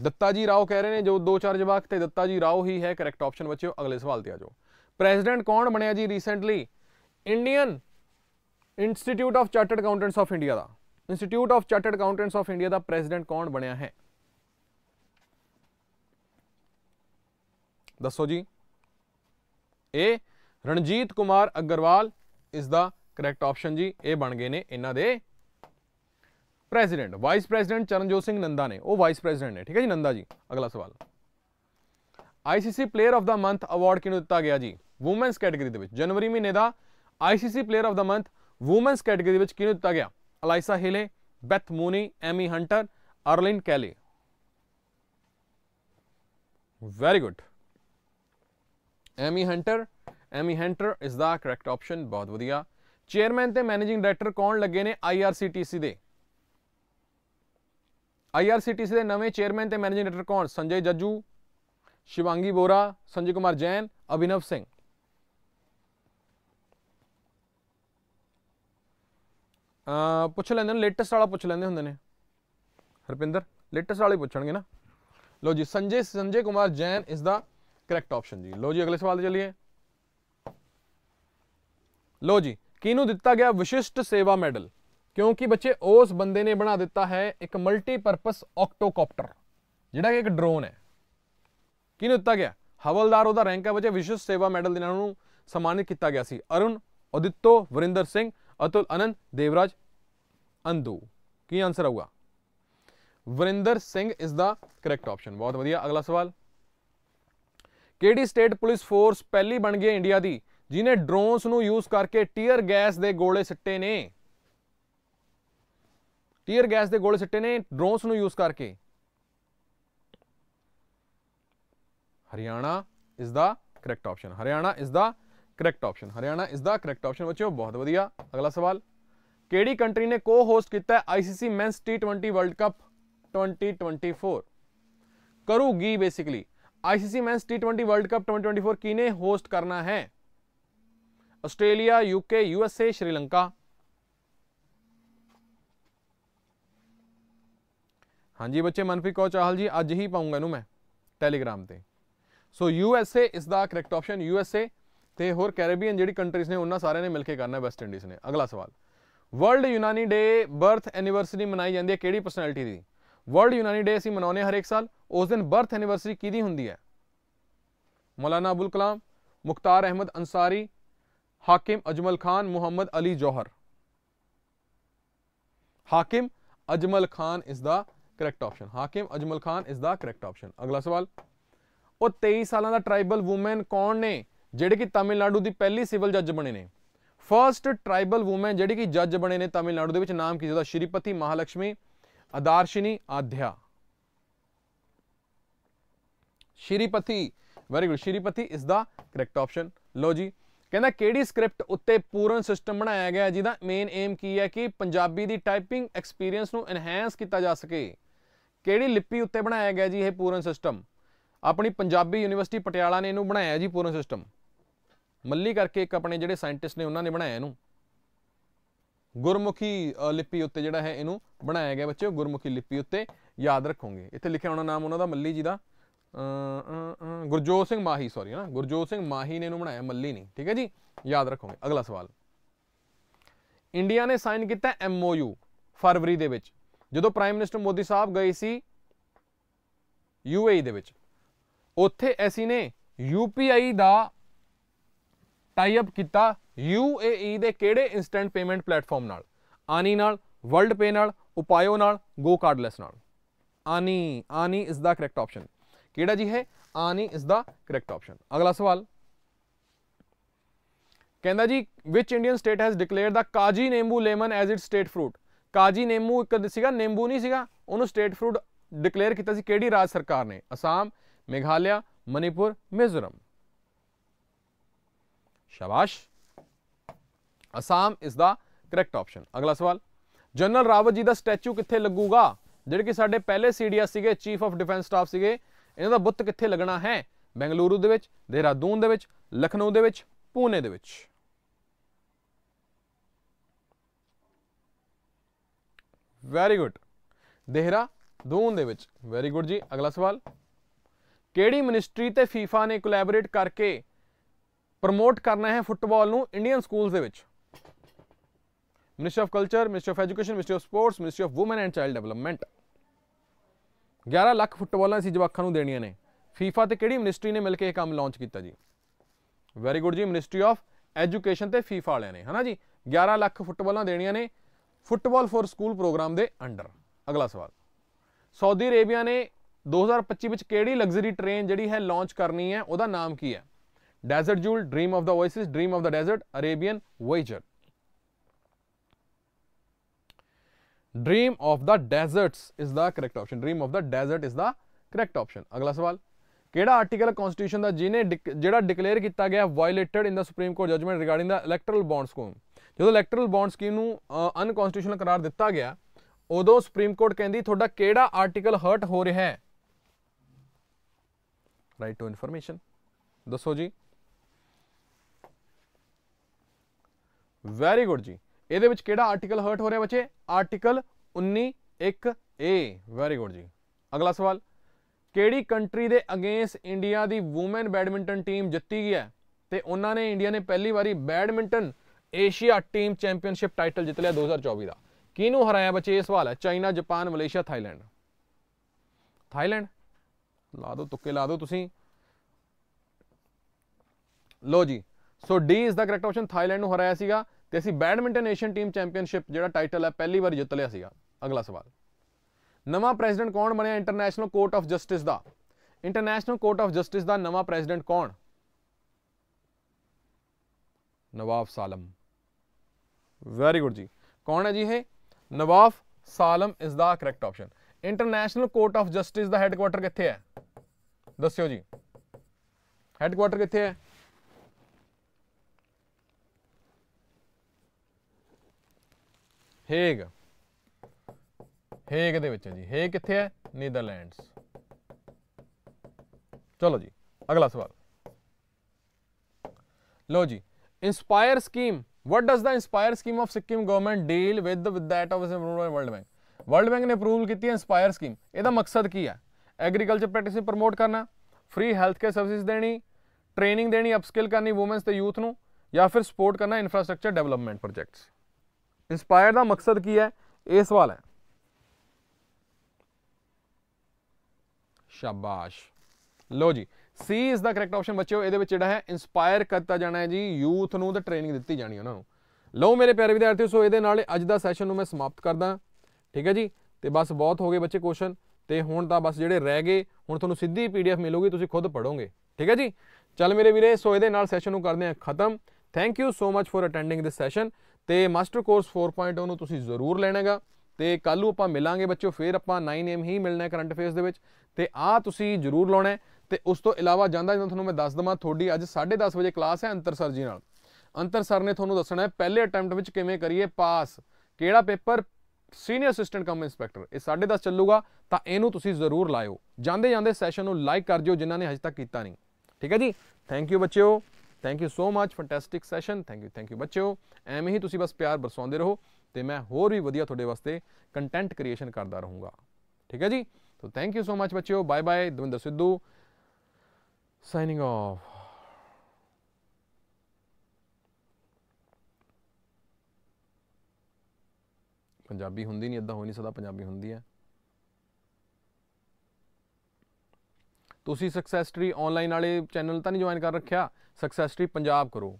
ਦੱਤਾ ਜੀ ਰਾਓ ਕਹਿ ਰਹੇ ਨੇ ਜੋ ਦੋ ਚਾਰ ਜਵਾਕ ਤੇ ਦੱਤਾ ਜੀ ਰਾਓ ਹੀ ਹੈ ਕਰੈਕਟ ਆਪਸ਼ਨ ਬੱਚਿਓ ਅਗਲੇ ਸਵਾਲ ਤੇ ਆ ਜਾਓ ਪ੍ਰੈਜ਼ੀਡੈਂਟ ਕੌਣ ਬਣਿਆ ਜੀ recently Indian institute of chartered accountants of India ਦਾ institute of chartered accountants of India ਦਾ ਪ੍ਰੈਜ਼ੀਡੈਂਟ ਕੌਣ ਬਣਿਆ ਹੈ ਦੱਸੋ ਜੀ ਇਹ ਰਣਜੀਤ ਕੁਮਾਰ ਅਗਰਵਾਲ ਇਸ ਦਾ ਕਰੈਕਟ ਆਪਸ਼ਨ ਜੀ ਇਹ ਬਣ ਗਏ ਨੇ ਇਹਨਾਂ ਦੇ president vice president Charanjot Singh Nanda ਨੇ ਉਹ ਵਾਈਸ ਪ੍ਰੈਜ਼ੀਡੈਂਟ ਨੇ ਠੀਕ ਹੈ ਜੀ ਨੰਦਾ ਜੀ ਅਗਲਾ ਸਵਾਲ ICC player of the month award ਕਿਹਨੂੰ ਦਿੱਤਾ ਗਿਆ ਜੀ ਔਮਨਸ ਕੈਟਾਗਰੀ ਦੇ ਵਿੱਚ ਜਨਵਰੀ ਮਹੀਨੇ ਦਾ ICC player of the month women's category ਦੇ ਵਿੱਚ ਕਿਹਨੂੰ ਦਿੱਤਾ ਗਿਆ Alyssa Healy Beth Mooney Amy Hunter Arlene Kelly very good Amy Hunter Amy Hunter is the correct option ਬਹੁਤ ਵਧੀਆ ਚੇਅਰਮੈਨ ਤੇ ਮੈਨੇਜਿੰਗ ਡਾਇਰੈਕਟਰ ਕੌਣ ਲੱਗੇ ਨੇ ਆਈਆਰਸੀਟੀਸੀ ਦੇ ਆਈਆਰਸੀਟੀਸੀ ਦੇ ਨਵੇਂ ਚੇਅਰਮੈਨ ਤੇ ਮੈਨੇਜਿੰਗ ਡਾਇਰੈਕਟਰ ਕੌਣ ਸੰਜੇ ਜੱਜੂ ਸ਼ਿਵਾਂਗੀ ਬੋਰਾ ਸੰਜੇ ਕੁਮਾਰ ਜੈਨ ਅਭਿਨਵ ਸਿੰਘ ਆ ਪੁੱਛ ਲੈਂਦੇ ਨੇ ਲੇਟੈਸਟ ਵਾਲਾ ਪੁੱਛ ਲੈਂਦੇ ਹੁੰਦੇ ਨੇ ਹਰਪਿੰਦਰ ਲੇਟੈਸਟ ਵਾਲੇ ਪੁੱਛਣਗੇ ਨਾ ਲੋ ਜੀ ਸੰਜੇ ਸੰਜੇ ਕੁਮਾਰ ਜੈਨ ਇਸ ਦਾ ਕਰੈਕਟ ਆਪਸ਼ਨ ਜੀ ਲੋ ਜੀ ਅਗਲੇ ਸਵਾਲ ਤੇ ਚੱਲੀਏ ਲੋ ਜੀ ਕਿਹਨੂੰ ਦਿੱਤਾ ਗਿਆ ਵਿਸ਼ਿਸ਼ਟ ਸੇਵਾ ਮੈਡਲ ਕਿਉਂਕਿ ਬੱਚੇ ਉਸ ਬੰਦੇ ਨੇ ਬਣਾ ਦਿੱਤਾ ਹੈ ਇੱਕ ਮਲਟੀਪਰਪਸ ਆਕਟੋਕਾਪਟਰ ਜਿਹੜਾ ਕਿ ਇੱਕ ਡਰੋਨ ਹੈ ਕਿਹਨੂੰ ਦਿੱਤਾ ਗਿਆ ਹਵਲਦਾਰ ਉਹਦਾ ਰੈਂਕ ਹੈ ਬੱਚੇ ਵਿਸ਼ਵ ਸੇਵਾ ਮੈਡਲ ਦੇ ਨਾਲ ਉਹਨੂੰ ਸਨਮਾਨਿਤ ਕੀਤਾ ਗਿਆ ਸੀ ਅਰੁਣ ਅਦਿੱਤੋ ਵਰਿੰਦਰ ਸਿੰਘ ਅਤੁਲ ਅਨੰਦ ਦੇਵਰਾਜ ਅੰਦੂ ਕੀ ਆਨਸਰ ਆਊਗਾ ਵਰਿੰਦਰ ਸਿੰਘ ਇਸ ਦਾ ਕਰੈਕਟ ਆਪਸ਼ਨ ਬਹੁਤ ਵਧੀਆ ਅਗਲਾ ਸਵਾਲ ਕਿਹੜੀ ਸਟੇਟ ਪੁਲਿਸ ਫੋਰਸ ਪਹਿਲੀ ਬਣ ਗਈ ਇੰਡੀਆ ਦੀ ਜਿਨੇ ਡਰੋਨਸ ਨੂੰ ਯੂਜ਼ ਕਰਕੇ ਟੀਅਰ ਗੈਸ ਦੇ ਗੋਲੇ ਸਿੱਟੇ ਨੇ ਟੀਅਰ ਗੈਸ ਦੇ ਗੋਲੇ ਸਿੱਟੇ ਨੇ ਡਰੋਨਸ ਨੂੰ ਯੂਜ਼ ਕਰਕੇ Haryana is the correct option Haryana is the correct option Haryana is the correct option ਬੱਚਿਓ ਬਹੁਤ ਵਧੀਆ ਅਗਲਾ ਸਵਾਲ ਕਿਹੜੀ ਕੰਟਰੀ ਨੇ ਕੋ ਹੋਸਟ ਕੀਤਾ ਆਈਸੀਸੀ ਮੈਨਸ ਟੀ20 ਵਰਲਡ ਕੱਪ 2024 ਕਰੂਗੀ बेसिकली आईसीसी मेंस टी20 वर्ल्ड कप 2024 किने होस्ट करना है ऑस्ट्रेलिया यूके यूएसए श्रीलंका ਹਾਂਜੀ ਬੱਚੇ ਮਨਪ੍ਰੀਤ ਕੌਰ ਚਾਹਲ ਜੀ ਅੱਜ ਹੀ ਪਾਉਂਗਾ ਇਹਨੂੰ ਮੈਂ ਟੈਲੀਗ੍ਰਾਮ ਤੇ so you S A is the correct option U S A ਤੇ ਹੋਰ ਕੈਰੇਬੀਅਨ ਜਿਹੜੀ ਕੰਟਰੀਜ਼ ਨੇ ਉਹਨਾਂ ਸਾਰਿਆਂ ਨੇ ਮਿਲ ਕੇ ਕਰਨਾ ਵੈਸਟ ਇੰਡੀਜ਼ ਨੇ ਅਗਲਾ ਸਵਾਲ ਵਰਲਡ ਯੂਨਾਨੀ ਡੇ ਬਰਥ ਐਨੀਵਰਸਰੀ ਮਨਾਈ ਜਾਂਦੀ ਹੈ ਕਿਹੜੀ ਪਰਸਨੈਲਿਟੀ ਦੀ ਵਰਲਡ ਯੂਨਾਨੀ ਡੇ ਅਸੀਂ ਮਨਾਉਂਦੇ ਹਰ ਇੱਕ ਸਾਲ ਉਸ ਦਿਨ ਬਰਥ ਐਨੀਵਰਸਰੀ ਕਿਹਦੀ ਹੁੰਦੀ ਹੈ ਮੌਲਾਨਾ ਅਬੁਲ ਕਲਾਮ ਮੁਖਤਾਰ Ahmad ਅਨਸਾਰੀ ਹਾਕਿਮ Ajmal Khan Muhammad Ali ਜੋਹਰ ਹਾਕਿਮ Ajmal Khan is the correct option Hakim Ajmal Khan is the correct option ਅਗਲਾ ਸਵਾਲ ਉਹ 23 ਸਾਲਾਂ ਦਾ ਟ੍ਰਾਈਬਲ ਔਮਨ ਕੌਣ ਨੇ ਜਿਹੜੇ ਕਿ ਤਾਮਿਲਨਾਡੂ ਦੀ ਪਹਿਲੀ ਸਿਵਲ ਜੱਜ ਬਣੇ ਨੇ ਫਰਸਟ ਟ੍ਰਾਈਬਲ ਔਮਨ ਜਿਹੜੇ ਕਿ ਜੱਜ ਬਣੇ ਨੇ ਤਾਮਿਲਨਾਡੂ ਦੇ ਵਿੱਚ ਨਾਮ ਕੀ ਜਿਹਦਾ Shripati Mahalakshmi Adarshini Aadhya Shripati very good Shripati is the correct option ਲੋ ਜੀ ਕਹਿੰਦਾ ਕਿਹੜੀ ਸਕ੍ਰਿਪਟ ਉੱਤੇ ਪੂਰਨ ਸਿਸਟਮ ਬਣਾਇਆ ਗਿਆ ਜਿਹਦਾ ਮੇਨ ਏਮ ਕੀ ਹੈ ਕਿ ਪੰਜਾਬੀ ਦੀ ਟਾਈਪਿੰਗ ਐਕਸਪੀਰੀਅੰਸ ਨੂੰ ਐਨਹਾਂਸ ਕੀਤਾ ਜਾ ਸਕੇ ਕਿਹੜੀ ਲਿਪੀ ਉੱਤੇ ਬਣਾਇਆ ਗਿਆ ਜੀ ਇਹ ਪੂਰਨ ਸਿਸਟਮ ਆਪਣੀ ਪੰਜਾਬੀ ਯੂਨੀਵਰਸਿਟੀ ਪਟਿਆਲਾ ਨੇ ਇਹਨੂੰ ਬਣਾਇਆ ਜੀ ਪੂਰਨ ਸਿਸਟਮ ਮੱਲੀ ਕਰਕੇ ਇੱਕ ਆਪਣੇ ਜਿਹੜੇ ਸਾਇੰਟਿਸਟ ਨੇ ਉਹਨਾਂ ਨੇ ਬਣਾਇਆ ਇਹਨੂੰ ਗੁਰਮੁਖੀ ਲਿਪੀ ਉੱਤੇ ਜਿਹੜਾ ਹੈ ਇਹਨੂੰ ਬਣਾਇਆ ਗਿਆ ਬੱਚਿਓ ਗੁਰਮੁਖੀ ਲਿਪੀ ਉੱਤੇ ਯਾਦ ਰੱਖੋਗੇ ਇੱਥੇ ਲਿਖਿਆ ਹੋਣਾ ਨਾਮ ਉਹਨਾਂ ਦਾ ਮੱਲੀ ਜੀ ਦਾ ਗੁਰਜੋਤ ਸਿੰਘ ਮਾਹੀ ਸੌਰੀ ਹਨਾ ਗੁਰਜੋਤ ਸਿੰਘ ਮਾਹੀ ਨੇ ਇਹਨੂੰ ਬਣਾਇਆ ਮੱਲੀ ਨਹੀਂ ਠੀਕ ਹੈ ਜੀ ਯਾਦ ਰੱਖੋਗੇ ਅਗਲਾ ਸਵਾਲ ਇੰਡੀਆ ਨੇ ਸਾਈਨ ਕੀਤਾ ਐਮਓਯੂ ਫਰਵਰੀ ਦੇ ਵਿੱਚ ਜਦੋਂ ਪ੍ਰਾਈਮ ਮਿਨਿਸਟਰ ਮੋਦੀ ਸਾਹਿਬ ਗਏ ਸੀ ਯੂਏਈ ਦੇ ਵਿੱਚ ਉੱਥੇ ਐਸੀ ਨੇ ਯੂਪੀਆਈ ਦਾ ਟਾਈ ਅਪ ਕੀਤਾ ਯੂਏਈ ਦੇ ਕਿਹੜੇ ਇਨਸਟੈਂਟ ਪੇਮੈਂਟ ਪਲੇਟਫਾਰਮ ਨਾਲ ਆਨੀ ਨਾਲ ਵਰਲਡ ਪੇ ਨਾਲ ਉਪਾਇਓ ਨਾਲ ਗੋ ਕਾਰਡਲੈਸ ਨਾਲ ਆਨੀ ਆਨੀ ਇਜ਼ ਦਾ ਕਰੈਕਟ ਆਪਸ਼ਨ ਕਿਹੜਾ ਜੀ ਹੈ ਆਨੀ ਇਜ਼ ਦਾ ਕਰੈਕਟ ਆਪਸ਼ਨ ਅਗਲਾ ਸਵਾਲ ਕਹਿੰਦਾ ਜੀ which Indian state has declared the Kaji Nemu lemon as it state fruit Kaji Nemu ਇੱਕ ਸੀਗਾ ਨਿੰਬੂ ਨਹੀਂ ਸੀਗਾ ਉਹਨੂੰ ਸਟੇਟ ਫਰੂਟ ਡਿਕਲੇਅਰ ਕੀਤਾ ਸੀ ਕਿਹੜੀ ਰਾਜ ਸਰਕਾਰ ਨੇ ਅਸਾਮ ਮੇਘਾਲਿਆ ਮਨੀਪੁਰ ਮਿਜ਼ੋਰਮ ਸ਼ਾਬਾਸ਼ ਅਸਾਮ ਇਸ ਦਾ ਕਰੈਕਟ ਆਪਸ਼ਨ ਅਗਲਾ ਸਵਾਲ ਜਨਰਲ ਰਾਵਤ ਜੀ ਦਾ ਸਟੈਚੂ ਕਿੱਥੇ ਲੱਗੂਗਾ ਜਿਹੜੇ ਕਿ ਸਾਡੇ ਪਹਿਲੇ ਸੀਡੀਐਸ ਸੀਗੇ ਚੀਫ ਆਫ ਡਿਫੈਂਸ ਸਟਾਫ ਸੀਗੇ ਇਹਨਾਂ ਦਾ ਬੁੱਤ ਕਿੱਥੇ ਲੱਗਣਾ ਹੈ ਬੈਂਗਲੁਰੂ ਦੇ ਵਿੱਚ ਦੇਹਰਾਦੂਨ ਦੇ ਵਿੱਚ ਲਖਨਊ ਦੇ ਵਿੱਚ ਪੂਨੇ ਦੇ ਵਿੱਚ ਵੈਰੀ ਗੁੱਡ ਦੇਹਰਾ ਦੂਨ ਦੇ ਵਿੱਚ ਵੈਰੀ ਗੁੱਡ ਜੀ ਅਗਲਾ ਸਵਾਲ ਕਿਹੜੀ ਮਿਨਿਸਟਰੀ ਤੇ ਫੀਫਾ ਨੇ ਕੋਲੈਬੋਰੇਟ ਕਰਕੇ ਪ੍ਰਮੋਟ ਕਰਨਾ ਹੈ ਫੁੱਟਬਾਲ ਨੂੰ ਇੰਡੀਅਨ ਸਕੂਲਸ ਦੇ ਵਿੱਚ ministry of culture ministry of education ministry of sports ministry of women and child development 11 lakh ਫੁੱਟਬਾਲਾਂ ਸੀ ਜਵਾਕਾਂ ਨੂੰ ਦੇਣੀਆਂ ਨੇ ਫੀਫਾ ਤੇ ਕਿਹੜੀ ਮਿਨਿਸਟਰੀ ਨੇ ਮਿਲ ਕੇ ਇਹ ਕੰਮ ਲਾਂਚ ਕੀਤਾ ਜੀ ਵੈਰੀ ਗੁੱਡ ਜੀ ਮਿਨਿਸਟਰੀ ਆਫ ਐਜੂਕੇਸ਼ਨ ਤੇ ਫੀਫਾ ਵਾਲਿਆਂ ਨੇ ਹਨਾ ਜੀ 11 ਲੱਖ ਫੁੱਟਬਾਲਾਂ ਦੇਣੀਆਂ ਨੇ ਫੁੱਟਬਾਲ ਫੋਰ ਸਕੂਲ ਪ੍ਰੋਗਰਾਮ ਦੇ ਅੰਡਰ ਅਗਲਾ ਸਵਾਲ ਸਾਊਦੀ ਅਰੇਬੀਆ ਨੇ 2025 ਵਿੱਚ ਕਿਹੜੀ ਲਗਜ਼ਰੀ ਟ੍ਰੇਨ ਜਿਹੜੀ ਹੈ ਲਾਂਚ ਕਰਨੀ ਹੈ ਉਹਦਾ ਨਾਮ ਕੀ ਹੈ desert jewel dream of the oasis dream of the desert Arabian voyager dream of the deserts is the correct option dream of the desert is the correct option ਅਗਲਾ ਸਵਾਲ ਕਿਹੜਾ ਆਰਟੀਕਲ ਕਨਸਟੀਟਿਊਸ਼ਨ ਦਾ ਜਿਹਨੇ ਜਿਹੜਾ ਡਿਕਲੇਅਰ ਕੀਤਾ ਗਿਆ violated in the supreme court judgement regarding the electoral bonds ਕੋਨ ਜਦੋਂ electoral bond scheme ਨੂੰ ਅਨਕਨਸਟੀਟਿਊਸ਼ਨਲ ਕਰਾਰ ਦਿੱਤਾ ਗਿਆ ਉਦੋਂ ਸੁਪਰੀਮ ਕੋਰਟ ਕਹਿੰਦੀ ਤੁਹਾਡਾ ਕਿਹੜਾ ਆਰਟੀਕਲ ਹਰਟ ਹੋ ਰਿਹਾ ਹੈ ਰਾਈਟ ਟੂ ਇਨਫੋਰਮੇਸ਼ਨ ਦੱਸੋ ਜੀ ਵੈਰੀ ਗੁੱਡ ਜੀ ਇਹਦੇ ਵਿੱਚ ਕਿਹੜਾ ਆਰਟੀਕਲ ਹਰਟ ਹੋ ਰਿਹਾ ਬੱਚੇ ਆਰਟੀਕਲ 19 1 ਏ ਵੈਰੀ ਗੁੱਡ ਜੀ ਅਗਲਾ ਸਵਾਲ ਕਿਹੜੀ ਕੰਟਰੀ ਦੇ ਅਗੇਂਸਟ ਇੰਡੀਆ ਦੀ ਔਮਨ ਬੈਡਮਿੰਟਨ ਟੀਮ ਜਿੱਤੀ ਗਈ ਹੈ ਤੇ ਉਹਨਾਂ ਨੇ ਇੰਡੀਆ ਨੇ ਪਹਿਲੀ ਵਾਰੀ badminton Asia team championship title ਜਿੱਤ ਲਿਆ 2024 ਦਾ ਕਿਹਨੂੰ ਹਰਾਇਆ ਬੱਚੇ ਇਹ ਸਵਾਲ ਹੈ China Japan Malaysia Thailand Thailand ਲਾ ਦਿਓ ਤੁੱਕੇ ਲਾ ਦਿਓ ਤੁਸੀਂ ਲੋ ਜੀ so D is the correct option Thailand ਨੂੰ ਹਰਾਇਆ ਸੀਗਾ ਤੇ ਅਸੀਂ ਬੈਡਮਿੰਟਨ ਏਸ਼ੀਅਨ ਟੀਮ ਚੈਂਪੀਅਨਸ਼ਿਪ ਜਿਹੜਾ ਟਾਈਟਲ ਹੈ ਪਹਿਲੀ ਵਾਰ ਜਿੱਤ ਲਿਆ ਸੀਗਾ ਅਗਲਾ ਸਵਾਲ ਨਵਾਂ ਪ੍ਰੈਜ਼ੀਡੈਂਟ ਕੌਣ ਬਣਿਆ ਇੰਟਰਨੈਸ਼ਨਲ ਕੋਰਟ ਆਫ ਜਸਟਿਸ ਦਾ ਇੰਟਰਨੈਸ਼ਨਲ ਕੋਰਟ ਆਫ ਜਸਟਿਸ ਦਾ ਨਵਾਂ ਪ੍ਰੈਜ਼ੀਡੈਂਟ ਕੌਣ ਨਵਾਬ ਸਾਲਮ ਵੈਰੀ ਗੁੱਡ ਜੀ ਕੌਣ ਹੈ ਜੀ ਇਹ Nawaf Salam is the correct option international court of justice ਦਾ ਹੈੱਡਕੁਆਟਰ ਕਿੱਥੇ ਹੈ ਦੱਸਿਓ ਜੀ ਹੈੱਡਕੁਆਟਰ ਕਿੱਥੇ ਹੈ ਹੇਗ ਹੇਗ ਦੇ ਵਿੱਚ ਹੈ ਜੀ ਹੇਗ ਕਿੱਥੇ ਹੈ ਨੀਦਰਲੈਂਡਸ ਚਲੋ ਜੀ ਅਗਲਾ ਸਵਾਲ ਲੋ ਜੀ Inspire scheme what does the Inspire scheme of Sikkim government deal with the, with that of World Bank? World Bank ने अप्रूवल की इंस्पायर स्कीम यदा मकसद की है एग्रीकल्चर प्रैक्टिस प्रमोट करना फ्री हेल्थ केयर सर्विस देनी ट्रेनिंग देनी अपस्किल करनी वूमेंस तो यूथ न या फिर सपोर्ट करना इंफ्रास्ट्रक्चर डेवलपमेंट प्रोजेक्ट्स इंस्पायर का मकसद की है ये सवाल है शाबाश लो जी ਸੀ ਇਸ ਦਾ ਕਰੈਕਟ ਆਪਸ਼ਨ ਬੱਚਿਓ ਇਹਦੇ ਵਿੱਚ ਜਿਹੜਾ ਹੈ ਇਨਸਪਾਇਰ ਕਰਤਾ ਜਾਣਾ ਹੈ ਜੀ ਯੂਥ ਨੂੰ ਤੇ ਟ੍ਰੇਨਿੰਗ ਦਿੱਤੀ ਜਾਣੀ ਉਹਨਾਂ ਨੂੰ ਲਓ ਮੇਰੇ ਪਿਆਰੇ ਵਿਦਿਆਰਥੀਓ ਸੋ ਇਹਦੇ ਨਾਲ ਅੱਜ ਦਾ ਸੈਸ਼ਨ ਨੂੰ ਮੈਂ ਸਮਾਪਤ ਕਰਦਾ ਠੀਕ ਹੈ ਜੀ ਤੇ ਬਸ ਬਹੁਤ ਹੋ ਗਏ ਬੱਚੇ ਕੁਐਸਚਨ ਤੇ ਹੁਣ ਤਾਂ ਬਸ ਜਿਹੜੇ ਰਹਿ ਗਏ ਹੁਣ ਤੁਹਾਨੂੰ ਸਿੱਧੀ ਪੀਡੀਐਫ ਮਿਲੂਗੀ ਤੁਸੀਂ ਖੁਦ ਪੜੋਗੇ ਠੀਕ ਹੈ ਜੀ ਚੱਲ ਮੇਰੇ ਵੀਰੇ ਸੋ ਇਹਦੇ ਨਾਲ ਸੈਸ਼ਨ ਨੂੰ ਕਰਦੇ ਆ ਖਤਮ thank you so much for attending this session ਤੇ ਮਾਸਟਰ ਕੋਰਸ 4.0 ਨੂੰ ਤੁਸੀਂ ਜ਼ਰੂਰ ਲੈਣਾਗਾ ਤੇ ਕੱਲ ਨੂੰ ਆਪਾਂ ਮਿਲਾਂਗੇ ਬੱਚਿਓ ਫੇਰ ਆਪਾਂ 9am ਹੀ ਮਿਲਣਾ ਹੈ ਕਰੰਟ ਫੇਸ ਦੇ ਵਿੱਚ ਤੇ ਆ ਤੁਸੀਂ ਜ਼ਰੂਰ ਲਾਉਣਾ ਤੇ ਉਸ ਤੋਂ ਇਲਾਵਾ ਜਾਂਦਾ ਜਦੋਂ ਤੁਹਾਨੂੰ ਮੈਂ ਦੱਸ ਦਵਾਂ ਤੁਹਾਡੀ ਅੱਜ 10:30 ਵਜੇ ਕਲਾਸ ਹੈ ਅੰਤਰ ਸਰ ਜੀ ਨਾਲ ਅੰਤਰ ਸਰ ਨੇ ਤੁਹਾਨੂੰ ਦੱਸਣਾ ਹੈ ਪਹਿਲੇ ਅਟੈਂਪਟ ਵਿੱਚ ਕਿਵੇਂ ਕਰੀਏ ਪਾਸ ਕਿਹੜਾ paper senior assistant cum inspector ਇਹ 10:30 ਚੱਲੂਗਾ ਤਾਂ ਇਹਨੂੰ ਤੁਸੀਂ ਜ਼ਰੂਰ ਲਾਇਓ ਜਾਂਦੇ ਜਾਂਦੇ ਸੈਸ਼ਨ ਨੂੰ ਲਾਈਕ ਕਰ ਜਿਓ ਜਿਨ੍ਹਾਂ ਨੇ ਹਜੇ ਤੱਕ ਕੀਤਾ ਨਹੀਂ ਠੀਕ ਹੈ ਜੀ ਥੈਂਕ ਯੂ ਬੱਚਿਓ thank you so much fantastic session thank you thank you ਬੱਚਿਓ ਐਵੇਂ ਹੀ ਤੁਸੀਂ ਬਸ ਪਿਆਰ ਬਰਸਾਉਂਦੇ ਰਹੋ ਤੇ ਮੈਂ ਹੋਰ ਵੀ ਵਧੀਆ ਤੁਹਾਡੇ ਵਾਸਤੇ ਕੰਟੈਂਟ ਕ੍ਰੀਏਸ਼ਨ ਕਰਦਾ ਰਹੂੰਗਾ ਠੀਕ ਹੈ ਜੀ so thank you so much ਬੱਚਿਓ bye bye Davinder Sidhu signing off. Punjabi ਹੁੰਦੀ ਨਹੀਂ ਇਦਾਂ ਹੋ ਨਹੀਂ ਸਕਦਾ ਪੰਜਾਬੀ ਹੁੰਦੀ ਹੈ ਤੁਸੀਂ ਸਕਸੈਸ ਟਰੀ ਆਨਲਾਈਨ ਵਾਲੇ ਚੈਨਲ ਤਾਂ ਨਹੀਂ ਜੁਆਇਨ ਕਰ ਰੱਖਿਆ ਸਕਸੈਸ ਟਰੀ ਪੰਜਾਬ ਕਰੋ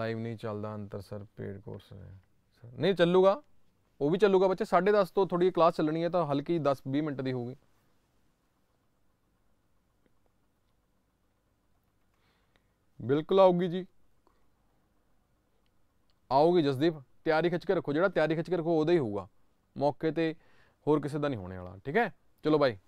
ਲਾਈਵ ਨਹੀਂ ਚੱਲਦਾ ਅੰਤਰ ਸਰ ਪੇਡ ਕੋਰਸ ਨਹੀਂ ਚੱਲੂਗਾ ਉਹ ਵੀ ਚੱਲੂਗਾ ਬੱਚੇ 10:30 ਤੋਂ ਥੋੜੀ ਕਲਾਸ ਚੱਲਣੀ ਹੈ ਤਾਂ ਹਲਕੀ 10 20 ਮਿੰਟ ਦੀ ਹੋਊਗੀ ਬਿਲਕੁਲ ਆਉਗੀ ਜੀ ਆਉਗੀ ਜਸਦੀਪ ਤਿਆਰੀ ਖਿੱਚ ਕੇ ਰੱਖੋ ਜਿਹੜਾ ਤਿਆਰੀ ਖਿੱਚ ਕੇ ਰੱਖੋ ਉਹਦਾ ਹੀ ਹੋਊਗਾ ਮੌਕੇ ਤੇ ਹੋਰ ਕਿਸੇ ਦਾ ਨਹੀਂ ਹੋਣੇ ਵਾਲਾ ਠੀਕ ਹੈ ਚਲੋ ਬਾਈ